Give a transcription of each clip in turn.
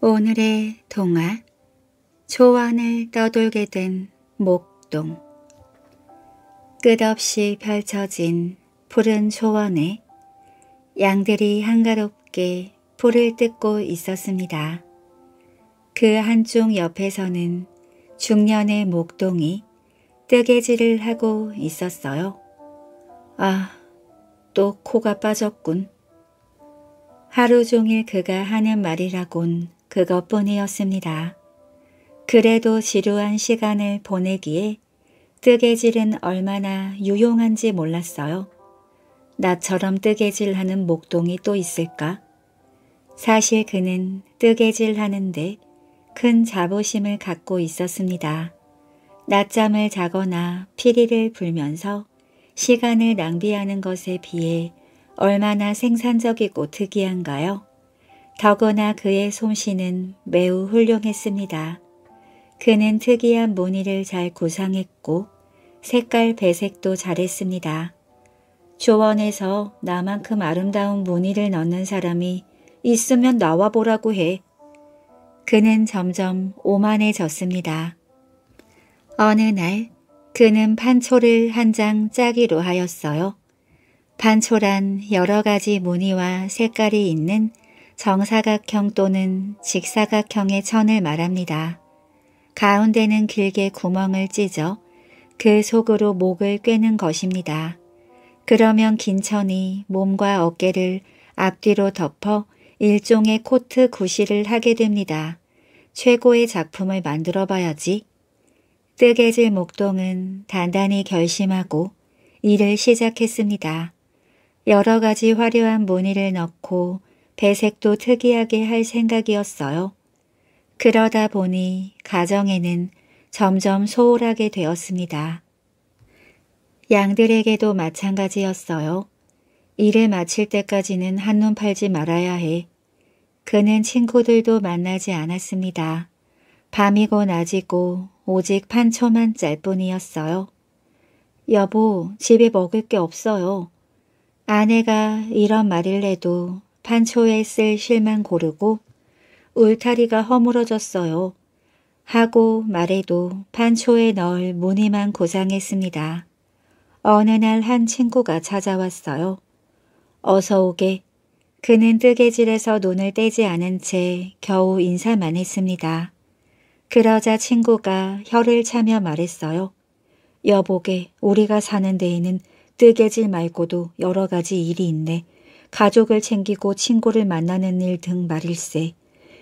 오늘의 동화 초원을 떠돌게 된 목동 끝없이 펼쳐진 푸른 초원에 양들이 한가롭게 풀을 뜯고 있었습니다. 그 한쪽 옆에서는 중년의 목동이 뜨개질을 하고 있었어요. 아, 또 코가 빠졌군. 하루 종일 그가 하는 말이라곤 그것뿐이었습니다. 그래도 지루한 시간을 보내기에 뜨개질은 얼마나 유용한지 몰랐어요. 나처럼 뜨개질하는 목동이 또 있을까? 사실 그는 뜨개질하는데 큰 자부심을 갖고 있었습니다. 낮잠을 자거나 피리를 불면서 시간을 낭비하는 것에 비해 얼마나 생산적이고 특이한가요? 더구나 그의 솜씨는 매우 훌륭했습니다. 그는 특이한 무늬를 잘 구상했고 색깔 배색도 잘했습니다. 조원에서 나만큼 아름다운 무늬를 넣는 사람이 있으면 나와보라고 해. 그는 점점 오만해졌습니다. 어느 날 그는 판초를 한 장 짜기로 하였어요. 판초란 여러 가지 무늬와 색깔이 있는 정사각형 또는 직사각형의 천을 말합니다. 가운데는 길게 구멍을 찢어 그 속으로 목을 꿰는 것입니다. 그러면 긴 천이 몸과 어깨를 앞뒤로 덮어 일종의 코트 구실을 하게 됩니다. 최고의 작품을 만들어 봐야지. 뜨개질 목동은 단단히 결심하고 일을 시작했습니다. 여러 가지 화려한 무늬를 넣고 배색도 특이하게 할 생각이었어요. 그러다 보니 가정에는 점점 소홀하게 되었습니다. 양들에게도 마찬가지였어요. 일을 마칠 때까지는 한눈 팔지 말아야 해. 그는 친구들도 만나지 않았습니다. 밤이고 낮이고 오직 판초만 짤 뿐이었어요. 여보, 집에 먹을 게 없어요. 아내가 이런 말을 해도 판초에 쓸 실만 고르고 울타리가 허물어졌어요. 하고 말해도 판초에 넣을 무늬만 고상했습니다. 어느 날 한 친구가 찾아왔어요. 어서 오게. 그는 뜨개질에서 눈을 떼지 않은 채 겨우 인사만 했습니다. 그러자 친구가 혀를 차며 말했어요. 여보게 우리가 사는 데에는 뜨개질 말고도 여러 가지 일이 있네. 가족을 챙기고 친구를 만나는 일 등 말일세.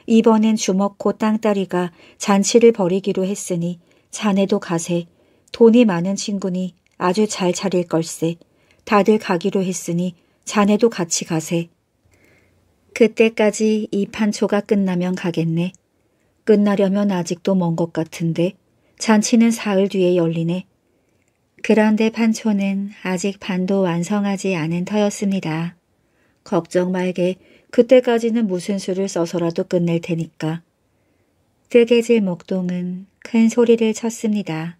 이번엔 주먹코 땅따리가 잔치를 벌이기로 했으니 자네도 가세. 돈이 많은 친구니 아주 잘 차릴 걸세. 다들 가기로 했으니 자네도 같이 가세. 그때까지 이 판초가 끝나면 가겠네. 끝나려면 아직도 먼 것 같은데 잔치는 사흘 뒤에 열리네. 그런데 판초는 아직 반도 완성하지 않은 터였습니다. 걱정 말게. 그때까지는 무슨 수를 써서라도 끝낼 테니까. 뜨개질 목동은 큰 소리를 쳤습니다.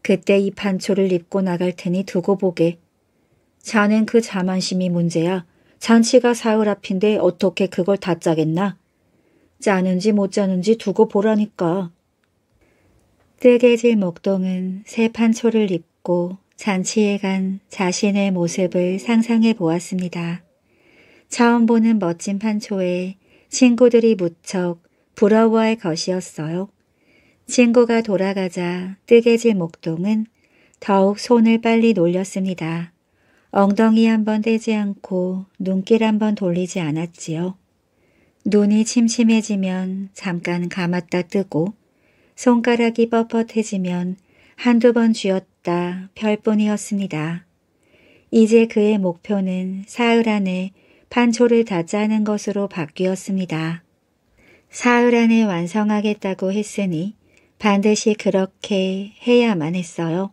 그때 이판초를 입고 나갈 테니 두고 보게. 자는 그 자만심이 문제야. 잔치가 사흘 앞인데 어떻게 그걸 다 짜겠나? 짜는지 못 짜는지 두고 보라니까. 뜨개질 목동은 새 판초를 입고 잔치에 간 자신의 모습을 상상해 보았습니다. 처음 보는 멋진 판초에 친구들이 무척 부러워할 것이었어요. 친구가 돌아가자 뜨개질 목동은 더욱 손을 빨리 놀렸습니다. 엉덩이 한 번 떼지 않고 눈길 한 번 돌리지 않았지요. 눈이 침침해지면 잠깐 감았다 뜨고 손가락이 뻣뻣해지면 한두 번 쥐었다 별뿐이었습니다 이제 그의 목표는 사흘 안에 판초를 다짜는 것으로 바뀌었습니다. 사흘 안에 완성하겠다고 했으니 반드시 그렇게 해야만 했어요.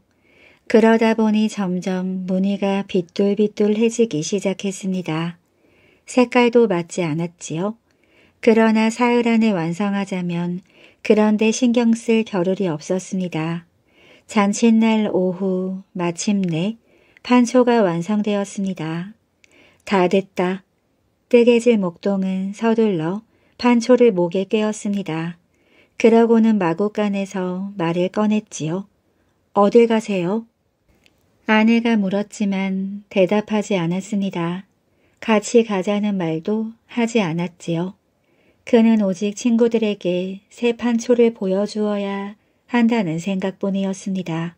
그러다 보니 점점 무늬가 비뚤비뚤해지기 시작했습니다. 색깔도 맞지 않았지요. 그러나 사흘 안에 완성하자면 그런데 신경 쓸 겨를이 없었습니다. 잔칫날 오후 마침내 판초가 완성되었습니다. 다 됐다. 뜨개질 목동은 서둘러 판초를 목에 꿰었습니다. 그러고는 마구간에서 말을 꺼냈지요. 어딜 가세요? 아내가 물었지만 대답하지 않았습니다. 같이 가자는 말도 하지 않았지요. 그는 오직 친구들에게 새 판초를 보여주어야 한다는 생각뿐이었습니다.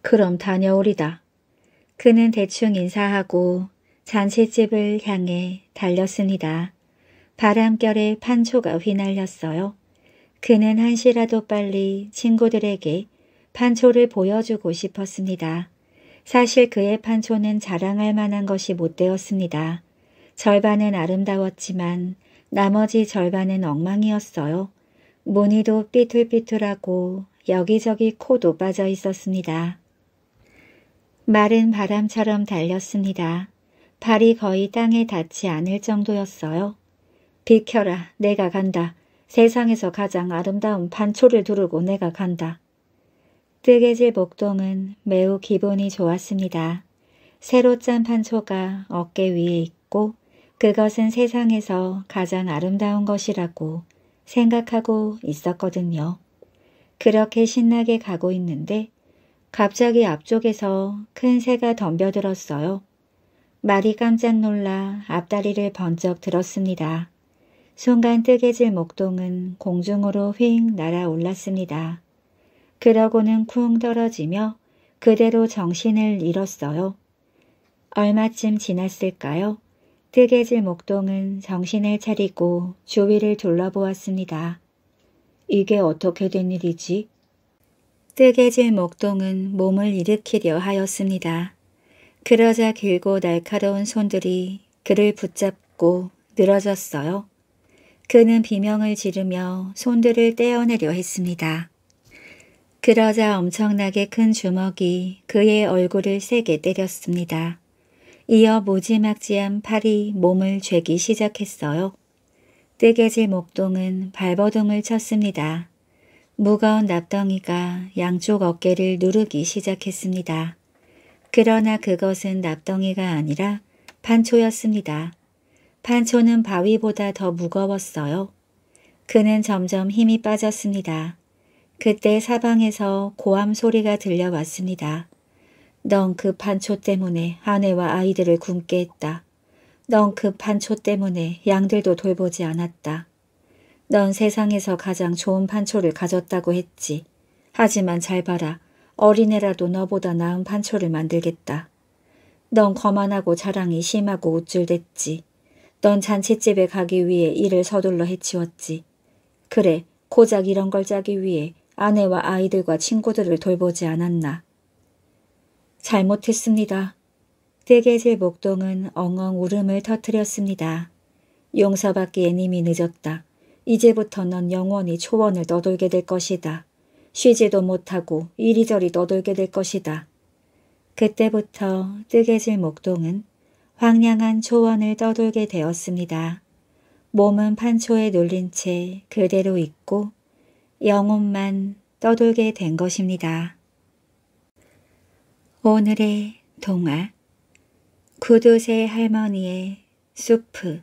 그럼 다녀오리다. 그는 대충 인사하고 잔치집을 향해 달렸습니다. 바람결에 판초가 휘날렸어요. 그는 한시라도 빨리 친구들에게 판초를 보여주고 싶었습니다. 사실 그의 판초는 자랑할 만한 것이 못 되었습니다. 절반은 아름다웠지만 나머지 절반은 엉망이었어요. 무늬도 삐뚤삐뚤하고 여기저기 코도 빠져 있었습니다. 마른 바람처럼 달렸습니다. 발이 거의 땅에 닿지 않을 정도였어요. 비켜라, 내가 간다. 세상에서 가장 아름다운 반초를 두르고 내가 간다. 뜨개질 목동은 매우 기분이 좋았습니다. 새로 짠 판초가 어깨 위에 있고 그것은 세상에서 가장 아름다운 것이라고 생각하고 있었거든요. 그렇게 신나게 가고 있는데 갑자기 앞쪽에서 큰 새가 덤벼들었어요. 말이 깜짝 놀라 앞다리를 번쩍 들었습니다. 순간 뜨개질 목동은 공중으로 휙 날아올랐습니다. 그러고는 쿵 떨어지며 그대로 정신을 잃었어요. 얼마쯤 지났을까요? 뜨개질 목동은 정신을 차리고 주위를 둘러보았습니다. 이게 어떻게 된 일이지? 뜨개질 목동은 몸을 일으키려 하였습니다. 그러자 길고 날카로운 손들이 그를 붙잡고 늘어졌어요. 그는 비명을 지르며 손들을 떼어내려 했습니다. 그러자 엄청나게 큰 주먹이 그의 얼굴을 세게 때렸습니다. 이어 무지막지한 팔이 몸을 죄기 시작했어요. 뜨개질 목동은 발버둥을 쳤습니다. 무거운 납덩이가 양쪽 어깨를 누르기 시작했습니다. 그러나 그것은 납덩이가 아니라 판초였습니다. 판초는 바위보다 더 무거웠어요. 그는 점점 힘이 빠졌습니다. 그때 사방에서 고함 소리가 들려왔습니다. 넌 그 판초 때문에 아내와 아이들을 굶게 했다. 넌 그 판초 때문에 양들도 돌보지 않았다. 넌 세상에서 가장 좋은 판초를 가졌다고 했지. 하지만 잘 봐라. 어린애라도 너보다 나은 판초를 만들겠다. 넌 거만하고 자랑이 심하고 우쭐댔지. 넌 잔치집에 가기 위해 일을 서둘러 해치웠지. 그래, 고작 이런 걸 짜기 위해 아내와 아이들과 친구들을 돌보지 않았나. 잘못했습니다. 대개제 목동은 엉엉 울음을 터뜨렸습니다. 용서받기에 님이 늦었다. 이제부터 넌 영원히 초원을 떠돌게 될 것이다. 쉬지도 못하고 이리저리 떠돌게 될 것이다. 그때부터 뜨개질 목동은 황량한 초원을 떠돌게 되었습니다. 몸은 판초에 눌린 채 그대로 있고 영혼만 떠돌게 된 것입니다. 오늘의 동화 구두쇠 할머니의 수프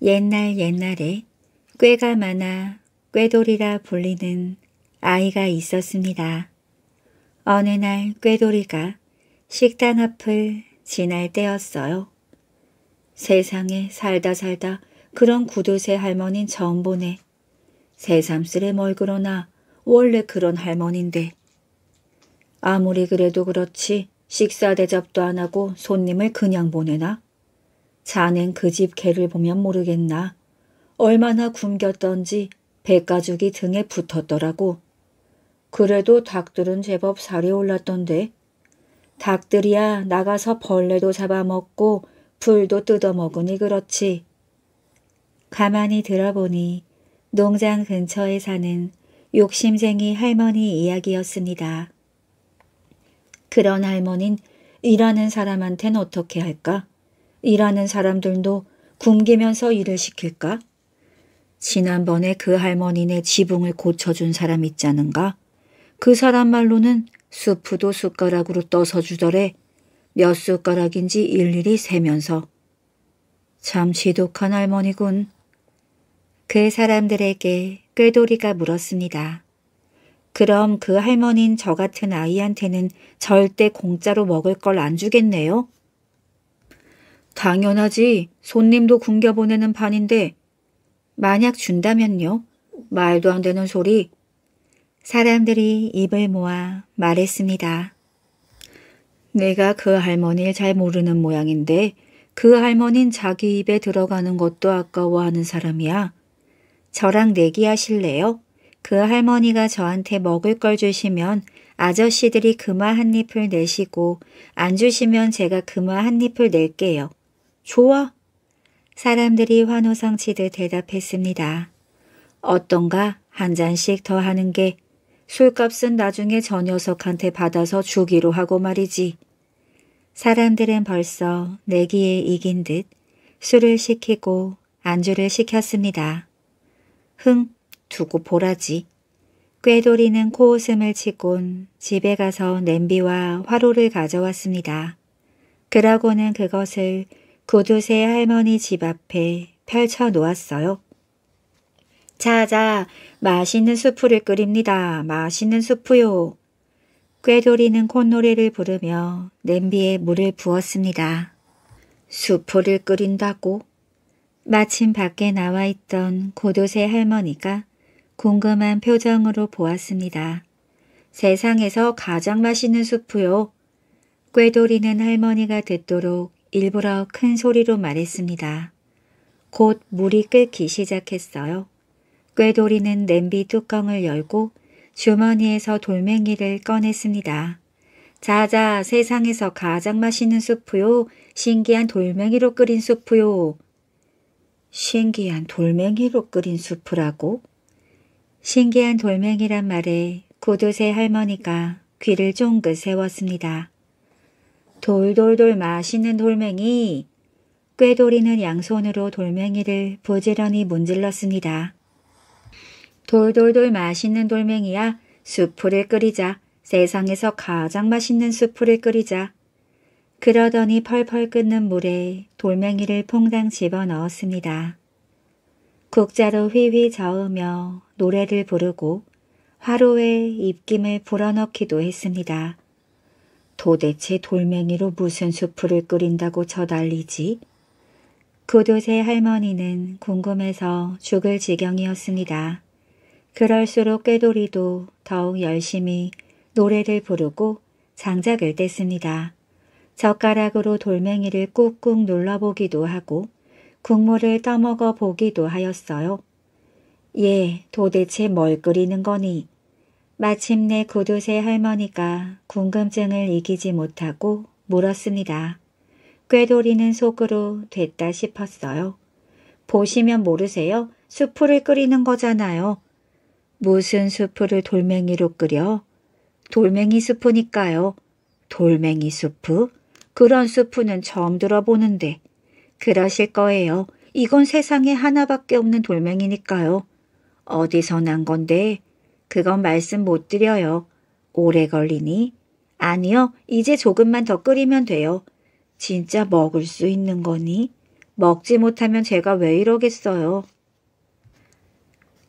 옛날 옛날에 꾀가 많아 꾀돌이라 불리는 아이가 있었습니다. 어느 날 꾀돌이가 식당 앞을 지날 때였어요. 세상에 살다 살다 그런 구두쇠 할머니는 처음 보네. 새삼스레 멀그러나 원래 그런 할머니인데. 아무리 그래도 그렇지 식사 대접도 안 하고 손님을 그냥 보내나? 자넨 그 집 개를 보면 모르겠나? 얼마나 굶겼던지 백가죽이 등에 붙었더라고. 그래도 닭들은 제법 살이 올랐던데. 닭들이야 나가서 벌레도 잡아먹고 풀도 뜯어먹으니 그렇지. 가만히 들어보니 농장 근처에 사는 욕심쟁이 할머니 이야기였습니다. 그런 할머니는 일하는 사람한텐 어떻게 할까? 일하는 사람들도 굶기면서 일을 시킬까? 지난번에 그 할머니네 지붕을 고쳐준 사람 있잖은가? 그 사람 말로는 수프도 숟가락으로 떠서 주더래. 몇 숟가락인지 일일이 세면서. 참 지독한 할머니군. 그 사람들에게 꾀돌이가 물었습니다. 그럼 그할머니인저 같은 아이한테는 절대 공짜로 먹을 걸 안 주겠네요? 당연하지. 손님도 굶겨보내는 판인데 만약 준다면요. 말도 안 되는 소리. 사람들이 입을 모아 말했습니다. 내가 그 할머니를 잘 모르는 모양인데 그할머니는 자기 입에 들어가는 것도 아까워하는 사람이야. 저랑 내기하실래요? 그 할머니가 저한테 먹을 걸 주시면 아저씨들이 그마 한 입을 내시고 안 주시면 제가 그마 한 입을 낼게요. 좋아. 사람들이 환호성치듯 대답했습니다. 어떤가 한 잔씩 더 하는 게 술값은 나중에 저 녀석한테 받아서 주기로 하고 말이지. 사람들은 벌써 내기에 이긴 듯 술을 시키고 안주를 시켰습니다. 흥, 두고 보라지. 꾀돌이는 코웃음을 치곤 집에 가서 냄비와 화로를 가져왔습니다. 그러고는 그것을 고두쇠 할머니 집 앞에 펼쳐 놓았어요. 자자, 맛있는 수프를 끓입니다. 맛있는 수프요. 꾀돌이는 콧노래를 부르며 냄비에 물을 부었습니다. 수프를 끓인다고? 마침 밖에 나와 있던 고도새 할머니가 궁금한 표정으로 보았습니다. 세상에서 가장 맛있는 수프요. 꾀돌이는 할머니가 듣도록 일부러 큰 소리로 말했습니다. 곧 물이 끓기 시작했어요. 꾀돌이는 냄비 뚜껑을 열고 주머니에서 돌멩이를 꺼냈습니다. 자자 세상에서 가장 맛있는 수프요. 신기한 돌멩이로 끓인 수프요. 신기한 돌멩이로 끓인 수프라고? 신기한 돌멩이란 말에 구두쇠 할머니가 귀를 쫑긋 세웠습니다. 돌돌돌 마시는 돌멩이 꾀돌이는 양손으로 돌멩이를 부지런히 문질렀습니다. 돌돌돌 마시는 돌멩이야 수프를 끓이자 세상에서 가장 맛있는 수프를 끓이자 그러더니 펄펄 끓는 물에 돌멩이를 퐁당 집어넣었습니다. 국자로 휘휘 저으며 노래를 부르고 화로에 입김을 불어넣기도 했습니다. 도대체 돌멩이로 무슨 수프를 끓인다고 저달리지? 구도새 할머니는 궁금해서 죽을 지경이었습니다. 그럴수록 꾀돌이도 더욱 열심히 노래를 부르고 장작을 뗐습니다. 젓가락으로 돌멩이를 꾹꾹 눌러보기도 하고 국물을 떠먹어 보기도 하였어요. 예, 도대체 뭘 끓이는 거니? 마침내 구두쇠 할머니가 궁금증을 이기지 못하고 물었습니다. 꾀돌이는 속으로 됐다 싶었어요. 보시면 모르세요? 수프를 끓이는 거잖아요. 무슨 수프를 돌멩이로 끓여? 돌멩이 수프니까요. 돌멩이 수프? 그런 수프는 처음 들어보는데. 그러실 거예요. 이건 세상에 하나밖에 없는 돌멩이니까요. 어디서 난 건데 그건 말씀 못 드려요. 오래 걸리니? 아니요, 이제 조금만 더 끓이면 돼요. 진짜 먹을 수 있는 거니? 먹지 못하면 제가 왜 이러겠어요.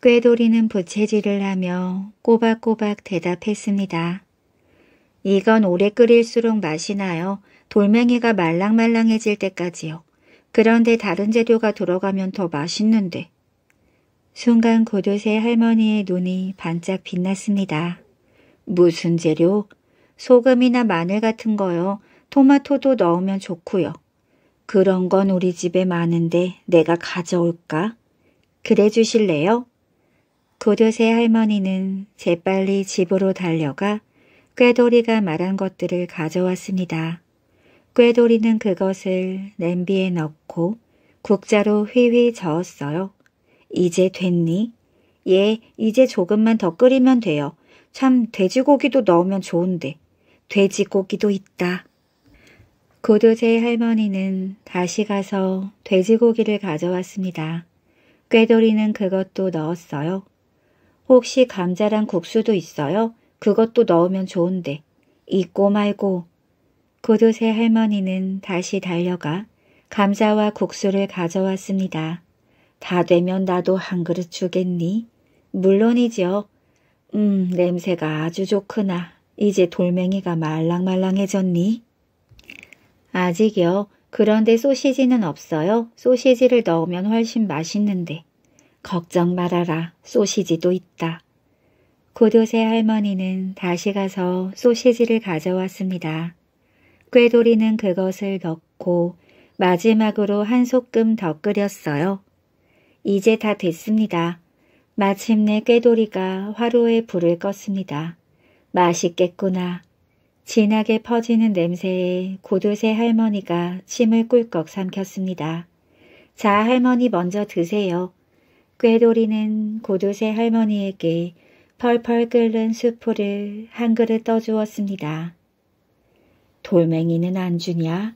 꾀돌이는 부채질을 하며 꼬박꼬박 대답했습니다. 이건 오래 끓일수록 맛이 나요. 돌멩이가 말랑말랑해질 때까지요. 그런데 다른 재료가 들어가면 더 맛있는데. 순간 고도새 할머니의 눈이 반짝 빛났습니다. 무슨 재료? 소금이나 마늘 같은 거요. 토마토도 넣으면 좋고요. 그런 건 우리 집에 많은데 내가 가져올까? 그래 주실래요? 고도새 할머니는 재빨리 집으로 달려가 꾀돌이가 말한 것들을 가져왔습니다. 꾀돌이는 그것을 냄비에 넣고 국자로 휘휘 저었어요. 이제 됐니? 예, 이제 조금만 더 끓이면 돼요. 참 돼지고기도 넣으면 좋은데. 돼지고기도 있다. 고도제 할머니는 다시 가서 돼지고기를 가져왔습니다. 꾀돌이는 그것도 넣었어요. 혹시 감자랑 국수도 있어요? 그것도 넣으면 좋은데. 있고 말고. 고도새 할머니는 다시 달려가 감자와 국수를 가져왔습니다. 다 되면 나도 한 그릇 주겠니? 물론이죠 음, 냄새가 아주 좋구나. 이제 돌멩이가 말랑말랑해졌니? 아직이요. 그런데 소시지는 없어요. 소시지를 넣으면 훨씬 맛있는데. 걱정 말아라. 소시지도 있다. 고도새 할머니는 다시 가서 소시지를 가져왔습니다. 꾀돌이는 그것을 넣고 마지막으로 한 소끔 더 끓였어요. 이제 다 됐습니다. 마침내 꾀돌이가 화로에 불을 껐습니다. 맛있겠구나. 진하게 퍼지는 냄새에 고두새 할머니가 침을 꿀꺽 삼켰습니다. 자 할머니 먼저 드세요. 꾀돌이는 고두새 할머니에게 펄펄 끓는 수프를 한 그릇 떠주었습니다. 돌멩이는 안 주냐?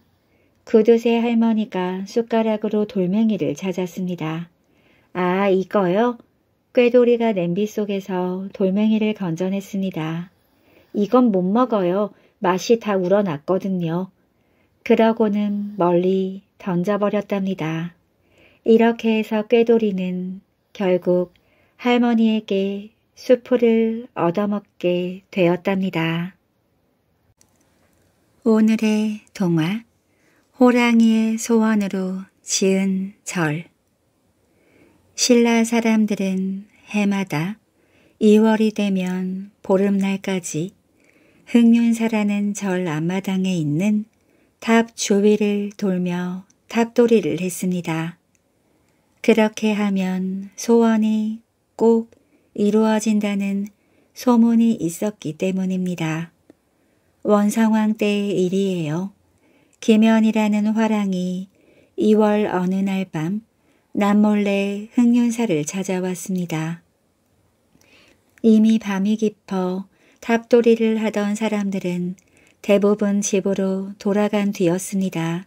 고두새 할머니가 숟가락으로 돌멩이를 찾았습니다. 아, 이거요? 꾀돌이가 냄비 속에서 돌멩이를 건져냈습니다. 이건 못 먹어요. 맛이 다 우러났거든요. 그러고는 멀리 던져버렸답니다. 이렇게 해서 꾀돌이는 결국 할머니에게 수프를 얻어먹게 되었답니다. 오늘의 동화 호랑이의 소원으로 지은 절 신라 사람들은 해마다 2월이 되면 보름날까지 흑륜사라는 절 앞마당에 있는 탑 주위를 돌며 탑돌이를 했습니다. 그렇게 하면 소원이 꼭 이루어진다는 소문이 있었기 때문입니다. 원성왕 때의 일이에요. 김연이라는 화랑이 2월 어느 날밤 남몰래 흑윤사를 찾아왔습니다. 이미 밤이 깊어 탑돌이를 하던 사람들은 대부분 집으로 돌아간 뒤였습니다.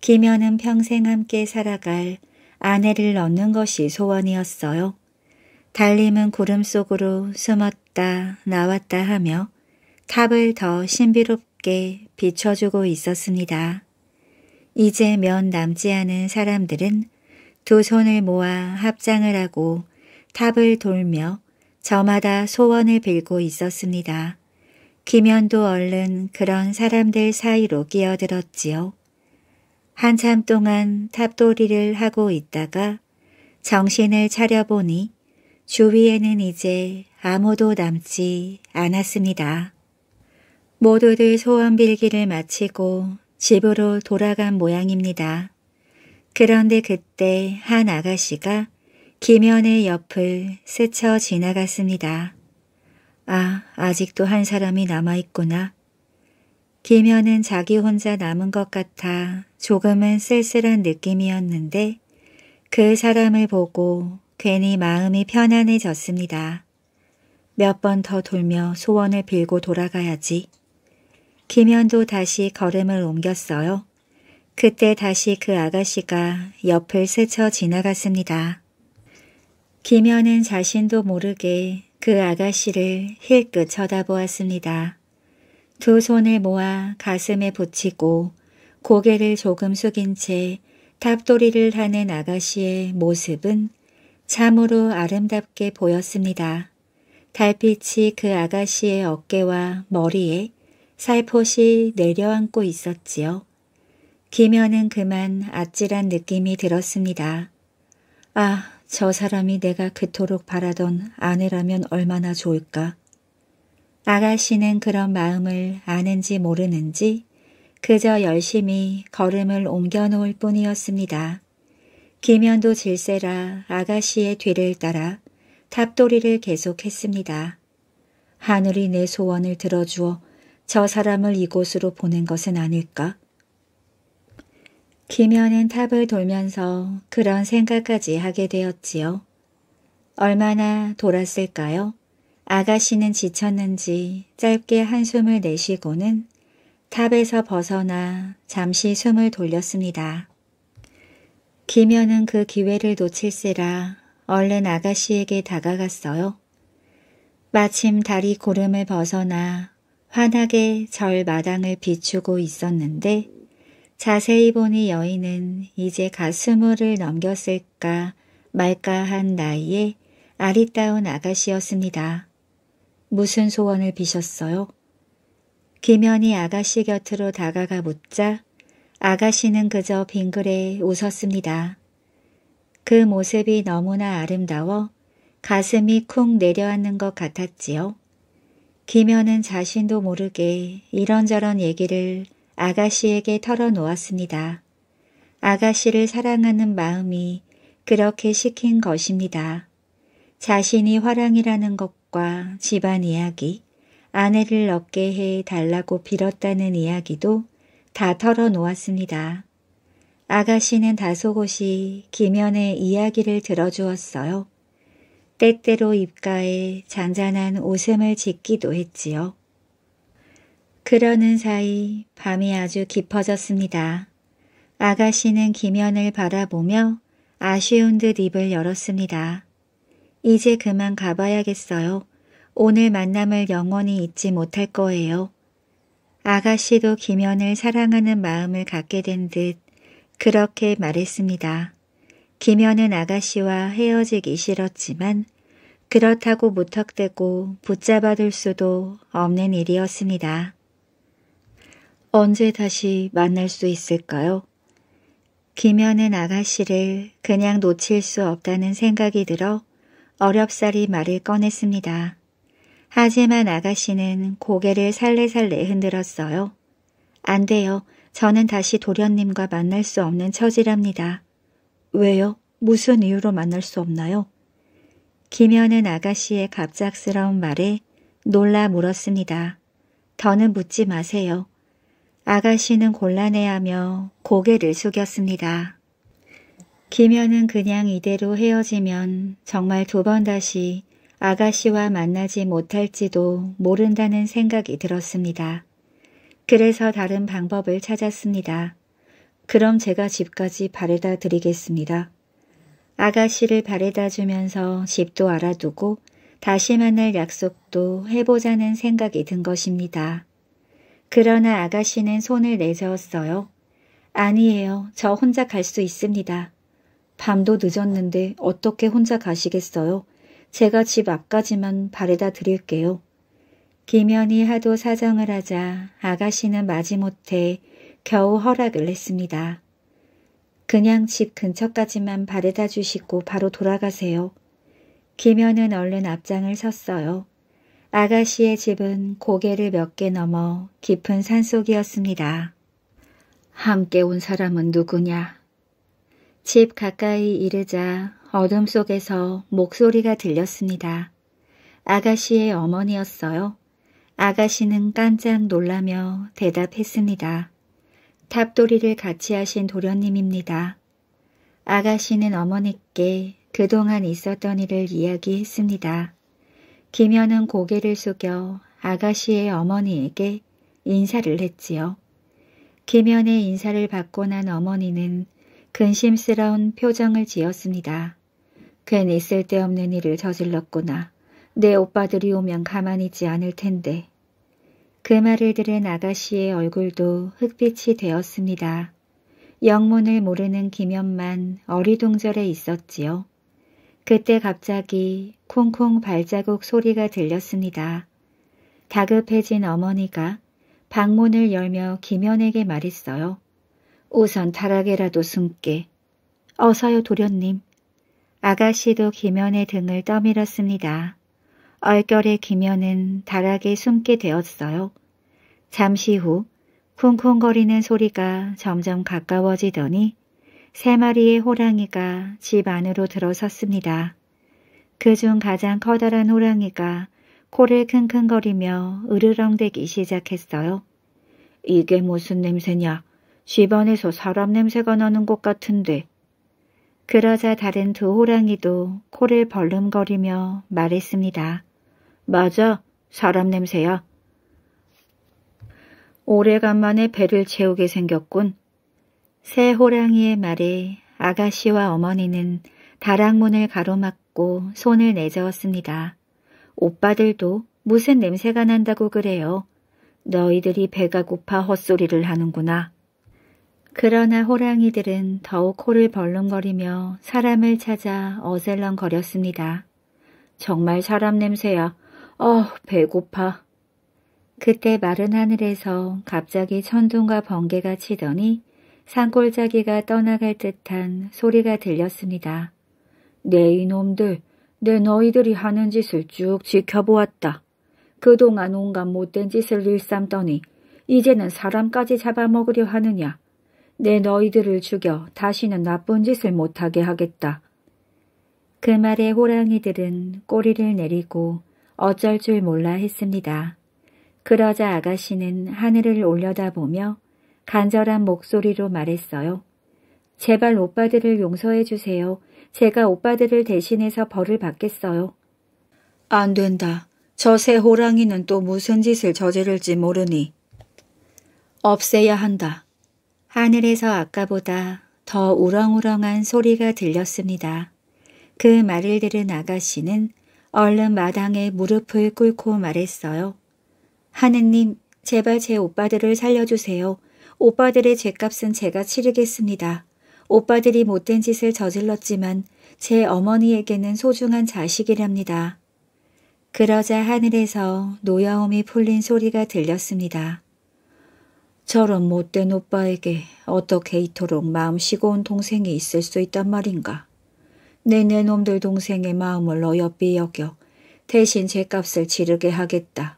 김연은 평생 함께 살아갈 아내를 얻는 것이 소원이었어요. 달림은 구름 속으로 숨었다 나왔다 하며 탑을 더 신비롭게 비춰주고 있었습니다. 이제 면 남지 않은 사람들은 두 손을 모아 합장을 하고 탑을 돌며 저마다 소원을 빌고 있었습니다. 김현도 얼른 그런 사람들 사이로 끼어들었지요. 한참 동안 탑돌이를 하고 있다가 정신을 차려보니 주위에는 이제 아무도 남지 않았습니다. 모두들 소원 빌기를 마치고 집으로 돌아간 모양입니다. 그런데 그때 한 아가씨가 김연의 옆을 스쳐 지나갔습니다. 아, 아직도 한 사람이 남아있구나. 김연은 자기 혼자 남은 것 같아 조금은 쓸쓸한 느낌이었는데 그 사람을 보고 괜히 마음이 편안해졌습니다. 몇 번 더 돌며 소원을 빌고 돌아가야지. 김연도 다시 걸음을 옮겼어요. 그때 다시 그 아가씨가 옆을 스쳐 지나갔습니다. 김현은 자신도 모르게 그 아가씨를 힐끗 쳐다보았습니다. 두 손을 모아 가슴에 붙이고 고개를 조금 숙인 채 탑돌이를 하는 아가씨의 모습은 참으로 아름답게 보였습니다. 달빛이 그 아가씨의 어깨와 머리에 살포시 내려앉고 있었지요. 김연은 그만 아찔한 느낌이 들었습니다. 아, 저 사람이 내가 그토록 바라던 아내라면 얼마나 좋을까. 아가씨는 그런 마음을 아는지 모르는지 그저 열심히 걸음을 옮겨놓을 뿐이었습니다. 김연도 질세라 아가씨의 뒤를 따라 탑돌이를 계속했습니다. 하늘이 내 소원을 들어주어 저 사람을 이곳으로 보낸 것은 아닐까? 김현은 탑을 돌면서 그런 생각까지 하게 되었지요. 얼마나 돌았을까요? 아가씨는 지쳤는지 짧게 한숨을 내쉬고는 탑에서 벗어나 잠시 숨을 돌렸습니다. 김현은그 기회를 놓칠세라 얼른 아가씨에게 다가갔어요. 마침 다리 고름을 벗어나 환하게 절 마당을 비추고 있었는데 자세히 보니 여인은 이제 가 스물을 넘겼을까 말까 한 나이에 아리따운 아가씨였습니다. 무슨 소원을 비셨어요? 김현이 아가씨 곁으로 다가가 묻자 아가씨는 그저 빙그레 웃었습니다. 그 모습이 너무나 아름다워 가슴이 쿵 내려앉는 것 같았지요. 김현은 자신도 모르게 이런저런 얘기를 아가씨에게 털어놓았습니다. 아가씨를 사랑하는 마음이 그렇게 시킨 것입니다. 자신이 화랑이라는 것과 집안 이야기, 아내를 얻게 해 달라고 빌었다는 이야기도 다 털어놓았습니다. 아가씨는 다소곳이 김연의 이야기를 들어주었어요. 때때로 입가에 잔잔한 웃음을 짓기도 했지요. 그러는 사이 밤이 아주 깊어졌습니다. 아가씨는 김연을 바라보며 아쉬운 듯 입을 열었습니다. 이제 그만 가봐야겠어요. 오늘 만남을 영원히 잊지 못할 거예요. 아가씨도 김연을 사랑하는 마음을 갖게 된 듯 그렇게 말했습니다. 김연은 아가씨와 헤어지기 싫었지만 그렇다고 무턱대고 붙잡아둘 수도 없는 일이었습니다. 언제 다시 만날 수 있을까요? 김현은 아가씨를 그냥 놓칠 수 없다는 생각이 들어 어렵사리 말을 꺼냈습니다. 하지만 아가씨는 고개를 살래살래 흔들었어요. 안 돼요. 저는 다시 도련님과 만날 수 없는 처지랍니다. 왜요? 무슨 이유로 만날 수 없나요? 김현은 아가씨의 갑작스러운 말에 놀라 물었습니다. 더는 묻지 마세요. 아가씨는 곤란해하며 고개를 숙였습니다. 김현은 그냥 이대로 헤어지면 정말 두 번 다시 아가씨와 만나지 못할지도 모른다는 생각이 들었습니다. 그래서 다른 방법을 찾았습니다. 그럼 제가 집까지 바래다 드리겠습니다. 아가씨를 바래다 주면서 집도 알아두고 다시 만날 약속도 해보자는 생각이 든 것입니다. 그러나 아가씨는 손을 내세웠어요. 아니에요. 저 혼자 갈 수 있습니다. 밤도 늦었는데 어떻게 혼자 가시겠어요? 제가 집 앞까지만 바래다 드릴게요. 김연이 하도 사정을 하자 아가씨는 마지못해 겨우 허락을 했습니다. 그냥 집 근처까지만 바래다 주시고 바로 돌아가세요. 김연은 얼른 앞장을 섰어요. 아가씨의 집은 고개를 몇 개 넘어 깊은 산속이었습니다. 함께 온 사람은 누구냐? 집 가까이 이르자 어둠 속에서 목소리가 들렸습니다. 아가씨의 어머니였어요. 아가씨는 깜짝 놀라며 대답했습니다. 탑돌이를 같이 하신 도련님입니다. 아가씨는 어머니께 그동안 있었던 일을 이야기했습니다. 김연은 고개를 숙여 아가씨의 어머니에게 인사를 했지요. 김연의 인사를 받고 난 어머니는 근심스러운 표정을 지었습니다. 괜히 쓸데없는 일을 저질렀구나. 내 오빠들이 오면 가만히지 있 않을 텐데. 그 말을 들은 아가씨의 얼굴도 흑빛이 되었습니다. 영문을 모르는 김연만 어리둥절해 있었지요. 그때 갑자기 쿵쿵 발자국 소리가 들렸습니다. 다급해진 어머니가 방문을 열며 김연에게 말했어요. 우선 타락에라도 숨게. 어서요 도련님. 아가씨도 김연의 등을 떠밀었습니다. 얼결에 김연은 다락에 숨게 되었어요. 잠시 후 쿵쿵거리는 소리가 점점 가까워지더니 세 마리의 호랑이가 집 안으로 들어섰습니다. 그중 가장 커다란 호랑이가 코를 킁킁거리며 으르렁대기 시작했어요. 이게 무슨 냄새냐? 집안에서 사람 냄새가 나는 것 같은데. 그러자 다른 두 호랑이도 코를 벌름거리며 말했습니다. 맞아, 사람 냄새야. 오래간만에 배를 채우게 생겼군. 새 호랑이의 말에 아가씨와 어머니는 다락문을 가로막고 받고 손을 내저었습니다. 오빠들도 무슨 냄새가 난다고 그래요. 너희들이 배가 고파 헛소리를 하는구나. 그러나 호랑이들은 더욱 코를 벌렁거리며 사람을 찾아 어슬렁거렸습니다. 정말 사람 냄새야. 어, 배고파. 그때 마른 하늘에서 갑자기 천둥과 번개가 치더니 산골짜기가 떠나갈 듯한 소리가 들렸습니다. 내 이놈들, 내 너희들이 하는 짓을 쭉 지켜보았다. 그동안 온갖 못된 짓을 일삼더니 이제는 사람까지 잡아먹으려 하느냐. 내 너희들을 죽여 다시는 나쁜 짓을 못하게 하겠다. 그 말에 호랑이들은 꼬리를 내리고 어쩔 줄 몰라 했습니다. 그러자 아가씨는 하늘을 올려다보며 간절한 목소리로 말했어요. 제발 오빠들을 용서해 주세요. 제가 오빠들을 대신해서 벌을 받겠어요. 안 된다. 저 새 호랑이는 또 무슨 짓을 저지를지 모르니. 없애야 한다. 하늘에서 아까보다 더 우렁우렁한 소리가 들렸습니다. 그 말을 들은 아가씨는 얼른 마당에 무릎을 꿇고 말했어요. 하느님, 제발 제 오빠들을 살려주세요. 오빠들의 죄값은 제가 치르겠습니다. 오빠들이 못된 짓을 저질렀지만 제 어머니에게는 소중한 자식이랍니다. 그러자 하늘에서 노여움이 풀린 소리가 들렸습니다. 저런 못된 오빠에게 어떻게 이토록 마음 시고온 동생이 있을 수 있단 말인가. 내내 놈들 동생의 마음을 어여삐 여겨 대신 죄값을 지르게 하겠다.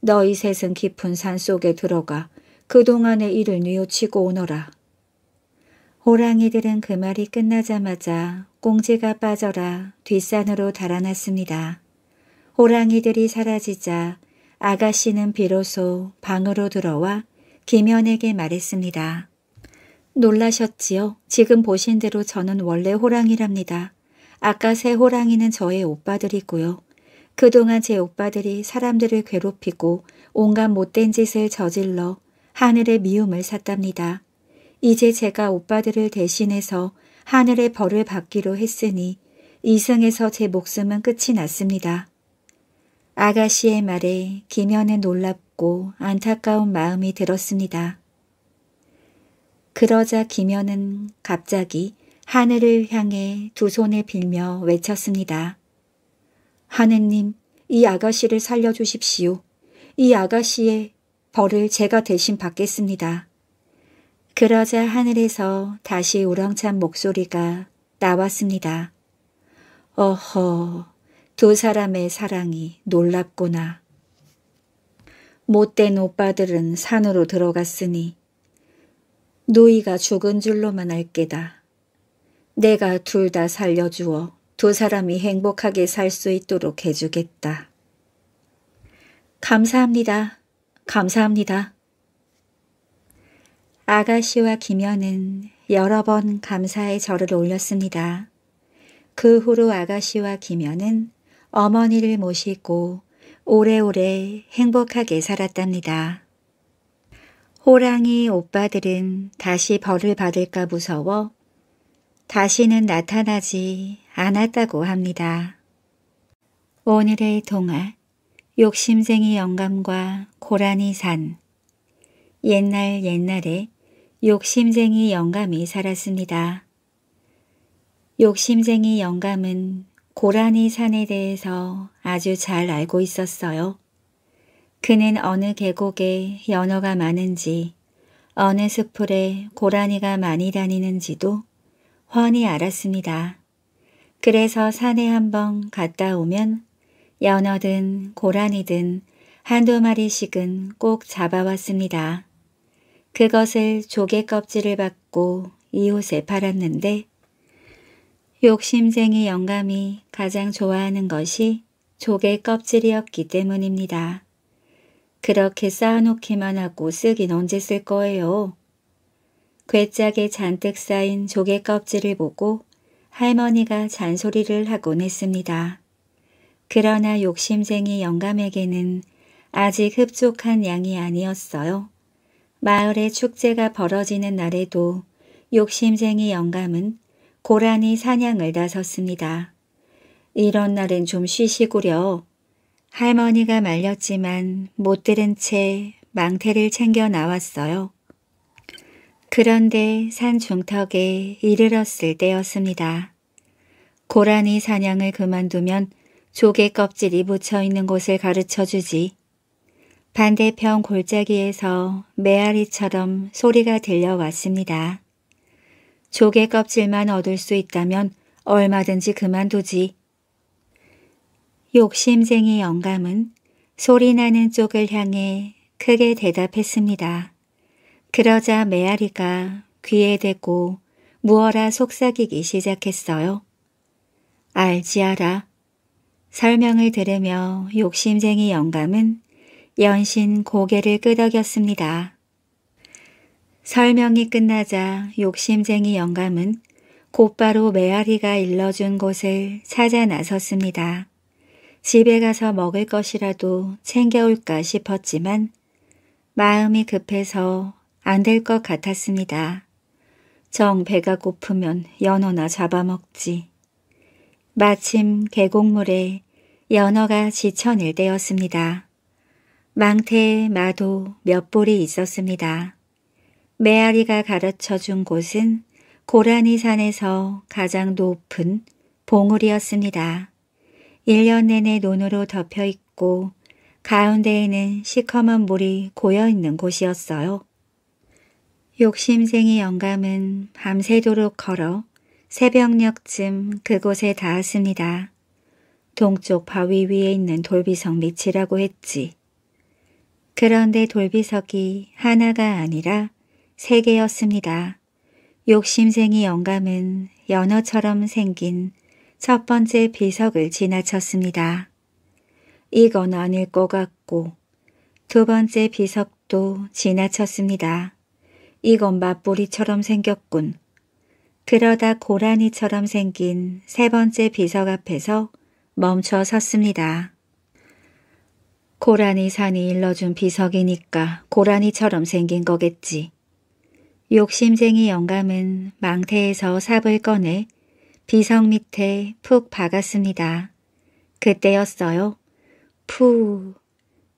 너희 셋은 깊은 산속에 들어가 그동안의 일을 뉘우치고 오너라. 호랑이들은 그 말이 끝나자마자 꽁지가 빠져라 뒷산으로 달아났습니다. 호랑이들이 사라지자 아가씨는 비로소 방으로 들어와 김현에게 말했습니다. 놀라셨지요? 지금 보신 대로 저는 원래 호랑이랍니다. 아까 새 호랑이는 저의 오빠들이고요. 그동안 제 오빠들이 사람들을 괴롭히고 온갖 못된 짓을 저질러 하늘의 미움을 샀답니다. 이제 제가 오빠들을 대신해서 하늘의 벌을 받기로 했으니 이승에서 제 목숨은 끝이 났습니다. 아가씨의 말에 김연은 놀랍고 안타까운 마음이 들었습니다. 그러자 김연은 갑자기 하늘을 향해 두 손을 빌며 외쳤습니다. 하느님, 이 아가씨를 살려주십시오. 이 아가씨의 벌을 제가 대신 받겠습니다. 그러자 하늘에서 다시 우렁찬 목소리가 나왔습니다. 어허, 두 사람의 사랑이 놀랍구나. 못된 오빠들은 산으로 들어갔으니 노이가 죽은 줄로만 알게다. 내가 둘 다 살려주어 두 사람이 행복하게 살 수 있도록 해주겠다. 감사합니다. 감사합니다. 아가씨와 김연은 여러 번 감사의 절을 올렸습니다. 그 후로 아가씨와 김연은 어머니를 모시고 오래오래 행복하게 살았답니다. 호랑이 오빠들은 다시 벌을 받을까 무서워 다시는 나타나지 않았다고 합니다. 오늘의 동화 욕심쟁이 영감과 고라니 산 옛날 옛날에 욕심쟁이 영감이 살았습니다. 욕심쟁이 영감은 고라니 산에 대해서 아주 잘 알고 있었어요. 그는 어느 계곡에 연어가 많은지 어느 수풀에 고라니가 많이 다니는지도 훤히 알았습니다. 그래서 산에 한번 갔다 오면 연어든 고라니든 한두 마리씩은 꼭 잡아왔습니다. 그것을 조개 껍질을 받고 이웃에 팔았는데 욕심쟁이 영감이 가장 좋아하는 것이 조개 껍질이었기 때문입니다. 그렇게 쌓아놓기만 하고 쓰긴 언제 쓸 거예요. 괴짝에 잔뜩 쌓인 조개 껍질을 보고 할머니가 잔소리를 하곤 했습니다. 그러나 욕심쟁이 영감에게는 아직 흡족한 양이 아니었어요. 마을의 축제가 벌어지는 날에도 욕심쟁이 영감은 고라니 사냥을 나섰습니다. 이런 날은좀 쉬시구려. 할머니가 말렸지만 못 들은 채 망태를 챙겨 나왔어요. 그런데 산 중턱에 이르렀을 때였습니다. 고라니 사냥을 그만두면 조개 껍질이 묻혀있는 곳을 가르쳐주지. 반대편 골짜기에서 메아리처럼 소리가 들려왔습니다. 조개 껍질만 얻을 수 있다면 얼마든지 그만두지. 욕심쟁이 영감은 소리나는 쪽을 향해 크게 대답했습니다. 그러자 메아리가 귀에 대고 무어라 속삭이기 시작했어요. 알지알아. 설명을 들으며 욕심쟁이 영감은 연신 고개를 끄덕였습니다. 설명이 끝나자 욕심쟁이 영감은 곧바로 메아리가 일러준 곳을 찾아 나섰습니다. 집에 가서 먹을 것이라도 챙겨올까 싶었지만 마음이 급해서 안 될 것 같았습니다. 정 배가 고프면 연어나 잡아먹지. 마침 계곡물에 연어가 지쳐낼 때였습니다. 망태, 마도 몇 볼이 있었습니다. 메아리가 가르쳐 준 곳은 고라니 산에서 가장 높은 봉우리였습니다. 1년 내내 논으로 덮여 있고 가운데에는 시커먼 물이 고여 있는 곳이었어요. 욕심쟁이 영감은 밤새도록 걸어 새벽녘쯤 그곳에 닿았습니다. 동쪽 바위 위에 있는 돌비성 밑이라고 했지. 그런데 돌비석이 하나가 아니라 세 개였습니다. 욕심쟁이 영감은 연어처럼 생긴 첫 번째 비석을 지나쳤습니다. 이건 아닐 것 같고 두 번째 비석도 지나쳤습니다. 이건 맞부리처럼 생겼군. 그러다 고라니처럼 생긴 세 번째 비석 앞에서 멈춰 섰습니다. 고라니 산이 일러준 비석이니까 고라니처럼 생긴 거겠지. 욕심쟁이 영감은 망태에서 삽을 꺼내 비석 밑에 푹 박았습니다. 그때였어요. 푸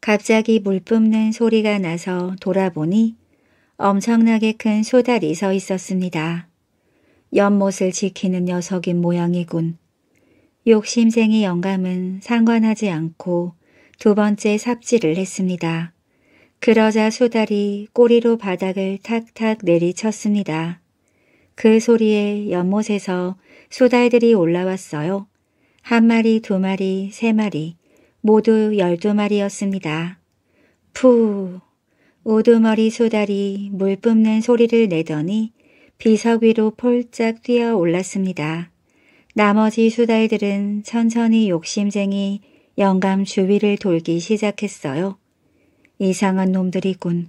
갑자기 물 뿜는 소리가 나서 돌아보니 엄청나게 큰 소달이 서 있었습니다. 연못을 지키는 녀석인 모양이군. 욕심쟁이 영감은 상관하지 않고 두 번째 삽질을 했습니다. 그러자 수달이 꼬리로 바닥을 탁탁 내리쳤습니다. 그 소리에 연못에서 수달들이 올라왔어요. 한 마리, 두 마리, 세 마리, 모두 열두 마리였습니다. 푸! 오두머리 수달이 물 뿜는 소리를 내더니 비석 위로 폴짝 뛰어 올랐습니다. 나머지 수달들은 천천히 욕심쟁이 영감 주위를 돌기 시작했어요. 이상한 놈들이군.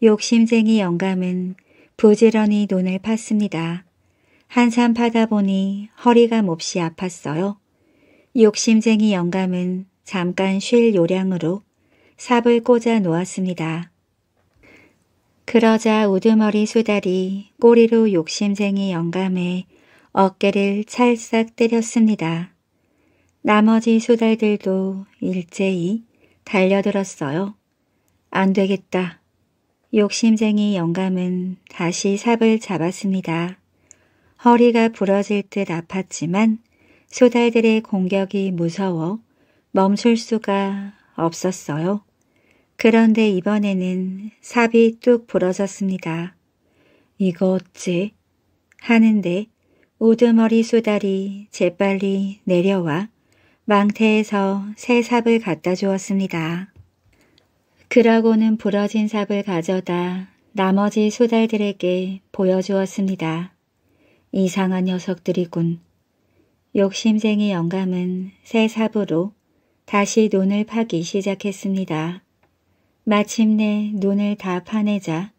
욕심쟁이 영감은 부지런히 눈을 팠습니다. 한참 파다 보니 허리가 몹시 아팠어요. 욕심쟁이 영감은 잠깐 쉴 요량으로 삽을 꽂아 놓았습니다. 그러자 우두머리 수달이 꼬리로 욕심쟁이 영감의 어깨를 찰싹 때렸습니다. 나머지 소달들도 일제히 달려들었어요. 안 되겠다. 욕심쟁이 영감은 다시 삽을 잡았습니다. 허리가 부러질 듯 아팠지만 소달들의 공격이 무서워 멈출 수가 없었어요. 그런데 이번에는 삽이 뚝 부러졌습니다. 이거 어째? 하는데 우두머리 소달이 재빨리 내려와 망태에서 새 삽을 갖다 주었습니다. 그러고는 부러진 삽을 가져다 나머지 소달들에게 보여주었습니다. 이상한 녀석들이군. 욕심쟁이 영감은 새 삽으로 다시 눈을 파기 시작했습니다. 마침내 눈을다 파내자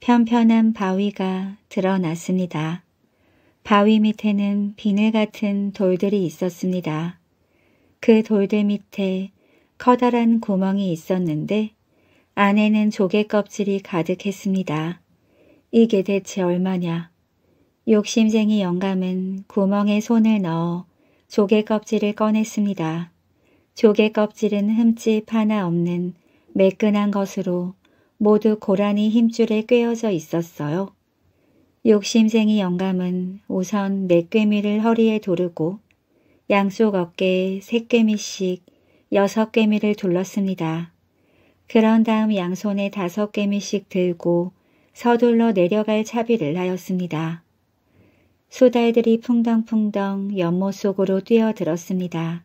편편한 바위가 드러났습니다. 바위 밑에는 비늘 같은 돌들이 있었습니다. 그 돌들 밑에 커다란 구멍이 있었는데 안에는 조개 껍질이 가득했습니다. 이게 대체 얼마냐? 욕심쟁이 영감은 구멍에 손을 넣어 조개 껍질을 꺼냈습니다. 조개 껍질은 흠집 하나 없는 매끈한 것으로 모두 고라니 힘줄에 꿰어져 있었어요. 욕심쟁이 영감은 우선 맥꿰미를 허리에 두르고 양쪽 어깨에 세 개미씩 여섯 개미를 둘렀습니다. 그런 다음 양손에 다섯 개미씩 들고 서둘러 내려갈 차비를 하였습니다. 소달들이 풍덩풍덩 연못 속으로 뛰어들었습니다.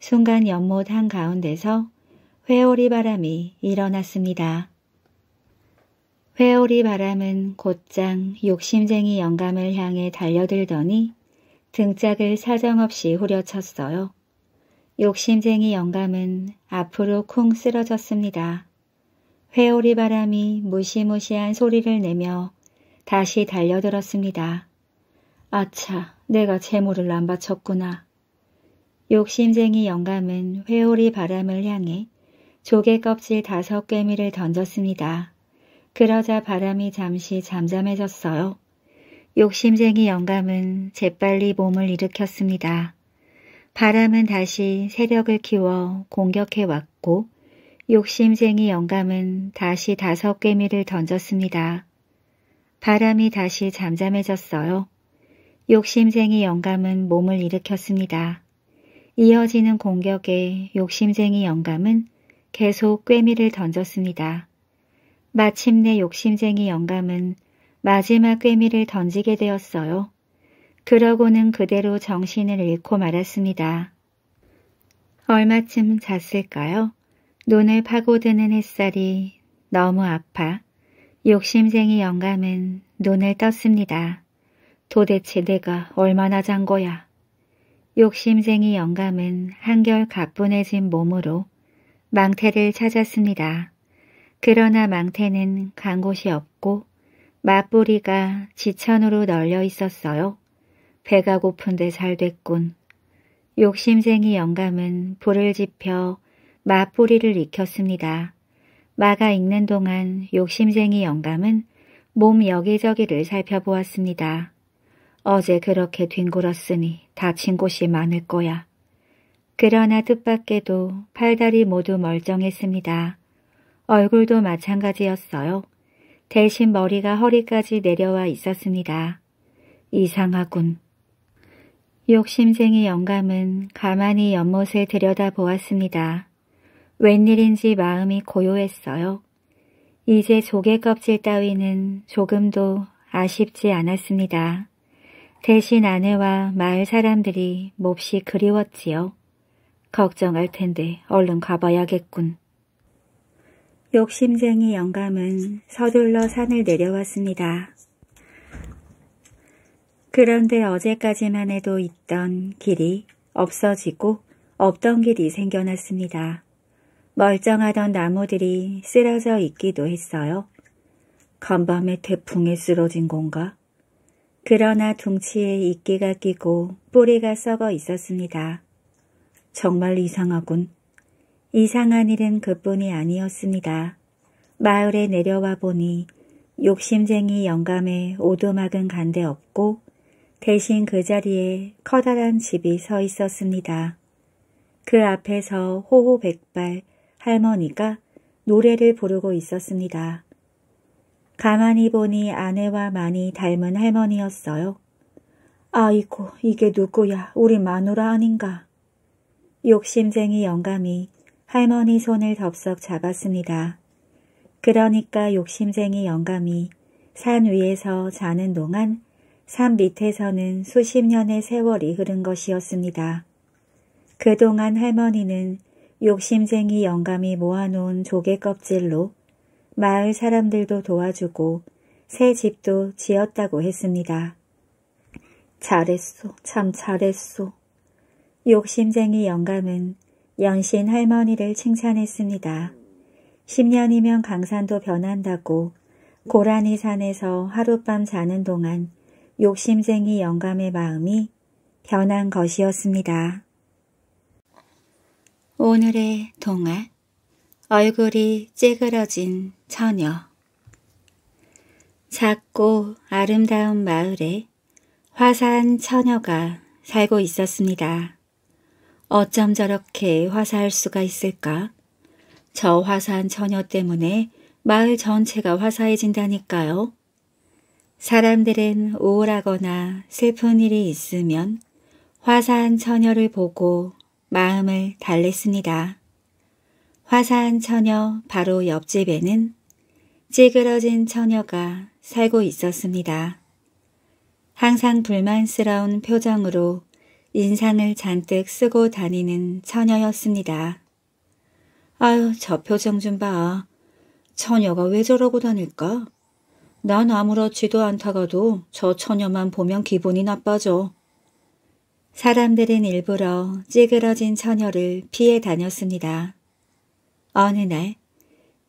순간 연못 한가운데서 회오리 바람이 일어났습니다. 회오리 바람은 곧장 욕심쟁이 영감을 향해 달려들더니 등짝을 사정없이 후려쳤어요. 욕심쟁이 영감은 앞으로 쿵 쓰러졌습니다. 회오리 바람이 무시무시한 소리를 내며 다시 달려들었습니다. 아차, 내가 재물을 안 바쳤구나. 욕심쟁이 영감은 회오리 바람을 향해 조개껍질 다섯 개미를 던졌습니다. 그러자 바람이 잠시 잠잠해졌어요. 욕심쟁이 영감은 재빨리 몸을 일으켰습니다. 바람은 다시 세력을 키워 공격해 왔고 욕심쟁이 영감은 다시 다섯 꿰미를 던졌습니다. 바람이 다시 잠잠해졌어요. 욕심쟁이 영감은 몸을 일으켰습니다. 이어지는 공격에 욕심쟁이 영감은 계속 꿰미를 던졌습니다. 마침내 욕심쟁이 영감은 마지막 꿰미를 던지게 되었어요. 그러고는 그대로 정신을 잃고 말았습니다. 얼마쯤 잤을까요? 눈을 파고드는 햇살이 너무 아파 욕심쟁이 영감은 눈을 떴습니다. 도대체 내가 얼마나 잔 거야? 욕심쟁이 영감은 한결 가뿐해진 몸으로 망태를 찾았습니다. 그러나 망태는 간 곳이 없고 맞보리가 지천으로 널려 있었어요. 배가 고픈데 잘 됐군. 욕심쟁이 영감은 불을 지펴 맞보리를 익혔습니다. 마가 익는 동안 욕심쟁이 영감은 몸 여기저기를 살펴보았습니다. 어제 그렇게 뒹굴었으니 다친 곳이 많을 거야. 그러나 뜻밖에도 팔다리 모두 멀쩡했습니다. 얼굴도 마찬가지였어요. 대신 머리가 허리까지 내려와 있었습니다. 이상하군. 욕심쟁이 영감은 가만히 연못을 들여다보았습니다. 웬일인지 마음이 고요했어요. 이제 조개 껍질 따위는 조금도 아쉽지 않았습니다. 대신 아내와 마을 사람들이 몹시 그리웠지요. 걱정할 텐데 얼른 가봐야겠군. 욕심쟁이 영감은 서둘러 산을 내려왔습니다. 그런데 어제까지만 해도 있던 길이 없어지고 없던 길이 생겨났습니다. 멀쩡하던 나무들이 쓰러져 있기도 했어요. 간밤에 태풍에 쓰러진 건가? 그러나 둥치에 이끼가 끼고 뿌리가 썩어 있었습니다. 정말 이상하군. 이상한 일은 그뿐이 아니었습니다. 마을에 내려와 보니 욕심쟁이 영감의 오두막은 간데 없고 대신 그 자리에 커다란 집이 서 있었습니다. 그 앞에서 호호백발 할머니가 노래를 부르고 있었습니다. 가만히 보니 아내와 많이 닮은 할머니였어요. 아이고 이게 누구야 우리 마누라 아닌가. 욕심쟁이 영감이 할머니 손을 덥석 잡았습니다. 그러니까 욕심쟁이 영감이 산 위에서 자는 동안 산 밑에서는 수십 년의 세월이 흐른 것이었습니다. 그동안 할머니는 욕심쟁이 영감이 모아놓은 조개 껍질로 마을 사람들도 도와주고 새 집도 지었다고 했습니다. 잘했소, 참 잘했소. 욕심쟁이 영감은 영신 할머니를 칭찬했습니다. 10년이면 강산도 변한다고 고라니 산에서 하룻밤 자는 동안 욕심쟁이 영감의 마음이 변한 것이었습니다. 오늘의 동화 얼굴이 찌그러진 처녀 작고 아름다운 마을에 화사한 처녀가 살고 있었습니다. 어쩜 저렇게 화사할 수가 있을까? 저 화사한 처녀 때문에 마을 전체가 화사해진다니까요. 사람들은 우울하거나 슬픈 일이 있으면 화사한 처녀를 보고 마음을 달랬습니다. 화사한 처녀 바로 옆집에는 찌그러진 처녀가 살고 있었습니다. 항상 불만스러운 표정으로 인상을 잔뜩 쓰고 다니는 처녀였습니다. 아유, 저 표정 좀 봐. 처녀가 왜 저러고 다닐까? 난 아무렇지도 않다가도 저 처녀만 보면 기분이 나빠져. 사람들은 일부러 찌그러진 처녀를 피해 다녔습니다. 어느 날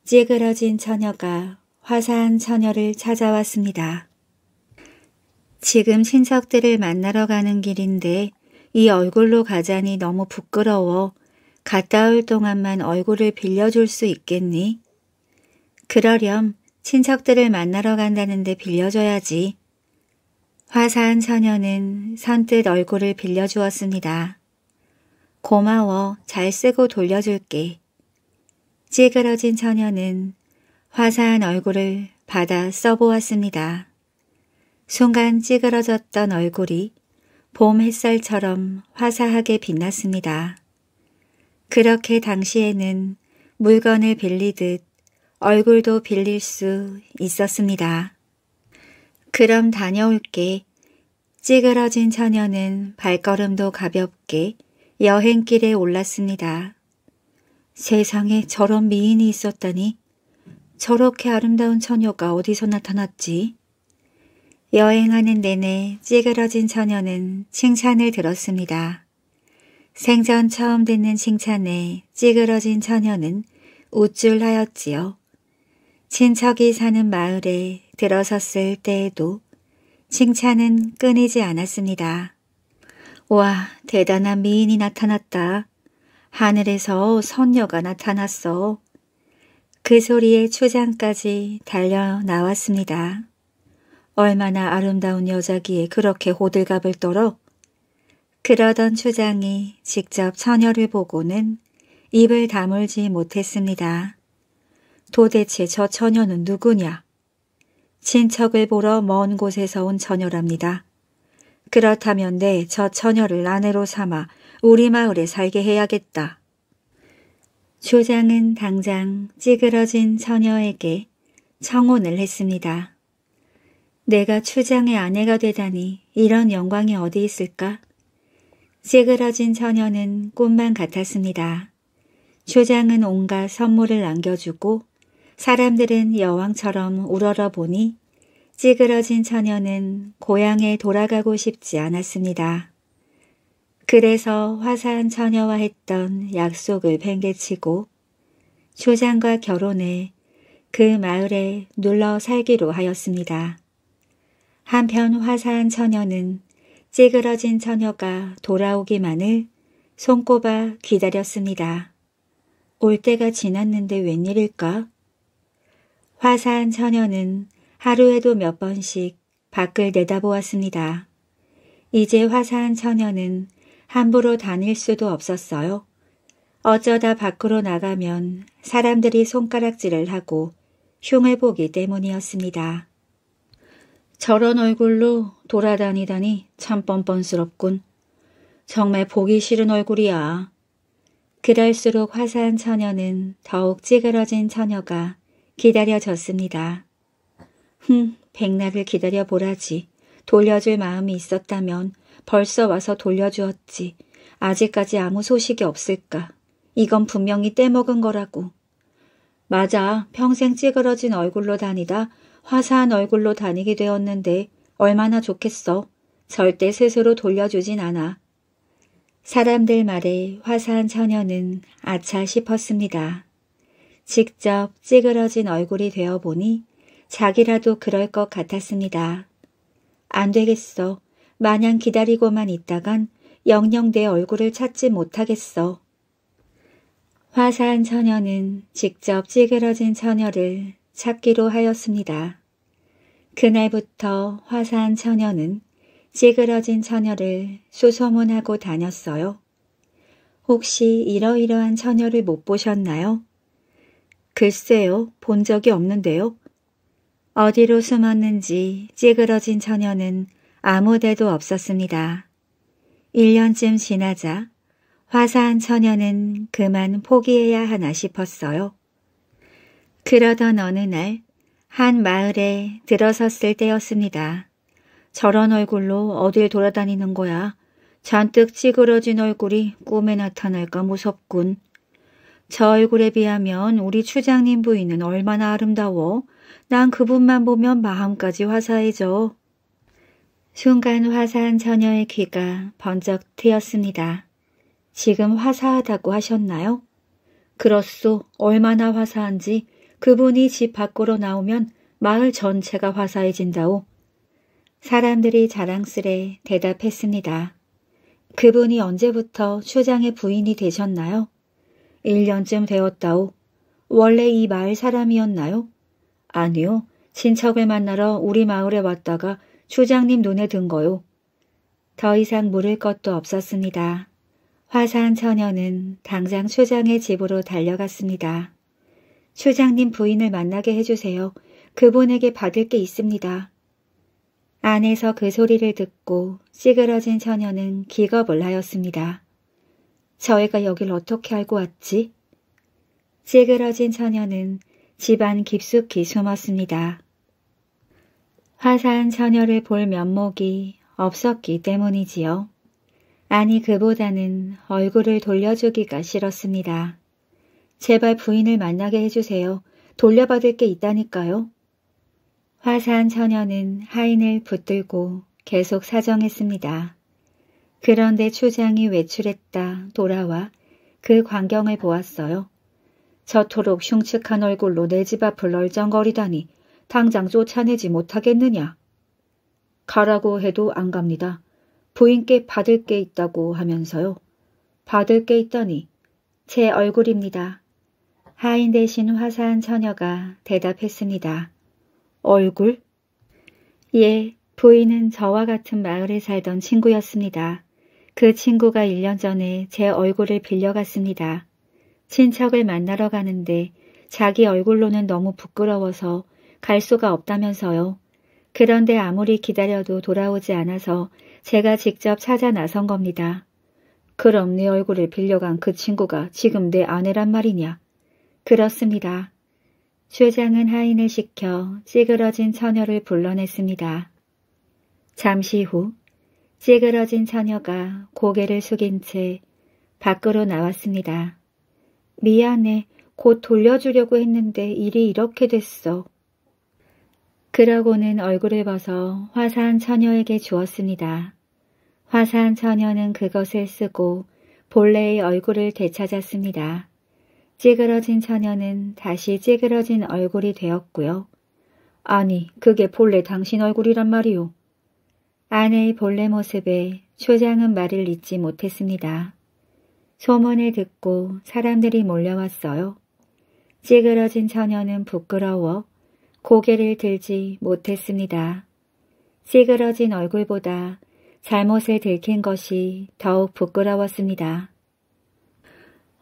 찌그러진 처녀가 화사한 처녀를 찾아왔습니다. 지금 친척들을 만나러 가는 길인데 이 얼굴로 가자니 너무 부끄러워. 갔다 올 동안만 얼굴을 빌려줄 수 있겠니? 그러렴. 친척들을 만나러 간다는데 빌려줘야지. 화사한 처녀는 선뜻 얼굴을 빌려주었습니다. 고마워. 잘 쓰고 돌려줄게. 찌그러진 처녀는 화사한 얼굴을 받아 써보았습니다. 순간 찌그러졌던 얼굴이 봄 햇살처럼 화사하게 빛났습니다. 그렇게 당시에는 물건을 빌리듯 얼굴도 빌릴 수 있었습니다. 그럼 다녀올게. 찌그러진 처녀는 발걸음도 가볍게 여행길에 올랐습니다. 세상에 저런 미인이 있었다니 저렇게 아름다운 처녀가 어디서 나타났지? 여행하는 내내 찌그러진 처녀는 칭찬을 들었습니다. 생전 처음 듣는 칭찬에 찌그러진 처녀는 우쭐하였지요. 친척이 사는 마을에 들어섰을 때에도 칭찬은 끊이지 않았습니다. 와 대단한 미인이 나타났다. 하늘에서 선녀가 나타났어. 그 소리에 추장까지 달려 나왔습니다. 얼마나 아름다운 여자기에 그렇게 호들갑을 떨어? 그러던 추장이 직접 처녀를 보고는 입을 다물지 못했습니다. 도대체 저 처녀는 누구냐? 친척을 보러 먼 곳에서 온 처녀랍니다. 그렇다면 내 저 처녀를 아내로 삼아 우리 마을에 살게 해야겠다. 조장은 당장 찌그러진 처녀에게 청혼을 했습니다. 내가 추장의 아내가 되다니 이런 영광이 어디 있을까? 찌그러진 처녀는 꿈만 같았습니다. 추장은 온갖 선물을 남겨주고 사람들은 여왕처럼 우러러보니 찌그러진 처녀는 고향에 돌아가고 싶지 않았습니다. 그래서 화사한 처녀와 했던 약속을 팽개치고 조장과 결혼해 그 마을에 눌러 살기로 하였습니다. 한편 화사한 처녀는 찌그러진 처녀가 돌아오기만을 손꼽아 기다렸습니다. 올 때가 지났는데 웬일일까? 화사한 처녀는 하루에도 몇 번씩 밖을 내다보았습니다. 이제 화사한 처녀는 함부로 다닐 수도 없었어요. 어쩌다 밖으로 나가면 사람들이 손가락질을 하고 흉을 보기 때문이었습니다. 저런 얼굴로 돌아다니다니 참 뻔뻔스럽군. 정말 보기 싫은 얼굴이야. 그럴수록 화사한 처녀는 더욱 찌그러진 처녀가 기다려졌습니다. 흥, 백락을 기다려보라지. 돌려줄 마음이 있었다면 벌써 와서 돌려주었지. 아직까지 아무 소식이 없을까. 이건 분명히 떼먹은 거라고. 맞아, 평생 찌그러진 얼굴로 다니다 화사한 얼굴로 다니게 되었는데 얼마나 좋겠어. 절대 스스로 돌려주진 않아. 사람들 말에 화사한 처녀는 아차 싶었습니다. 직접 찌그러진 얼굴이 되어 보니 자기라도 그럴 것 같았습니다. 안 되겠어. 마냥 기다리고만 있다간 영영 내 얼굴을 찾지 못하겠어. 화사한 처녀는 직접 찌그러진 처녀를 찾기로 하였습니다. 그날부터 화사한 처녀는 찌그러진 처녀를 수소문하고 다녔어요. 혹시 이러이러한 처녀를 못 보셨나요? 글쎄요, 본 적이 없는데요. 어디로 숨었는지 찌그러진 처녀는 아무 데도 없었습니다. 1년쯤 지나자 화사한 처녀는 그만 포기해야 하나 싶었어요. 그러던 어느 날 한 마을에 들어섰을 때였습니다. 저런 얼굴로 어딜 돌아다니는 거야. 잔뜩 찌그러진 얼굴이 꿈에 나타날까 무섭군. 저 얼굴에 비하면 우리 추장님 부인은 얼마나 아름다워. 난 그분만 보면 마음까지 화사해져. 순간 화사한 처녀의 귀가 번쩍 트였습니다. 지금 화사하다고 하셨나요? 그렇소. 얼마나 화사한지 그분이 집 밖으로 나오면 마을 전체가 화사해진다오. 사람들이 자랑스레 대답했습니다. 그분이 언제부터 추장의 부인이 되셨나요? 1년쯤 되었다오. 원래 이 마을 사람이었나요? 아니요. 친척을 만나러 우리 마을에 왔다가 추장님 눈에 든 거요. 더 이상 물을 것도 없었습니다. 화산 처녀는 당장 추장의 집으로 달려갔습니다. 소장님 부인을 만나게 해주세요. 그분에게 받을 게 있습니다. 안에서 그 소리를 듣고 찌그러진 처녀는 기겁을 하였습니다. 저희가 여길 어떻게 알고 왔지? 찌그러진 처녀는 집안 깊숙이 숨었습니다. 화사한 처녀를 볼 면목이 없었기 때문이지요. 아니 그보다는 얼굴을 돌려주기가 싫었습니다. 제발 부인을 만나게 해주세요. 돌려받을 게 있다니까요. 화사한 처녀는 하인을 붙들고 계속 사정했습니다. 그런데 추장이 외출했다 돌아와 그 광경을 보았어요. 저토록 흉측한 얼굴로 내 집 앞을 널쩡거리다니 당장 쫓아내지 못하겠느냐. 가라고 해도 안 갑니다. 부인께 받을 게 있다고 하면서요. 받을 게 있다니 제 얼굴입니다. 하인 대신 화사한 처녀가 대답했습니다. 얼굴? 예, 부인은 저와 같은 마을에 살던 친구였습니다. 그 친구가 1년 전에 제 얼굴을 빌려갔습니다. 친척을 만나러 가는데 자기 얼굴로는 너무 부끄러워서 갈 수가 없다면서요. 그런데 아무리 기다려도 돌아오지 않아서 제가 직접 찾아 나선 겁니다. 그럼 네 얼굴을 빌려간 그 친구가 지금 내 아내란 말이냐? 그렇습니다. 쇠장은 하인을 시켜 찌그러진 처녀를 불러냈습니다. 잠시 후 찌그러진 처녀가 고개를 숙인 채 밖으로 나왔습니다. 미안해. 곧 돌려주려고 했는데 일이 이렇게 됐어. 그러고는 얼굴을 벗어 화사한 처녀에게 주었습니다. 화사한 처녀는 그것을 쓰고 본래의 얼굴을 되찾았습니다. 찌그러진 처녀는 다시 찌그러진 얼굴이 되었고요. 아니, 그게 본래 당신 얼굴이란 말이오. 아내의 본래 모습에 초장은 말을 잇지 못했습니다. 소문을 듣고 사람들이 몰려왔어요. 찌그러진 처녀는 부끄러워 고개를 들지 못했습니다. 찌그러진 얼굴보다 잘못을 들킨 것이 더욱 부끄러웠습니다.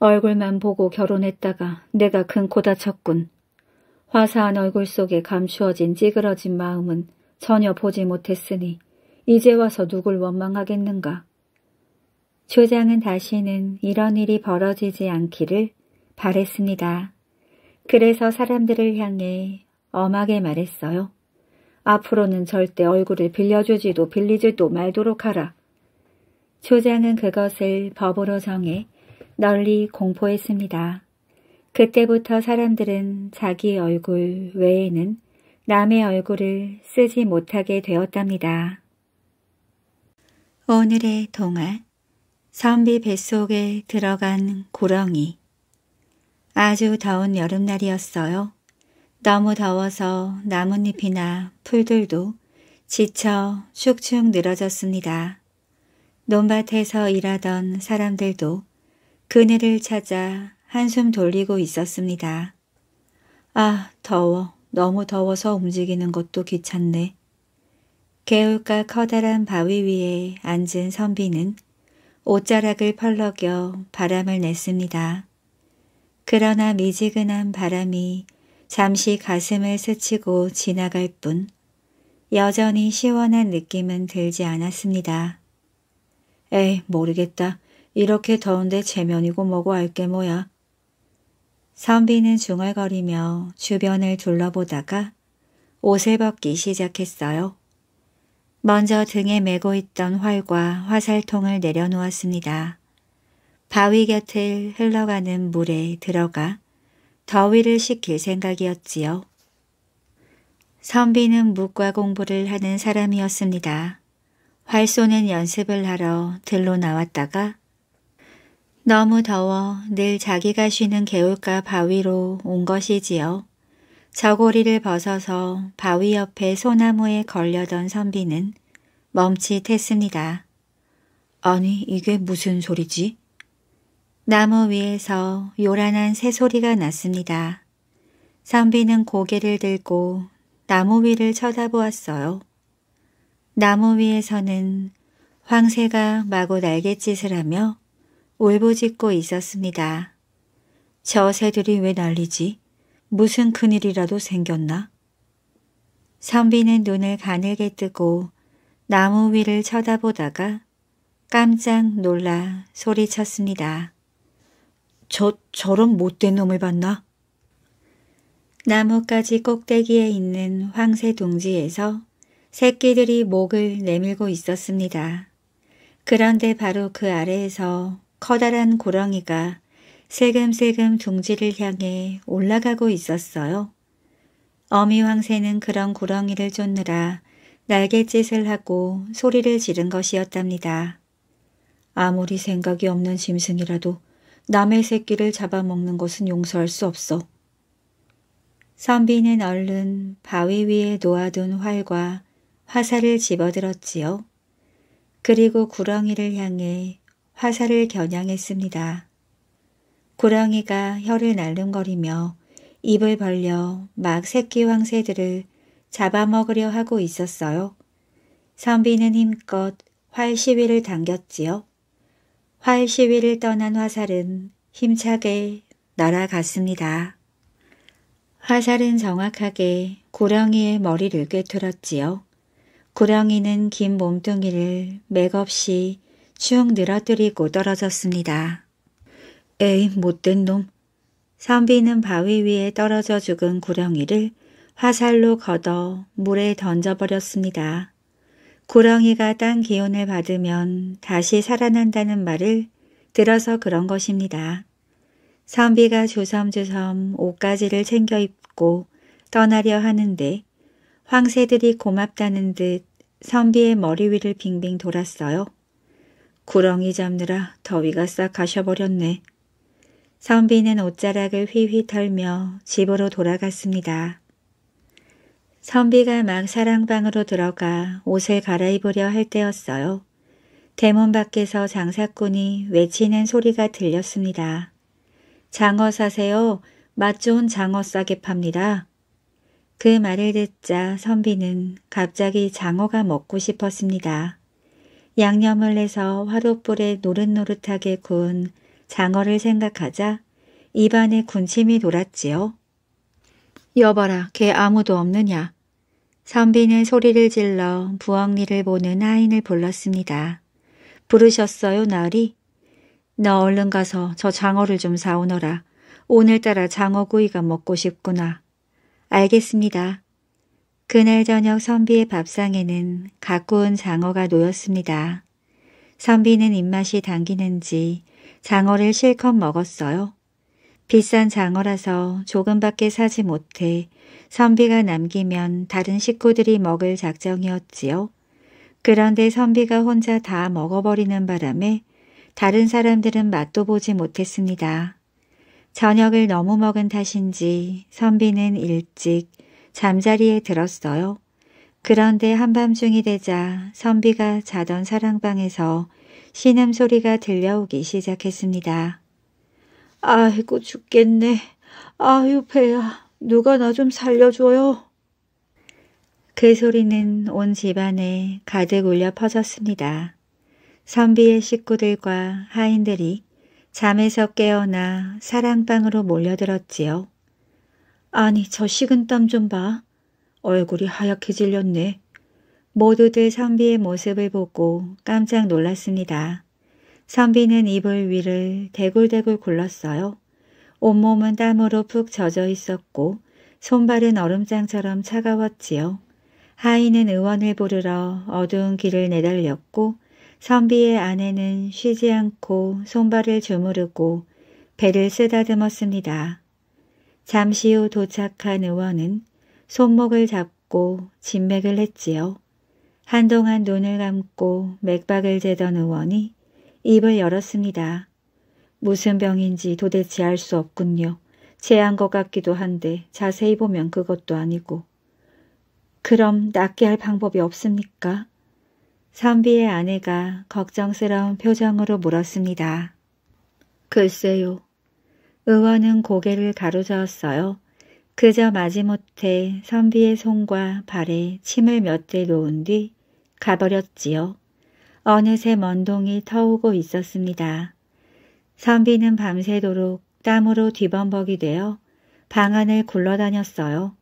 얼굴만 보고 결혼했다가 내가 큰 코 다쳤군. 화사한 얼굴 속에 감추어진 찌그러진 마음은 전혀 보지 못했으니 이제 와서 누굴 원망하겠는가. 조장은 다시는 이런 일이 벌어지지 않기를 바랬습니다. 그래서 사람들을 향해 엄하게 말했어요. 앞으로는 절대 얼굴을 빌려주지도 빌리지도 말도록 하라. 조장은 그것을 법으로 정해 널리 공포했습니다. 그때부터 사람들은 자기 얼굴 외에는 남의 얼굴을 쓰지 못하게 되었답니다. 오늘의 동화 선비 뱃속에 들어간 구렁이 아주 더운 여름날이었어요. 너무 더워서 나뭇잎이나 풀들도 지쳐 슉슉 늘어졌습니다. 논밭에서 일하던 사람들도 그네를 찾아 한숨 돌리고 있었습니다. 아, 더워. 너무 더워서 움직이는 것도 귀찮네. 개울가 커다란 바위 위에 앉은 선비는 옷자락을 펄럭여 바람을 냈습니다. 그러나 미지근한 바람이 잠시 가슴을 스치고 지나갈 뿐 여전히 시원한 느낌은 들지 않았습니다. 에이 모르겠다. 이렇게 더운데 제면이고 뭐고 알게 뭐야. 선비는 중얼거리며 주변을 둘러보다가 옷을 벗기 시작했어요. 먼저 등에 메고 있던 활과 화살통을 내려놓았습니다. 바위 곁을 흘러가는 물에 들어가 더위를 식힐 생각이었지요. 선비는 묵과 공부를 하는 사람이었습니다. 활쏘는 연습을 하러 들로 나왔다가 너무 더워 늘 자기가 쉬는 개울가 바위로 온 것이지요. 저고리를 벗어서 바위 옆에 소나무에 걸려던 선비는 멈칫했습니다. 아니 이게 무슨 소리지? 나무 위에서 요란한 새소리가 났습니다. 선비는 고개를 들고 나무 위를 쳐다보았어요. 나무 위에서는 황새가 마구 날갯짓을 하며 울부짖고 있었습니다. 저 새들이 왜 난리지? 무슨 큰일이라도 생겼나? 선비는 눈을 가늘게 뜨고 나무 위를 쳐다보다가 깜짝 놀라 소리쳤습니다. 저, 저런 못된 놈을 봤나? 나뭇가지 꼭대기에 있는 황새 둥지에서 새끼들이 목을 내밀고 있었습니다. 그런데 바로 그 아래에서 커다란 고랑이가 세금세금 둥지를 향해 올라가고 있었어요. 어미 황새는 그런 고렁이를 쫓느라 날갯짓을 하고 소리를 지른 것이었답니다. 아무리 생각이 없는 짐승이라도 남의 새끼를 잡아먹는 것은 용서할 수 없어. 선비는 얼른 바위 위에 놓아둔 활과 화살을 집어들었지요. 그리고 구렁이를 향해 화살을 겨냥했습니다. 고랑이가 혀를 날름거리며 입을 벌려 막 새끼 황새들을 잡아먹으려 하고 있었어요. 선비는 힘껏 활 시위를 당겼지요. 활 시위를 떠난 화살은 힘차게 날아갔습니다. 화살은 정확하게 구렁이의 머리를 꿰뚫었지요. 구렁이는긴 몸뚱이를 맥없이 쭉 늘어뜨리고 떨어졌습니다. 에이 못된 놈. 선비는 바위 위에 떨어져 죽은 구렁이를 화살로 걷어 물에 던져버렸습니다. 구렁이가 딴 기운을 받으면 다시 살아난다는 말을 들어서 그런 것입니다. 선비가 주섬주섬 옷가지를 챙겨 입고 떠나려 하는데 황새들이 고맙다는 듯 선비의 머리 위를 빙빙 돌았어요. 구렁이 잡느라 더위가 싹 가셔버렸네. 선비는 옷자락을 휘휘 털며 집으로 돌아갔습니다. 선비가 막 사랑방으로 들어가 옷을 갈아입으려 할 때였어요. 대문 밖에서 장사꾼이 외치는 소리가 들렸습니다. 장어 사세요. 맛 좋은 장어 싸게 팝니다. 그 말을 듣자 선비는 갑자기 장어가 먹고 싶었습니다. 양념을 내서 화롯불에 노릇노릇하게 구운 장어를 생각하자 입안에 군침이 돌았지요. 여봐라, 걔 아무도 없느냐. 선비는 소리를 질러 부엌일을 보는 하인을 불렀습니다. 부르셨어요, 나으리? 너 얼른 가서 저 장어를 좀 사오너라. 오늘따라 장어구이가 먹고 싶구나. 알겠습니다. 그날 저녁 선비의 밥상에는 갖고 온 장어가 놓였습니다. 선비는 입맛이 당기는지 장어를 실컷 먹었어요. 비싼 장어라서 조금밖에 사지 못해 선비가 남기면 다른 식구들이 먹을 작정이었지요. 그런데 선비가 혼자 다 먹어버리는 바람에 다른 사람들은 맛도 보지 못했습니다. 저녁을 너무 먹은 탓인지 선비는 일찍 잠자리에 들었어요. 그런데 한밤중이 되자 선비가 자던 사랑방에서 신음소리가 들려오기 시작했습니다. 아이고 죽겠네. 아유 배야 누가 나 좀 살려줘요. 그 소리는 온 집안에 가득 울려 퍼졌습니다. 선비의 식구들과 하인들이 잠에서 깨어나 사랑방으로 몰려들었지요. 아니 저 식은 땀 좀 봐. 얼굴이 하얗게 질렸네. 모두들 선비의 모습을 보고 깜짝 놀랐습니다. 선비는 이불 위를 대굴대굴 굴렀어요. 온몸은 땀으로 푹 젖어 있었고 손발은 얼음장처럼 차가웠지요. 하인은 의원을 부르러 어두운 길을 내달렸고 선비의 아내는 쉬지 않고 손발을 주무르고 배를 쓰다듬었습니다. 잠시 후 도착한 의원은 손목을 잡고 진맥을 했지요. 한동안 눈을 감고 맥박을 재던 의원이 입을 열었습니다. 무슨 병인지 도대체 알 수 없군요. 체한 것 같기도 한데 자세히 보면 그것도 아니고. 그럼 낫게 할 방법이 없습니까? 선비의 아내가 걱정스러운 표정으로 물었습니다. 글쎄요. 의원은 고개를 가로저었어요. 그저 마지못해 선비의 손과 발에 침을 몇 대 놓은 뒤 가버렸지요. 어느새 먼동이 터오고 있었습니다. 선비는 밤새도록 땀으로 뒤범벅이 되어 방 안을 굴러다녔어요.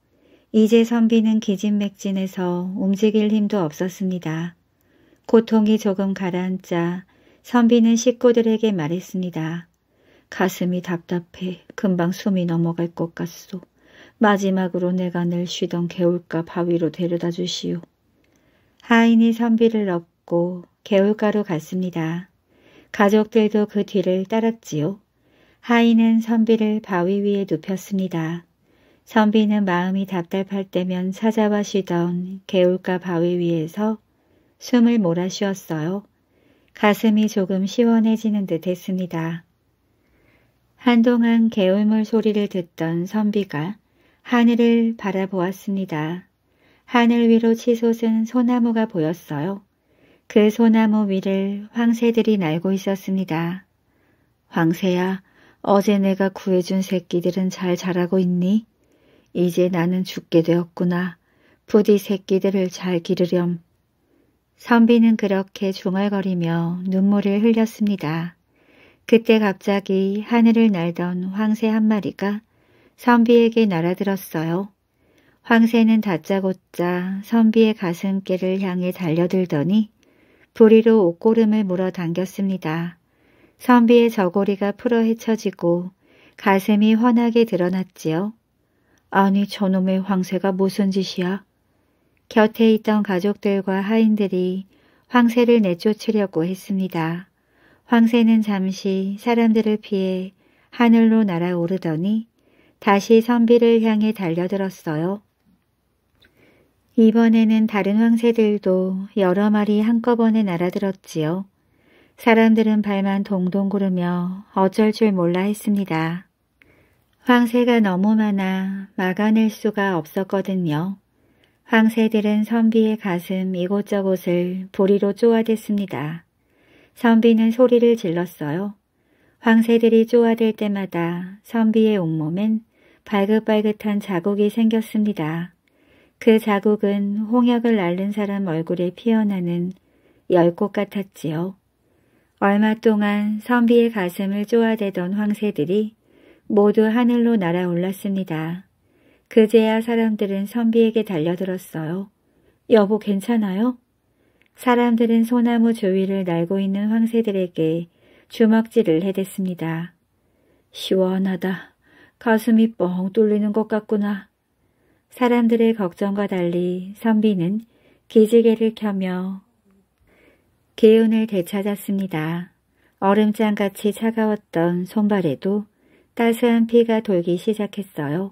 이제 선비는 기진맥진해서 움직일 힘도 없었습니다. 고통이 조금 가라앉자 선비는 식구들에게 말했습니다. 가슴이 답답해 금방 숨이 넘어갈 것 같소. 마지막으로 내가 늘 쉬던 개울가 바위로 데려다 주시오. 하인이 선비를 업고 개울가로 갔습니다. 가족들도 그 뒤를 따랐지요. 하인은 선비를 바위 위에 눕혔습니다. 선비는 마음이 답답할 때면 사자와 쉬던 개울가 바위 위에서 숨을 몰아 쉬었어요. 가슴이 조금 시원해지는 듯 했습니다. 한동안 개울물 소리를 듣던 선비가 하늘을 바라보았습니다. 하늘 위로 치솟은 소나무가 보였어요. 그 소나무 위를 황새들이 날고 있었습니다. 황새야, 어제 내가 구해준 새끼들은 잘 자라고 있니? 이제 나는 죽게 되었구나. 부디 새끼들을 잘 기르렴. 선비는 그렇게 중얼거리며 눈물을 흘렸습니다. 그때 갑자기 하늘을 날던 황새 한 마리가 선비에게 날아들었어요. 황새는 다짜고짜 선비의 가슴길을 향해 달려들더니 부리로 옷고름을 물어 당겼습니다. 선비의 저고리가 풀어 헤쳐지고 가슴이 환하게 드러났지요. 아니 저놈의 황새가 무슨 짓이야? 곁에 있던 가족들과 하인들이 황새를 내쫓으려고 했습니다. 황새는 잠시 사람들을 피해 하늘로 날아오르더니 다시 선비를 향해 달려들었어요. 이번에는 다른 황새들도 여러 마리 한꺼번에 날아들었지요. 사람들은 발만 동동 구르며 어쩔 줄 몰라 했습니다. 황새가 너무 많아 막아낼 수가 없었거든요. 황새들은 선비의 가슴 이곳저곳을 부리로 쪼아댔습니다. 선비는 소리를 질렀어요. 황새들이 쪼아들 때마다 선비의 온몸엔 발긋발긋한 자국이 생겼습니다. 그 자국은 홍역을 날른 사람 얼굴에 피어나는 열꽃 같았지요. 얼마 동안 선비의 가슴을 쪼아대던 황새들이 모두 하늘로 날아올랐습니다. 그제야 사람들은 선비에게 달려들었어요. 여보 괜찮아요? 사람들은 소나무 주위를 날고 있는 황새들에게 주먹질을 해댔습니다. 시원하다. 가슴이 뻥 뚫리는 것 같구나. 사람들의 걱정과 달리 선비는 기지개를 켜며 기운을 되찾았습니다. 얼음장같이 차가웠던 손발에도 따스한 피가 돌기 시작했어요.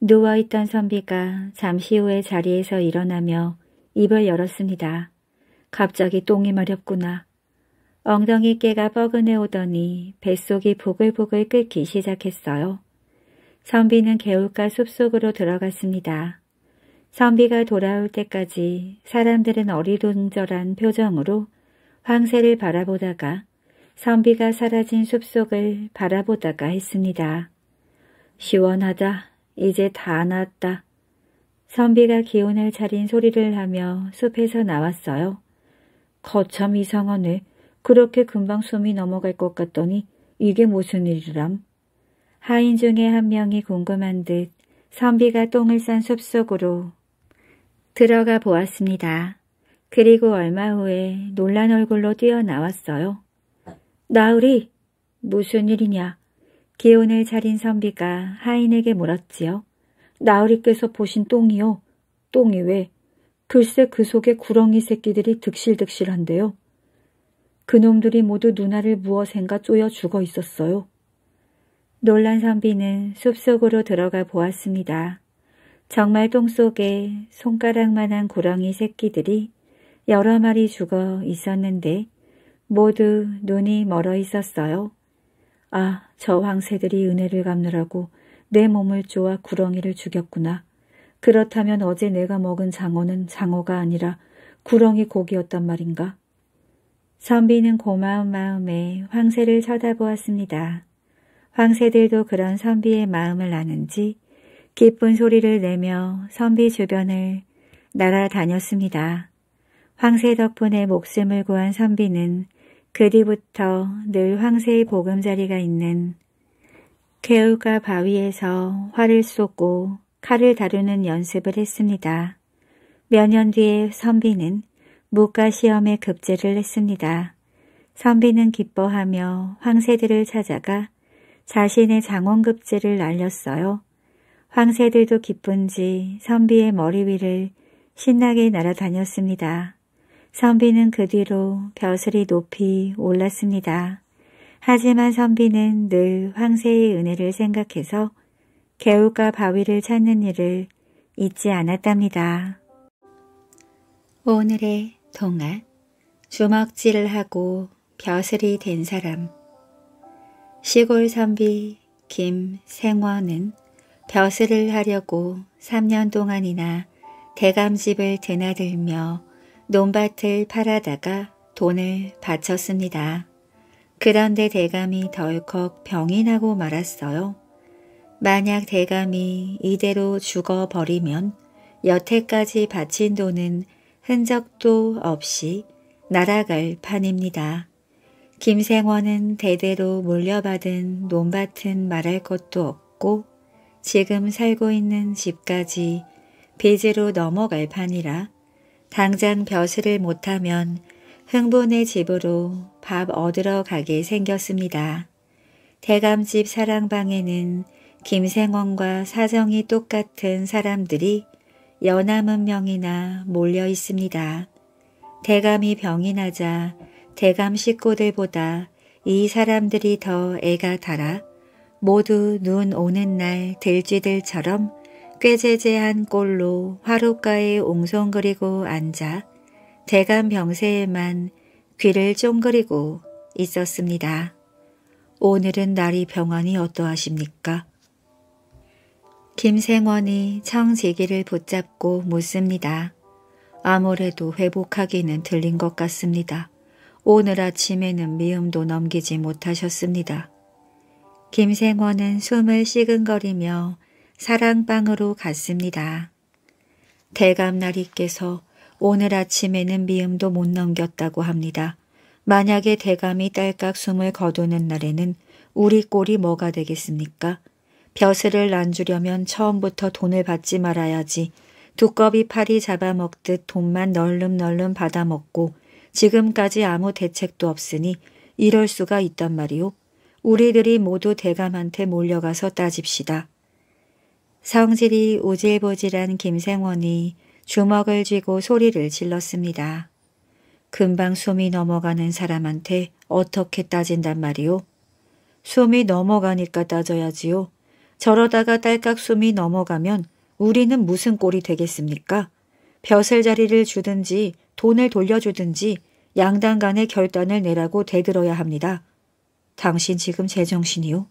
누워있던 선비가 잠시 후에 자리에서 일어나며 입을 열었습니다. 갑자기 똥이 마렵구나. 엉덩이깨가 뻐근해 오더니 뱃속이 보글보글 끓기 시작했어요. 선비는 개울가 숲속으로 들어갔습니다. 선비가 돌아올 때까지 사람들은 어리둥절한 표정으로 황새를 바라보다가 선비가 사라진 숲속을 바라보다가 했습니다. 시원하다. 이제 다 나왔다. 선비가 기운을 차린 소리를 하며 숲에서 나왔어요. 거참 이상하네. 그렇게 금방 숨이 넘어갈 것 같더니 이게 무슨 일이람? 하인 중에 한 명이 궁금한 듯 선비가 똥을 싼 숲속으로 들어가 보았습니다. 그리고 얼마 후에 놀란 얼굴로 뛰어나왔어요. 나으리! 무슨 일이냐? 기운을 차린 선비가 하인에게 물었지요. 나으리께서 보신 똥이요. 똥이 왜? 글쎄 그 속에 구렁이 새끼들이 득실득실한데요. 그놈들이 모두 누나를 무엇인가 쪼여 죽어 있었어요. 놀란 선비는 숲속으로 들어가 보았습니다. 정말 똥 속에 손가락만한 구렁이 새끼들이 여러 마리 죽어 있었는데 모두 눈이 멀어 있었어요. 아, 저 황새들이 은혜를 갚느라고 내 몸을 쪼아 구렁이를 죽였구나. 그렇다면 어제 내가 먹은 장어는 장어가 아니라 구렁이 고기였단 말인가? 선비는 고마운 마음에 황새를 쳐다보았습니다. 황새들도 그런 선비의 마음을 아는지 기쁜 소리를 내며 선비 주변을 날아다녔습니다. 황새 덕분에 목숨을 구한 선비는 그 뒤부터 늘 황새의 보금자리가 있는 개울가 바위에서 활을 쏘고 칼을 다루는 연습을 했습니다. 몇 년 뒤에 선비는 무과 시험에 급제를 했습니다. 선비는 기뻐하며 황새들을 찾아가 자신의 장원급제를 날렸어요. 황새들도 기쁜지 선비의 머리 위를 신나게 날아다녔습니다. 선비는 그 뒤로 벼슬이 높이 올랐습니다. 하지만 선비는 늘 황새의 은혜를 생각해서 개울가 바위를 찾는 일을 잊지 않았답니다. 오늘의 동안 주먹질을 하고 벼슬이 된 사람 시골 선비 김생원은 벼슬을 하려고 3년 동안이나 대감집을 드나들며 논밭을 팔아다가 돈을 바쳤습니다. 그런데 대감이 덜컥 병이 나고 말았어요. 만약 대감이 이대로 죽어버리면 여태까지 바친 돈은 흔적도 없이 날아갈 판입니다. 김생원은 대대로 물려받은 논밭은 말할 것도 없고 지금 살고 있는 집까지 빚으로 넘어갈 판이라 당장 벼슬을 못하면 흥분의 집으로 밥 얻으러 가게 생겼습니다. 대감집 사랑방에는 김생원과 사정이 똑같은 사람들이 연암은 명이나 몰려 있습니다. 대감이 병이 나자 대감 식구들보다 이 사람들이 더 애가 달아 모두 눈 오는 날 들쥐들처럼 꾀제제한 꼴로 화로가에 옹송그리고 앉아 대감 병세에만 귀를 쫑그리고 있었습니다. 오늘은 날이 병원이 어떠하십니까? 김생원이 청지기를 붙잡고 묻습니다. 아무래도 회복하기는 들린 것 같습니다. 오늘 아침에는 미음도 넘기지 못하셨습니다. 김생원은 숨을 시근거리며 사랑방으로 갔습니다. 대감나리께서 오늘 아침에는 미음도 못 넘겼다고 합니다. 만약에 대감이 딸깍 숨을 거두는 날에는 우리 꼴이 뭐가 되겠습니까? 벼슬을 안주려면 처음부터 돈을 받지 말아야지. 두꺼비 팔이 잡아먹듯 돈만 널름널름 받아먹고 지금까지 아무 대책도 없으니 이럴 수가 있단 말이오. 우리들이 모두 대감한테 몰려가서 따집시다. 성질이 오질보질한 김생원이 주먹을 쥐고 소리를 질렀습니다. 금방 숨이 넘어가는 사람한테 어떻게 따진단 말이오? 숨이 넘어가니까 따져야지요. 저러다가 딸깍 숨이 넘어가면 우리는 무슨 꼴이 되겠습니까? 벼슬 자리를 주든지 돈을 돌려주든지 양단 간의 결단을 내라고 대들어야 합니다. 당신 지금 제정신이요?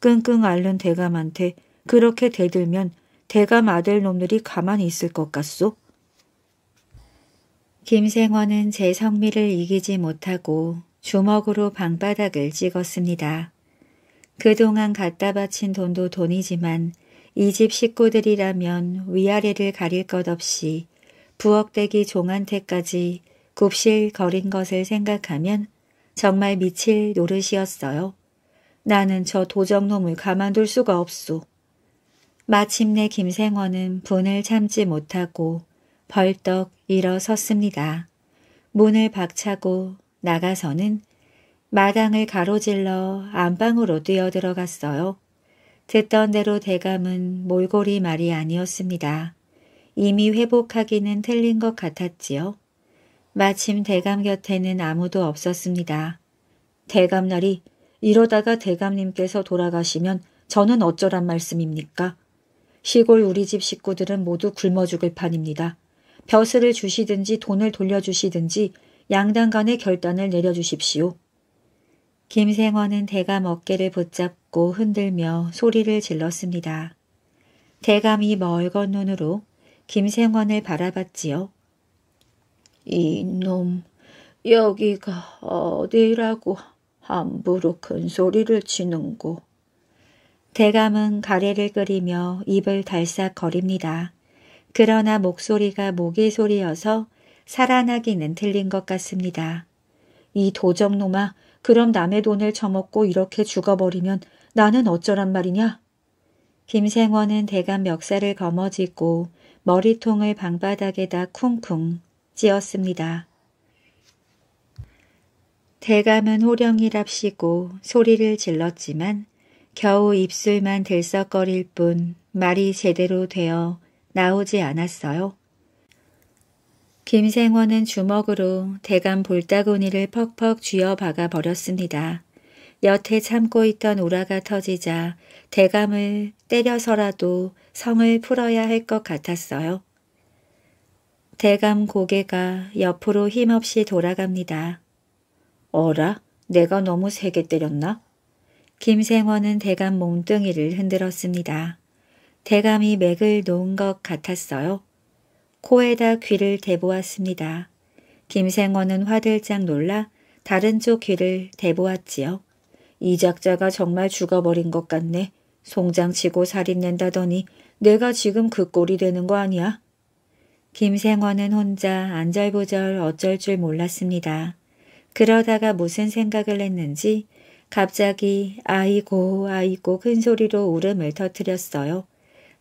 끙끙 앓는 대감한테 그렇게 대들면 대감 아들 놈들이 가만히 있을 것 같소? 김생원은 제 성미를 이기지 못하고 주먹으로 방바닥을 찍었습니다. 그동안 갖다 바친 돈도 돈이지만 이 집 식구들이라면 위아래를 가릴 것 없이 부엌대기 종한테까지 굽실거린 것을 생각하면 정말 미칠 노릇이었어요. 나는 저 도적놈을 가만둘 수가 없소. 마침내 김생원은 분을 참지 못하고 벌떡 일어섰습니다. 문을 박차고 나가서는 마당을 가로질러 안방으로 뛰어 들어갔어요. 듣던 대로 대감은 몰골이 말이 아니었습니다. 이미 회복하기는 틀린 것 같았지요. 마침 대감 곁에는 아무도 없었습니다. 대감날이 이러다가 대감님께서 돌아가시면 저는 어쩌란 말씀입니까? 시골 우리 집 식구들은 모두 굶어 죽을 판입니다. 벼슬을 주시든지 돈을 돌려주시든지 양당 간의 결단을 내려주십시오. 김생원은 대감 어깨를 붙잡고 흔들며 소리를 질렀습니다. 대감이 멀건 눈으로 김생원을 바라봤지요. 이놈, 여기가 어디라고 함부로 큰 소리를 치는고. 대감은 가래를 끓이며 입을 달싹거립니다. 그러나 목소리가 모기 소리여서 살아나기는 틀린 것 같습니다. 이 도적놈아 그럼 남의 돈을 처먹고 이렇게 죽어버리면 나는 어쩌란 말이냐? 김생원은 대감 멱살을 거머쥐고 머리통을 방바닥에다 쿵쿵 찧었습니다. 대감은 호령이랍시고 소리를 질렀지만 겨우 입술만 들썩거릴 뿐 말이 제대로 되어 나오지 않았어요. 김생원은 주먹으로 대감 볼따구니를 퍽퍽 쥐어 박아 버렸습니다. 여태 참고 있던 우라가 터지자 대감을 때려서라도 성을 풀어야 할 것 같았어요. 대감 고개가 옆으로 힘없이 돌아갑니다. 어라? 내가 너무 세게 때렸나? 김생원은 대감 몸뚱이를 흔들었습니다. 대감이 맥을 놓은 것 같았어요. 코에다 귀를 대보았습니다. 김생원은 화들짝 놀라 다른 쪽 귀를 대보았지요. 이 작자가 정말 죽어버린 것 같네. 송장치고 살인낸다더니 내가 지금 그 꼴이 되는 거 아니야? 김생원은 혼자 안절부절 어쩔 줄 몰랐습니다. 그러다가 무슨 생각을 했는지 갑자기 아이고 아이고 큰 소리로 울음을 터뜨렸어요.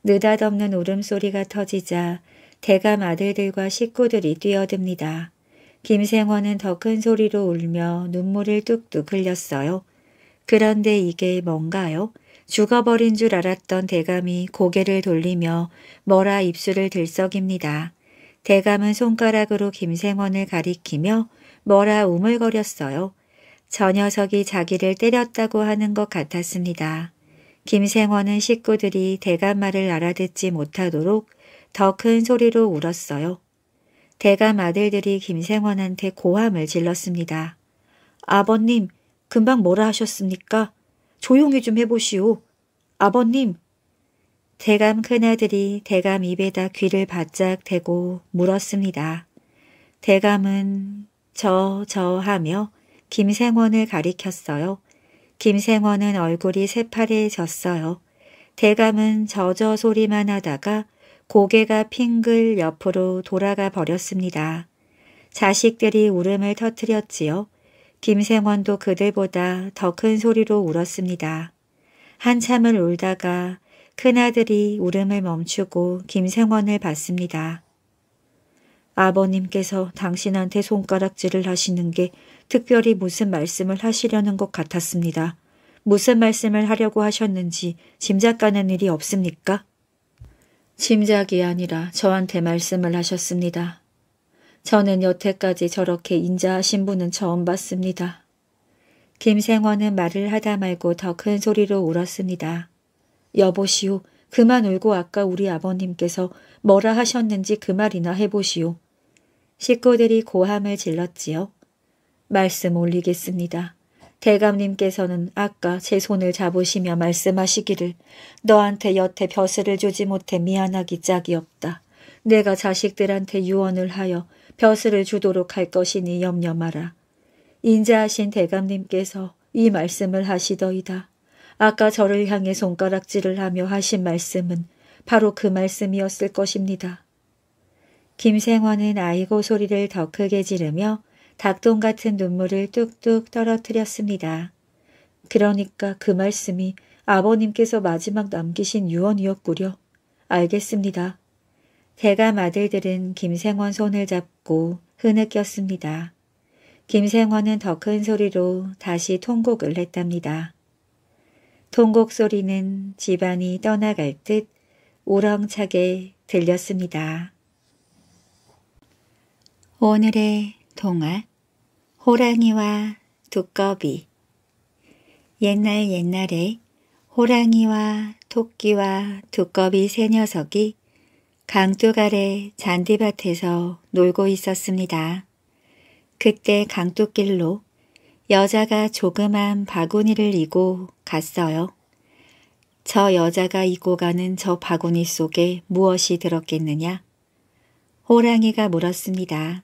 느닷없는 울음소리가 터지자 대감 아들들과 식구들이 뛰어듭니다. 김생원은 더 큰 소리로 울며 눈물을 뚝뚝 흘렸어요. 그런데 이게 뭔가요? 죽어버린 줄 알았던 대감이 고개를 돌리며 뭐라 입술을 들썩입니다. 대감은 손가락으로 김생원을 가리키며 뭐라 우물거렸어요. 저 녀석이 자기를 때렸다고 하는 것 같았습니다. 김생원은 식구들이 대감 말을 알아듣지 못하도록 더큰 소리로 울었어요. 대감 아들들이 김생원한테 고함을 질렀습니다. 아버님, 금방 뭐라 하셨습니까? 조용히 좀 해보시오. 아버님! 대감 큰아들이 대감 입에다 귀를 바짝 대고 물었습니다. 대감은 저, 저 하며 김생원을 가리켰어요. 김생원은 얼굴이 새파래졌어요. 대감은 저저 소리만 하다가 고개가 핑글 옆으로 돌아가 버렸습니다. 자식들이 울음을 터뜨렸지요. 김생원도 그들보다 더 큰 소리로 울었습니다. 한참을 울다가 큰아들이 울음을 멈추고 김생원을 봤습니다. 아버님께서 당신한테 손가락질을 하시는 게 특별히 무슨 말씀을 하시려는 것 같았습니다. 무슨 말씀을 하려고 하셨는지 짐작가는 일이 없습니까? 짐작이 아니라 저한테 말씀을 하셨습니다. 저는 여태까지 저렇게 인자하신 분은 처음 봤습니다. 김생원은 말을 하다 말고 더 큰 소리로 울었습니다. 여보시오. 그만 울고 아까 우리 아버님께서 뭐라 하셨는지 그 말이나 해보시오. 식구들이 고함을 질렀지요. 말씀 올리겠습니다. 대감님께서는 아까 제 손을 잡으시며 말씀하시기를 너한테 여태 벼슬을 주지 못해 미안하기 짝이 없다. 내가 자식들한테 유언을 하여 벼슬을 주도록 할 것이니 염려 마라. 인자하신 대감님께서 이 말씀을 하시더이다. 아까 저를 향해 손가락질을 하며 하신 말씀은 바로 그 말씀이었을 것입니다. 김생원은 아이고 소리를 더 크게 지르며 닭똥 같은 눈물을 뚝뚝 떨어뜨렸습니다. 그러니까 그 말씀이 아버님께서 마지막 남기신 유언이었구려. 알겠습니다. 대감 아들들은 김생원 손을 잡고 흐느꼈습니다. 김생원은 더 큰 소리로 다시 통곡을 했답니다. 통곡 소리는 집안이 떠나갈 듯 우렁차게 들렸습니다. 오늘의 동화 호랑이와 두꺼비 옛날 옛날에 호랑이와 토끼와 두꺼비 세 녀석이 강둑 아래 잔디밭에서 놀고 있었습니다. 그때 강둑길로 여자가 조그만 바구니를 이고 갔어요. 저 여자가 이고 가는 저 바구니 속에 무엇이 들었겠느냐? 호랑이가 물었습니다.